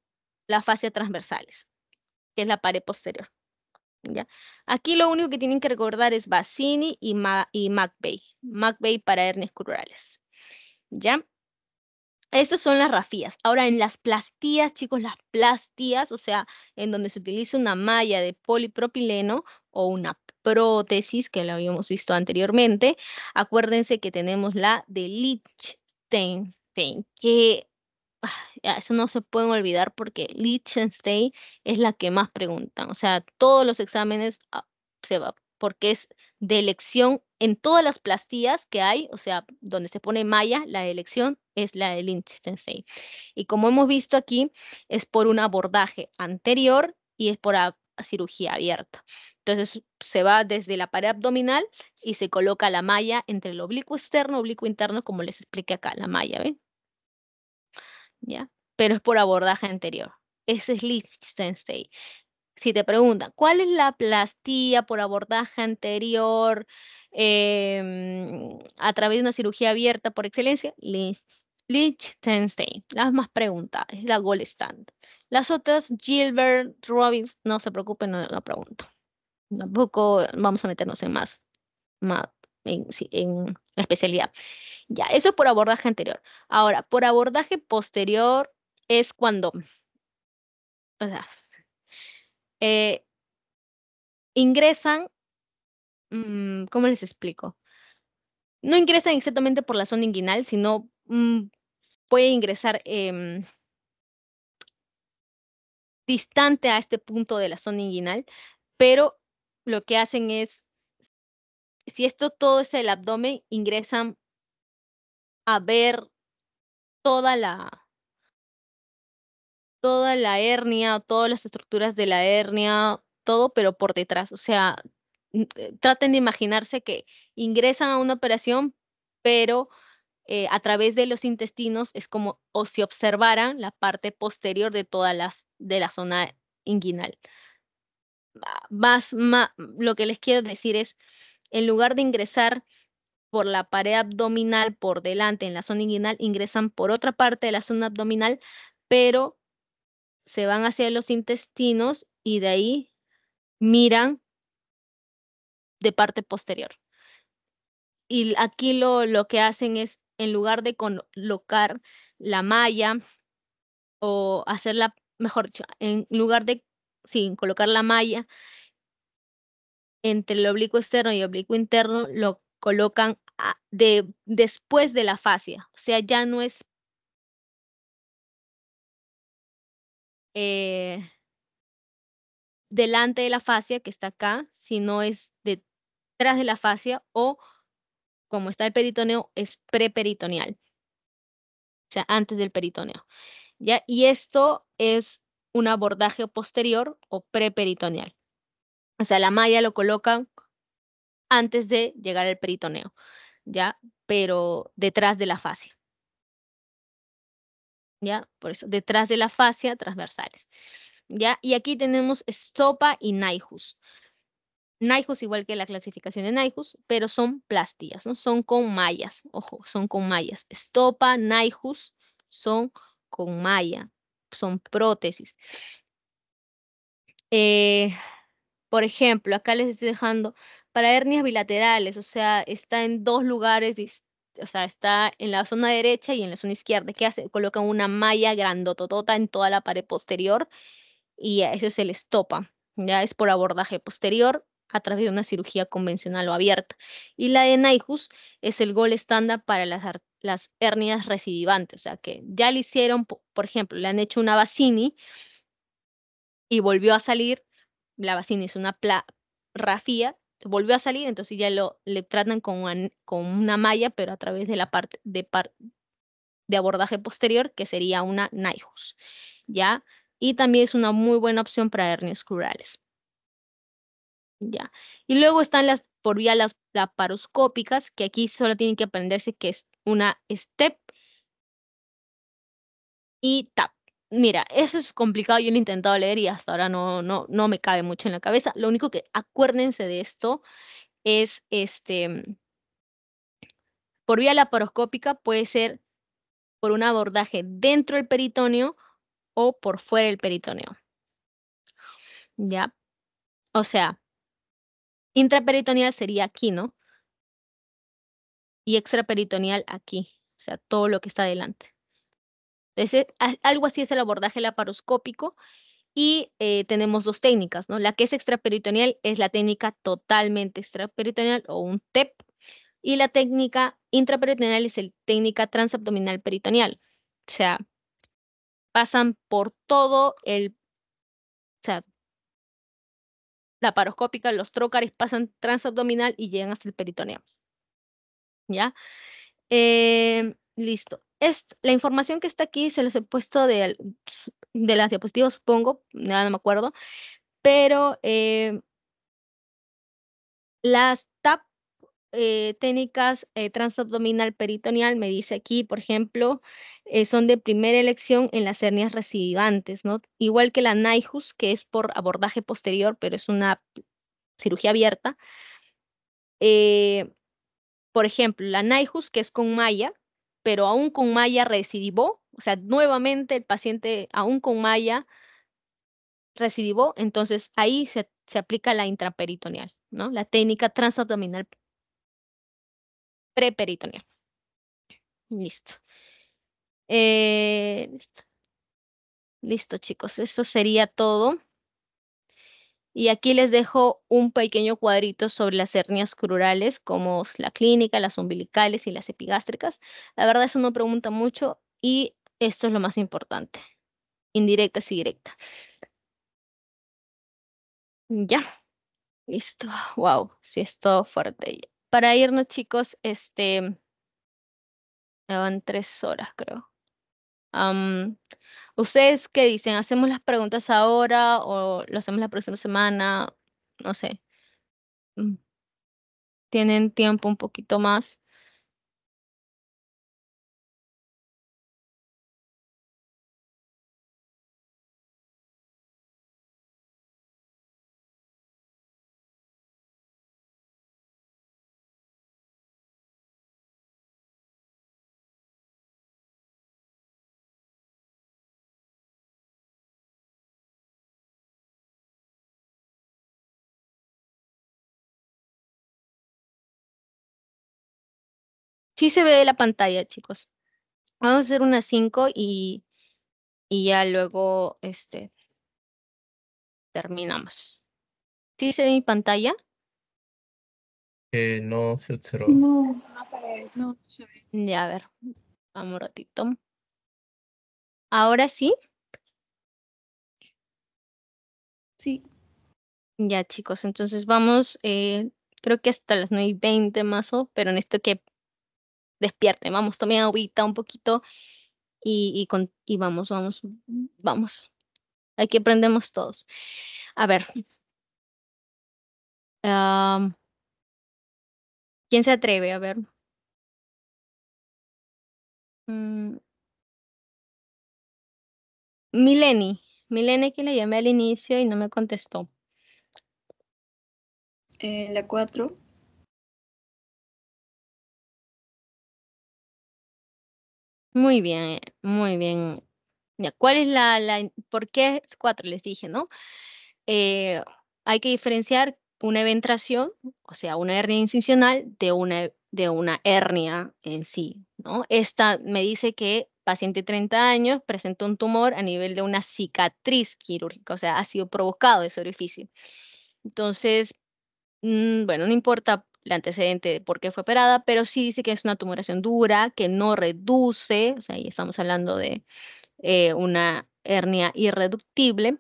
la fascia transversales, que es la pared posterior. ¿Ya? Aquí lo único que tienen que recordar es bacini y, macbay, y para hernias crurales. ¿Ya? Estas son las rafías. Ahora, en las plastías, chicos, las plastías, o sea, en donde se utiliza una malla de polipropileno o una prótesis, que la habíamos visto anteriormente, acuérdense que tenemos la de Liechtenstein, que eso no se pueden olvidar porque Liechtenstein es la que más preguntan. O sea, todos los exámenes ah, se va, porque es de elección en todas las plastillas que hay, o sea, donde se pone malla, la elección es la del lichtenstein Y como hemos visto aquí, es por un abordaje anterior y es por cirugía abierta. Entonces se va desde la pared abdominal y se coloca la malla entre el oblicuo externo, oblicuo interno, como les expliqué acá, la malla, ¿ven? ¿Ya? Pero es por abordaje anterior. Ese es Liechtenstein si te preguntan, ¿cuál es la plastía por abordaje anterior em, a través de una cirugía abierta por excelencia? Leach-Tenstein, las más es la gold Las otras, Gilbert, Robbins, no se preocupen, no la pregunto. Tampoco vamos a meternos en más, más en, en especialidad. Ya, eso por abordaje anterior. Ahora, por abordaje posterior es cuando, eh, ingresan, mm, ¿cómo les explico? No ingresan exactamente por la zona inguinal, sino mm, puede ingresar em, distante a este punto de la zona inguinal, pero lo que hacen es, si esto todo es el abdomen, ingresan a ver toda la, toda la hernia, todas las estructuras de la hernia, todo, pero por detrás. O sea, eh, traten de imaginarse que ingresan a una operación, pero eh, a través de los intestinos es como o si observaran la parte posterior de todas las de la zona inguinal. Ah, más, lo que les quiero decir es, en lugar de ingresar por la pared abdominal por delante en la zona inguinal, ingresan por otra parte de la zona abdominal, pero se van hacia los intestinos y de ahí miran de parte posterior. Y aquí lo, lo que hacen es, en lugar de colocar la malla o hacerla, mejor dicho, en lugar de, sí, colocar la malla entre el oblicuo externo y oblicuo interno, lo colocan de, después de la fascia. O sea, ya no es Eh, delante de la fascia que está acá, si no es detrás de la fascia o como está el peritoneo, es preperitoneal, o sea, antes del peritoneo. ¿ya? Y esto es un abordaje posterior o preperitoneal. O sea, la malla lo colocan antes de llegar al peritoneo, ¿ya? Pero detrás de la fascia. ¿ya? Por eso, detrás de la fascia, transversales, ¿ya? Y aquí tenemos estopa y naijus. Naijus, igual que la clasificación de naijus, pero son plastillas, ¿no? Son con mallas, ojo, son con mallas. Estopa, naijus, son con malla, son prótesis. Eh, por ejemplo, acá les estoy dejando para hernias bilaterales, o sea, está en dos lugares distintos o sea, está en la zona derecha y en la zona izquierda, que hace? Coloca una malla grandototota en toda la pared posterior y ese es el estopa, ya es por abordaje posterior a través de una cirugía convencional o abierta. Y la de es el gol estándar para las, las hernias recidivantes, o sea, que ya le hicieron, por ejemplo, le han hecho una vacini y volvió a salir, la vacini es una plafía, volvió a salir, entonces ya lo, le tratan con una, con una malla, pero a través de la parte de, de abordaje posterior, que sería una Naihus, ¿ya? Y también es una muy buena opción para hernias crurales. ¿Ya? Y luego están las, por vía las laparoscópicas, que aquí solo tienen que aprenderse que es una STEP y TAP mira, eso es complicado, yo lo he intentado leer y hasta ahora no, no, no me cabe mucho en la cabeza. Lo único que acuérdense de esto es este, mm, por vía laparoscópica puede ser por un abordaje dentro del peritoneo o por fuera del peritoneo. ¿Ya? O sea, intraperitoneal sería aquí, ¿no? Y extraperitoneal aquí, o sea, todo lo que está adelante. Entonces, algo así es el abordaje laparoscópico y eh, tenemos dos técnicas, ¿no? La que es extraperitoneal es la técnica totalmente extraperitoneal o un TEP y la técnica intraperitoneal es la técnica transabdominal peritoneal. O sea, pasan por todo el... O sea, la paroscópica, los trócares pasan transabdominal y llegan hasta el peritoneo. ¿Ya? Em, listo la información que está aquí se los he puesto de, de las diapositivas, supongo, no me acuerdo, pero eh, las TAP eh, técnicas eh, transabdominal peritoneal, me dice aquí, por ejemplo, son de primera elección en las hernias residuantes, ¿no? Igual que la NIHUS, que es por abordaje posterior, pero es una cirugía abierta. por ejemplo, la NIHUS, que es con maya, pero aún con malla recidivó, o sea, nuevamente el paciente aún con malla recidivó, entonces ahí se, aplica la intraperitoneal, ¿no? La técnica transabdominal preperitoneal. listo. Eh, listo, chicos, eso sería todo. Y aquí les dejo un pequeño cuadrito sobre las hernias crurales, como la clínica, las umbilicales y las epigástricas. La verdad, eso no pregunta mucho y esto es lo más importante, indirectas y directa. Ya, listo. Wow, sí es todo fuerte. Para irnos, chicos, este, me van tres horas, creo. ¿Ustedes que dicen? ¿Hacemos las preguntas ahora o lo hacemos la próxima semana? No sé. Mm. Tienen tiempo un poquito más. sí se ve la pantalla, chicos. Vamos a hacer unas 5 y, ya luego este, terminamos. ¿Sí se ve mi pantalla? Eh, no se observa. No, no se ve. Ya, a ver. Vamos un ratito. ¿Ahora sí? Sí. Ya, chicos, entonces vamos, eh, creo que hasta las 9 y 20 más o, pero esto que despierten, vamos, tomen agüita un poquito y, con, y vamos, vamos, vamos. Aquí aprendemos todos. A ver. ¿Quién se atreve? A ver. Mm. Mileni. Mileni que le llamé al inicio y no me contestó. Eh, la cuatro. Muy bien, muy bien. Ya, ¿Cuál es la, la, por qué es cuatro? Les dije, ¿no? Eh, hay que diferenciar una eventración, o sea, una hernia incisional, de una, de una hernia en sí, ¿no? Esta me dice que paciente 30 años presentó un tumor a nivel de una cicatriz quirúrgica, o sea, ha sido provocado ese orificio. Entonces, mm, bueno, no importa el antecedente de por qué fue operada, pero sí dice que es una tumoración dura, que no reduce, o sea, ahí estamos hablando de eh, una hernia irreductible,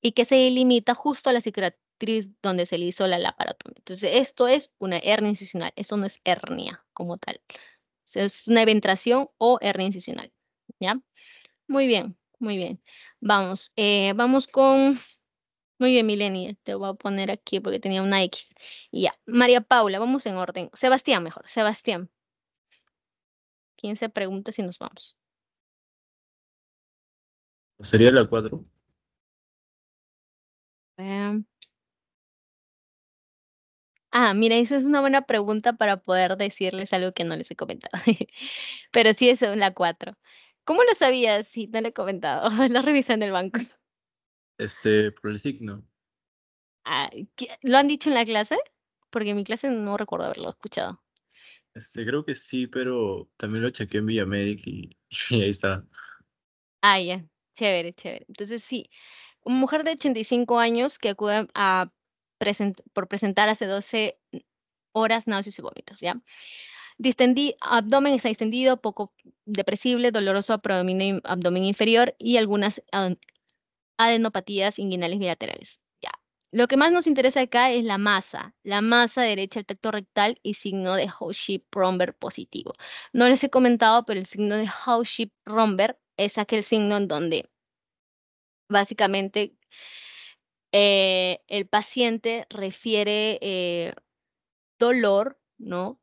y que se limita justo a la cicatriz donde se le hizo la laparotomía. Entonces, esto es una hernia incisional, eso no es hernia como tal. es una eventración o hernia incisional, ¿ya? Muy bien, muy bien. Vamos, eh, vamos con muy bien, Milenia, te voy a poner aquí porque tenía una X. Ya, María Paula, vamos en orden. Sebastián, mejor, Sebastián. ¿Quién se pregunta si nos vamos? ¿Sería la 4? Ah, mira, esa es una buena pregunta para poder decirles algo que no les he comentado. Pero sí es la 4. ¿Cómo lo sabías si no le he comentado? Lo revisé en el banco. Este, por el signo. Ah, ¿Lo han dicho en la clase? Porque en mi clase no recuerdo haberlo escuchado. Este, creo que sí, pero también lo chequeé en Villamedic y, y ahí está. Ah, ya. Chévere, chévere. Entonces, sí. mujer de 85 años que acude a por presentar hace 12 horas náuseas y vómitos, ¿ya? Distendí, abdomen está distendido, poco depresible, doloroso abdomen, abdomen inferior y algunas ah, adenopatías inguinales bilaterales. Ya. Lo que más nos interesa acá es la masa, la masa derecha del tacto rectal y signo de Cauchy-Romberg positivo. No les he comentado, pero el signo de Cauchy-Romberg es aquel signo en donde básicamente eh, el paciente refiere eh, dolor, ¿no?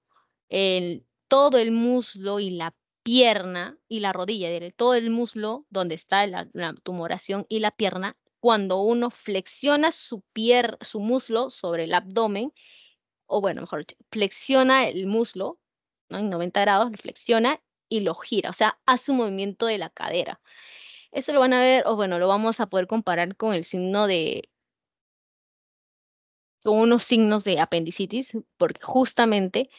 todo el muslo y la pierna y la rodilla, todo el muslo donde está la, tumoración y la pierna, cuando uno flexiona su, pier, su muslo sobre el abdomen, o bueno, mejor flexiona el muslo ¿no? en 90 grados, lo flexiona y lo gira, o sea, hace un movimiento de la cadera. Eso lo van a ver, o bueno, lo vamos a poder comparar con el signo de, con unos signos de apendicitis, porque justamente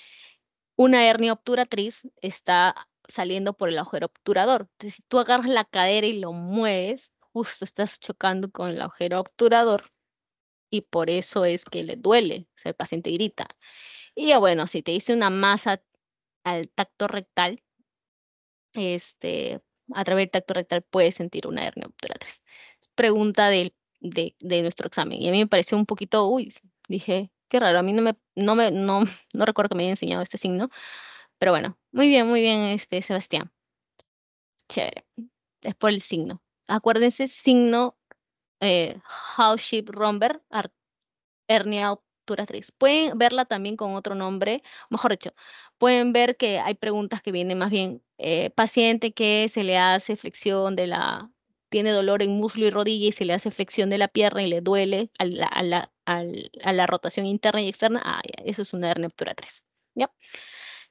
una hernia obturatriz está saliendo por el agujero obturador. Entonces, si tú agarras la cadera y lo mueves, justo estás chocando con el agujero obturador y por eso es que le duele, o sea, el paciente grita. Y bueno, si te hice una masa al tacto rectal, este, a través del tacto rectal puedes sentir una hernia obturatriz. Pregunta de, de, nuestro examen. Y a mí me pareció un poquito, uy, dije, qué raro, a mí no me, no me, no, no recuerdo que me haya enseñado este signo, pero bueno, muy bien, muy bien, este, Sebastián. Chévere. Es por el signo. Acuérdense, signo eh, House Romber, hernia obturatriz. Pueden verla también con otro nombre, mejor dicho, pueden ver que hay preguntas que vienen más bien eh, paciente que se le hace flexión de la, tiene dolor en muslo y rodilla y se le hace flexión de la pierna y le duele a la, a la, a rotación interna y externa, ah, eso es una hernia obturatriz. ¿ya?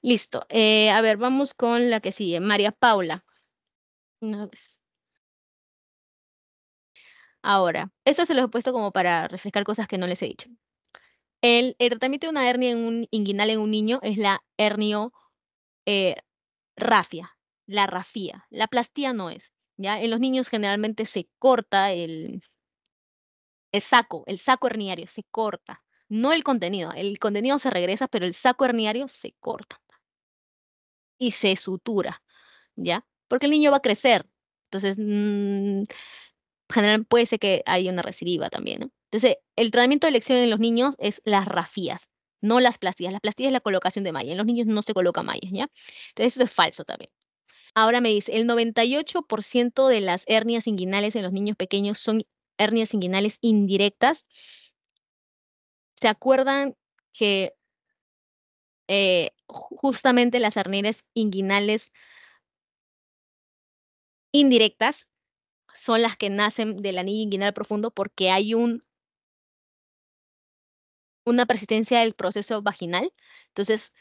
Listo. Eh, a ver, vamos con la que sigue. María Paula. Una vez. Ahora, eso se los he puesto como para refrescar cosas que no les he dicho. El, tratamiento de una hernia inguinal en un niño es la hernia eh, rafia, la rafía. La plastía no es. ¿ya? En los niños generalmente se corta el saco, el saco herniario se corta. No el contenido, el contenido se regresa, pero el saco herniario se corta y se sutura, ¿ya? Porque el niño va a crecer. Entonces, mmm, general, puede ser que haya una recidiva también, Entonces, el tratamiento de elección en los niños es las rafías, no las plastillas. Las plastillas es la colocación de malla. En los niños no se coloca malla, ¿ya? Entonces, eso es falso también. Ahora me dice, el 98% de las hernias inguinales en los niños pequeños son hernias inguinales indirectas. ¿Se acuerdan que eh, justamente las hernias inguinales indirectas son las que nacen del anillo inguinal profundo porque hay un una persistencia del proceso vaginal. Entonces,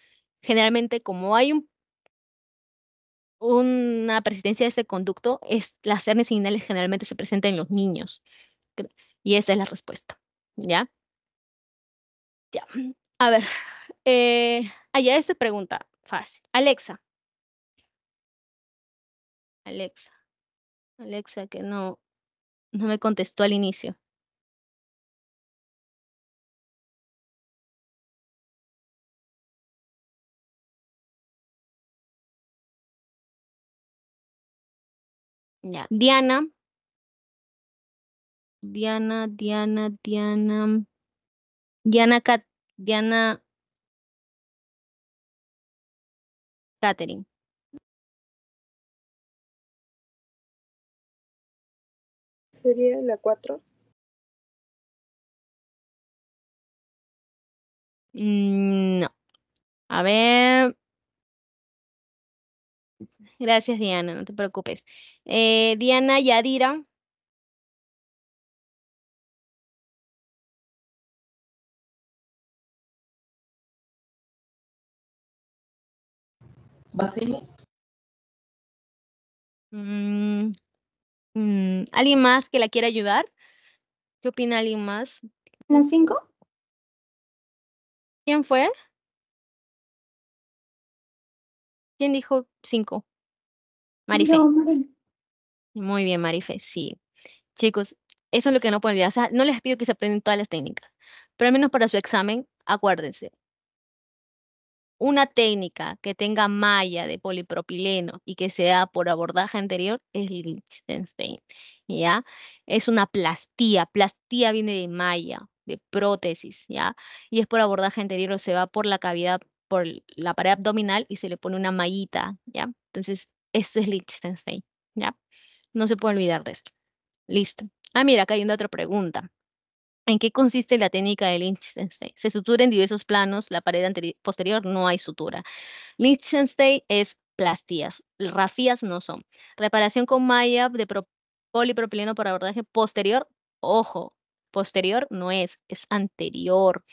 generalmente como hay una persistencia de este conducto, es, las hernias inguinales generalmente se presentan en los niños. Y esa es la respuesta. ¿Ya? Ya. A ver. Eh, Ah, ya esta pregunta fácil. Alexa. Alexa. Alexa que no, no me contestó al inicio. Ya. Diana. Diana, Diana, Diana. Diana, Diana Catering. Sería la cuatro. Mm, no. A ver. Gracias, Diana, no te preocupes. Eh, Diana Yadira Mm, mm, ¿Alguien más que la quiera ayudar? ¿Qué opina alguien más? ¿Los cinco? ¿Quién fue? ¿Quién dijo cinco? Marife. Muy bien, Marife, sí. Chicos, eso es lo que no puedo olvidar. no les pido que se aprendan todas las técnicas, pero al menos para su examen, acuérdense, una técnica que tenga malla de polipropileno y que sea por abordaje anterior es Lichtenstein, ¿ya? Es una plastía, plastía viene de malla, de prótesis, ¿ya? Y es por abordaje anterior, o se va por la cavidad, por la pared abdominal y se le pone una mallita, ¿ya? Entonces, esto es Lichtenstein, ¿ya? No se puede olvidar de esto. Listo. Ah, mira, acá hay una otra pregunta. ¿En qué consiste la técnica de Lichtenstein? Se sutura en diversos planos, la pared anterior, posterior no hay sutura. Lichtenstein es plastías, rafías no son. Reparación con malla de polipropileno por abordaje posterior, ojo, posterior no es, es anterior.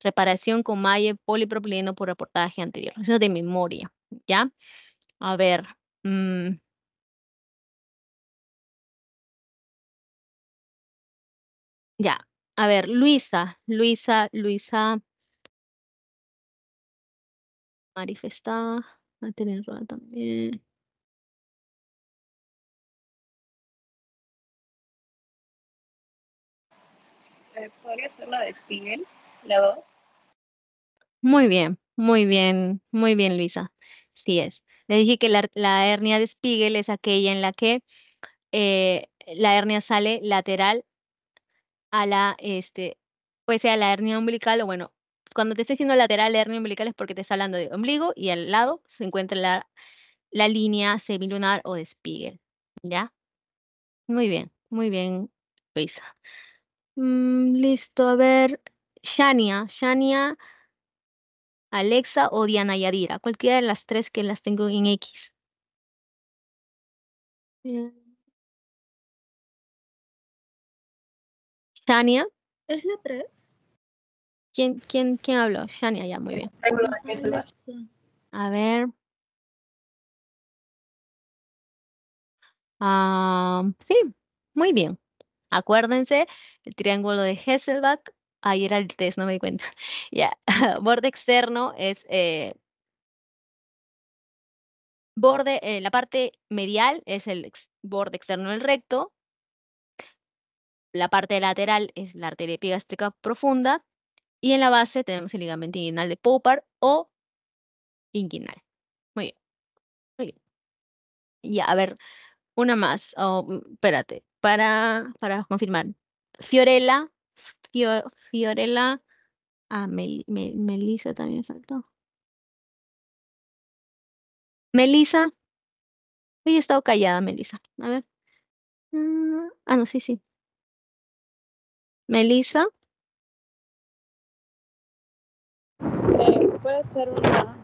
Reparación con malla polipropileno por abordaje anterior. Eso es de memoria, ¿ya? A ver. Mm. Ya, a ver, Luisa, Luisa, Luisa. Manifestada. Mantener también. ¿Podría ser la de Spiegel, la 2? Muy bien, muy bien, muy bien, Luisa. Sí es. Le dije que la, hernia de Spiegel es aquella en la que eh, la hernia sale lateral a la, este, pues sea la hernia umbilical o bueno, cuando te esté diciendo lateral hernia umbilical es porque te está hablando de ombligo y al lado se encuentra la, la línea semilunar o de Spiegel, ¿ya? Muy bien, muy bien, Luisa. Mm, listo, a ver, Shania, Shania, Alexa o Diana Yadira, cualquiera de las tres que las tengo en X. Shania. ¿Es la tres. ¿Quién, quién, quién habló? Shania, ya, muy bien. A ver. sí, muy bien. Acuérdense, el triángulo de Hesselbach, ahí era el test, no me di cuenta. Ya, borde externo es eh, borde, eh, la parte medial es el borde externo del recto, la parte lateral es la arteria epigástrica profunda y en la base tenemos el ligamento inguinal de Popper o inguinal. Muy bien. Muy bien. Ya, a ver, una más. Oh, mm, espérate, para, para confirmar. Fiorella, Fiorella, ah, Melissa también faltó. ¿Melisa? Hoy he estado callada, Melissa. A ver. Mm, ah, no, sí, sí. Melissa. Eh, puede ser una.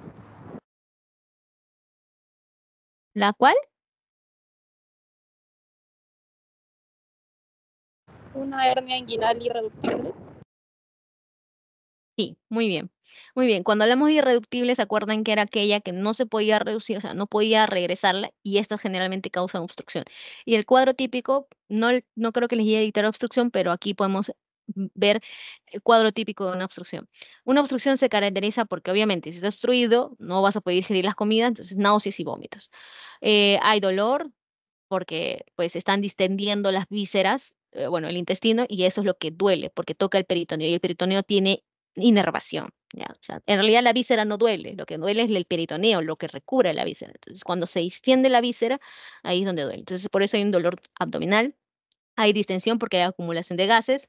¿La cual? Una hernia inguinal irreductible. Sí, muy bien. Muy bien, cuando hablamos de irreductibles, ¿se acuerdan que era aquella que no se podía reducir, o sea, no podía regresarla y estas generalmente causan obstrucción? Y el cuadro típico, no, no creo que les iba a obstrucción, pero aquí podemos ver el cuadro típico de una obstrucción. Una obstrucción se caracteriza porque obviamente si está obstruido no vas a poder digerir las comidas, entonces náuseas y vómitos. Eh, hay dolor porque pues están distendiendo las vísceras, eh, bueno, el intestino, y eso es lo que duele porque toca el peritoneo y el peritoneo tiene inervación en realidad la víscera no duele, lo que duele es el peritoneo, lo que recubre la víscera. Entonces, cuando se distiende la víscera, ahí es donde duele. Entonces, por eso hay un dolor abdominal, hay distensión porque hay acumulación de gases,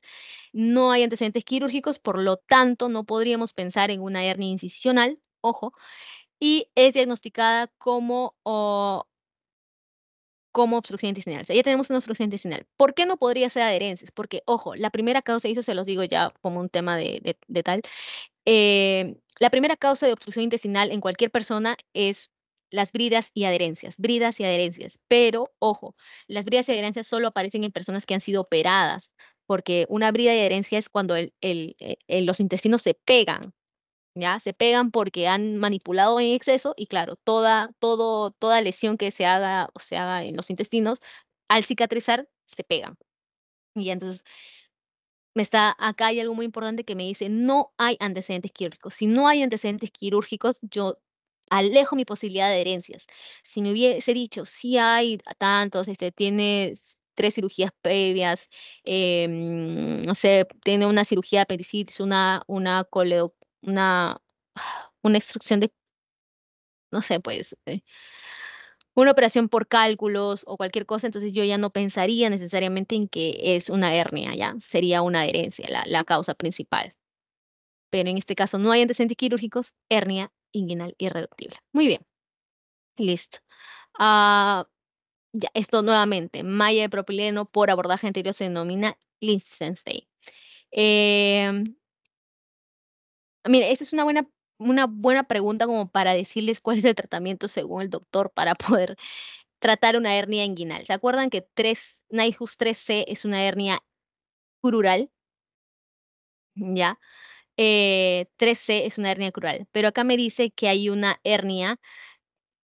no hay antecedentes quirúrgicos, por lo tanto, no podríamos pensar en una hernia incisional, ojo, y es diagnosticada como como obstrucción intestinal. ya tenemos una obstrucción intestinal. ¿Por qué no podría ser adherencias? Porque, ojo, la primera causa, y eso se los digo ya como un tema de, tal, eh, la primera causa de obstrucción intestinal en cualquier persona es las bridas y adherencias, bridas y adherencias. Pero, ojo, las bridas y adherencias solo aparecen en personas que han sido operadas, porque una brida y adherencia es cuando eh, los intestinos se pegan, se pegan porque han manipulado en exceso y claro, toda, todo, toda lesión que se haga o se en los intestinos, al cicatrizar, se pegan. Y entonces, me está, acá hay algo muy importante que me dice, no hay antecedentes quirúrgicos. Si no hay antecedentes quirúrgicos, yo alejo mi posibilidad de herencias. Si me hubiese dicho, sí hay tantos, este, tiene tres cirugías previas, em, no sé, tiene una cirugía de apendicitis, una, una una, una instrucción de, no sé, pues, eh, una operación por cálculos o cualquier cosa, entonces yo ya no pensaría necesariamente en que es una hernia, ya sería una adherencia la, causa principal. Pero en este caso no hay antecedentes quirúrgicos, hernia inguinal irreductible. Muy bien, listo. Ah, ya, esto nuevamente, malla de propileno por abordaje anterior se denomina license Eh, em, Mira, esa es una buena, una buena pregunta como para decirles cuál es el tratamiento según el doctor para poder tratar una hernia inguinal. ¿Se acuerdan que 3, NIHUS 3C es una hernia crural? ¿Ya? 3C eh, es una hernia crural, pero acá me dice que hay una hernia,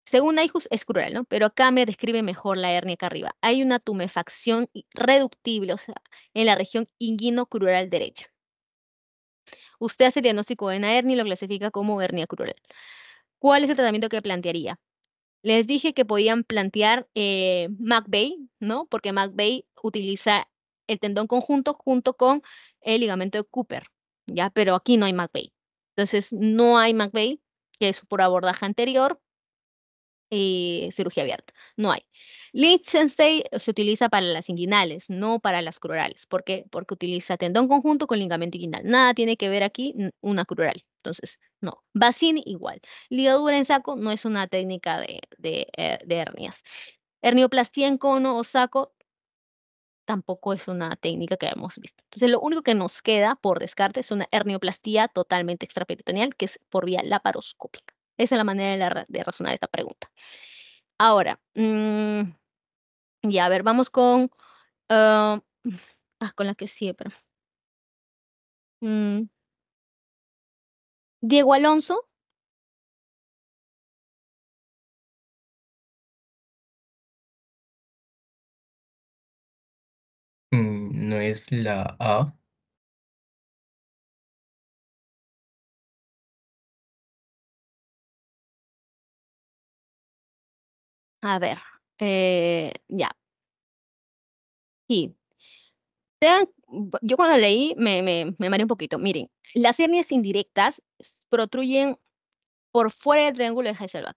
según NIHUS es crural, ¿no? Pero acá me describe mejor la hernia acá arriba. Hay una tumefacción reductible, o sea, en la región inguino-crural derecha. Usted hace el diagnóstico de una hernia y lo clasifica como hernia crural. ¿Cuál es el tratamiento que plantearía? Les dije que podían plantear eh, McVeigh, ¿no? Porque McVeigh utiliza el tendón conjunto junto con el ligamento de Cooper, ¿ya? Pero aquí no hay McVeigh. Entonces, no hay McVeigh, que es por abordaje anterior, y eh, cirugía abierta. No hay. Lichtenstein se utiliza para las inguinales, no para las crurales. ¿Por qué? Porque utiliza tendón conjunto con ligamento inguinal. Nada tiene que ver aquí una crural. Entonces, no. Bacini, igual. Ligadura en saco no es una técnica de, eh, hernias. Hernioplastía en cono o saco tampoco es una técnica que hemos visto. Entonces, lo único que nos queda por descarte es una hernioplastía totalmente extraperitoneal, que es por vía laparoscópica. Esa es la manera de razonar esta pregunta. Ahora, mm, ya, a ver, vamos con, ah, ah con la que siempre. Mm. Diego Alonso. Mm, no es la A. A ver, eh, ya. Sí. Yo cuando leí me, me, mareé un poquito. Miren, las hernias indirectas protruyen por fuera del triángulo de Heiselbach.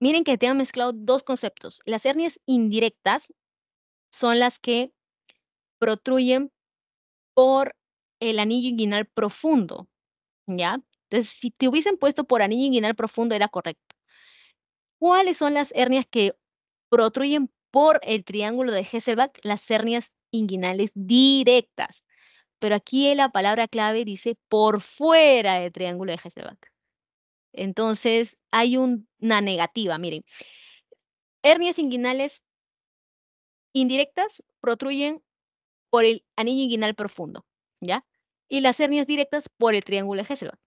Miren que te han mezclado dos conceptos. Las hernias indirectas son las que protruyen por el anillo inguinal profundo, ¿ya? Entonces, si te hubiesen puesto por anillo inguinal profundo, era correcto. ¿Cuáles son las hernias que protruyen por el triángulo de Hesselbach? Las hernias inguinales directas. Pero aquí la palabra clave dice por fuera del triángulo de Hesselbach. Entonces hay una negativa, miren. Hernias inguinales indirectas protruyen por el anillo inguinal profundo, ¿ya? Y las hernias directas por el triángulo de Hesselbach.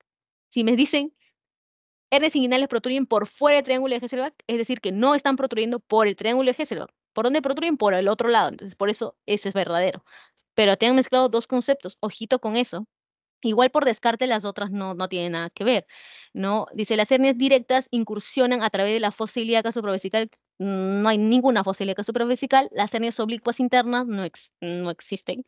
Si me dicen hernias inguinales protruyen por fuera del triángulo de Hesselbach, es decir, que no están protruyendo por el triángulo de Hesselbach. ¿Por dónde protruyen? Por el otro lado. Entonces, por eso ese es verdadero. Pero te han mezclado dos conceptos. Ojito con eso. Igual por descarte, las otras no, no tienen nada que ver. ¿no? Dice, las hernias directas incursionan a través de la fosa ilíaca supravesical. No hay ninguna fosa ilíaca supravesical. Las hernias oblicuas internas no, no existen.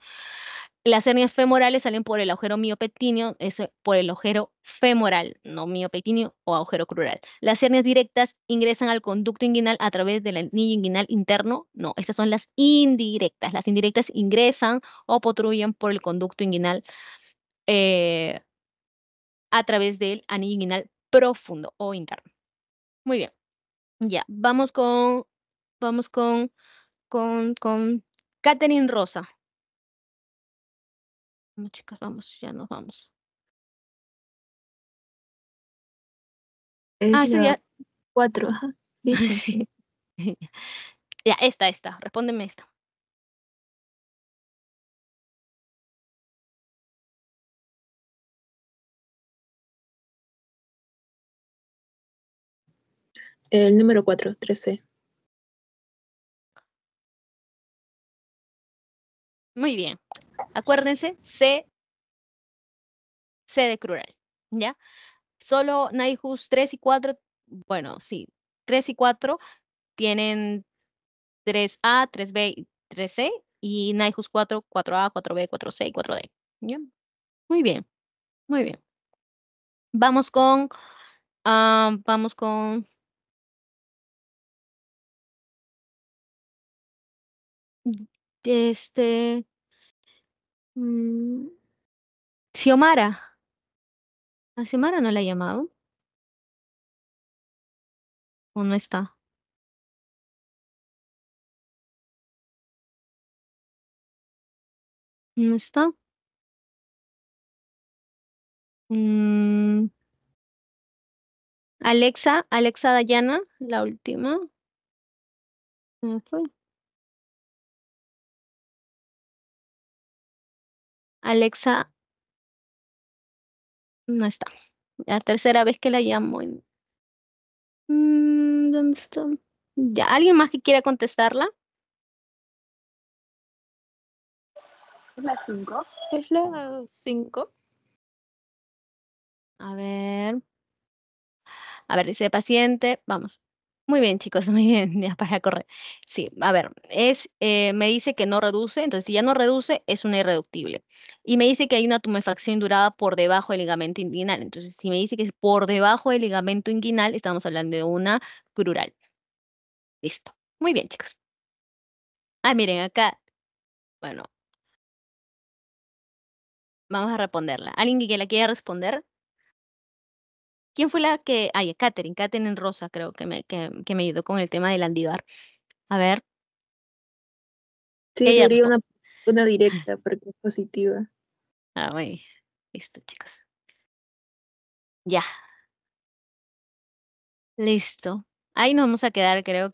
Las hernias femorales salen por el agujero miopetinio, es eh, por el agujero femoral, no miopetinio o agujero crural. Las hernias directas ingresan al conducto inguinal a través del anillo inguinal interno. No, estas son las indirectas. Las indirectas ingresan o protruyen por el conducto inguinal eh, a través del anillo inguinal profundo o interno. Muy bien. Ya, vamos con, vamos con, con, con Catherine Rosa chicas, vamos, ya nos vamos. ah, sí, ya. Cuatro, ajá. Ya, esta, esta. Respóndeme esta. El número cuatro, trece. Muy bien. Acuérdense, C, C de Crural. ¿ya? Solo Naihus 3 y 4, bueno, sí, 3 y 4 tienen 3A, 3B y 3C y Naihus 4, 4A, 4B, 4C y 4D, ¿ya? Muy bien, muy bien. Vamos con, ah, vamos con este Mm, Xiomara. ¿A Xiomara no la he llamado? ¿O no está? ¿No está? Mm. Alexa, Alexa Dayana, la última. Alexa no está. La tercera vez que la llamo. Mm, ¿Dónde está? ¿Ya? ¿Alguien más que quiera contestarla? ¿Es la 5? ¿Es la 5? A ver. A ver, dice paciente. Vamos. Muy bien, chicos, muy bien, ya para correr. Sí, a ver, es, eh, me dice que no reduce, entonces si ya no reduce, es una irreductible y me dice que hay una tumefacción durada por debajo del ligamento inguinal. Entonces, si me dice que es por debajo del ligamento inguinal, estamos hablando de una crural. Listo. Muy bien, chicos. Ah, miren, acá, bueno, vamos a responderla. ¿Alguien que la quiera responder? ¿Quién fue la que...? Ay, Katherine, Katherine Rosa creo que me, que, me ayudó con el tema del andivar. A ver. Sí, sería una una directa, porque es positiva. Ah, Listo, chicos. Ya. Listo. Ahí nos vamos a quedar, creo que.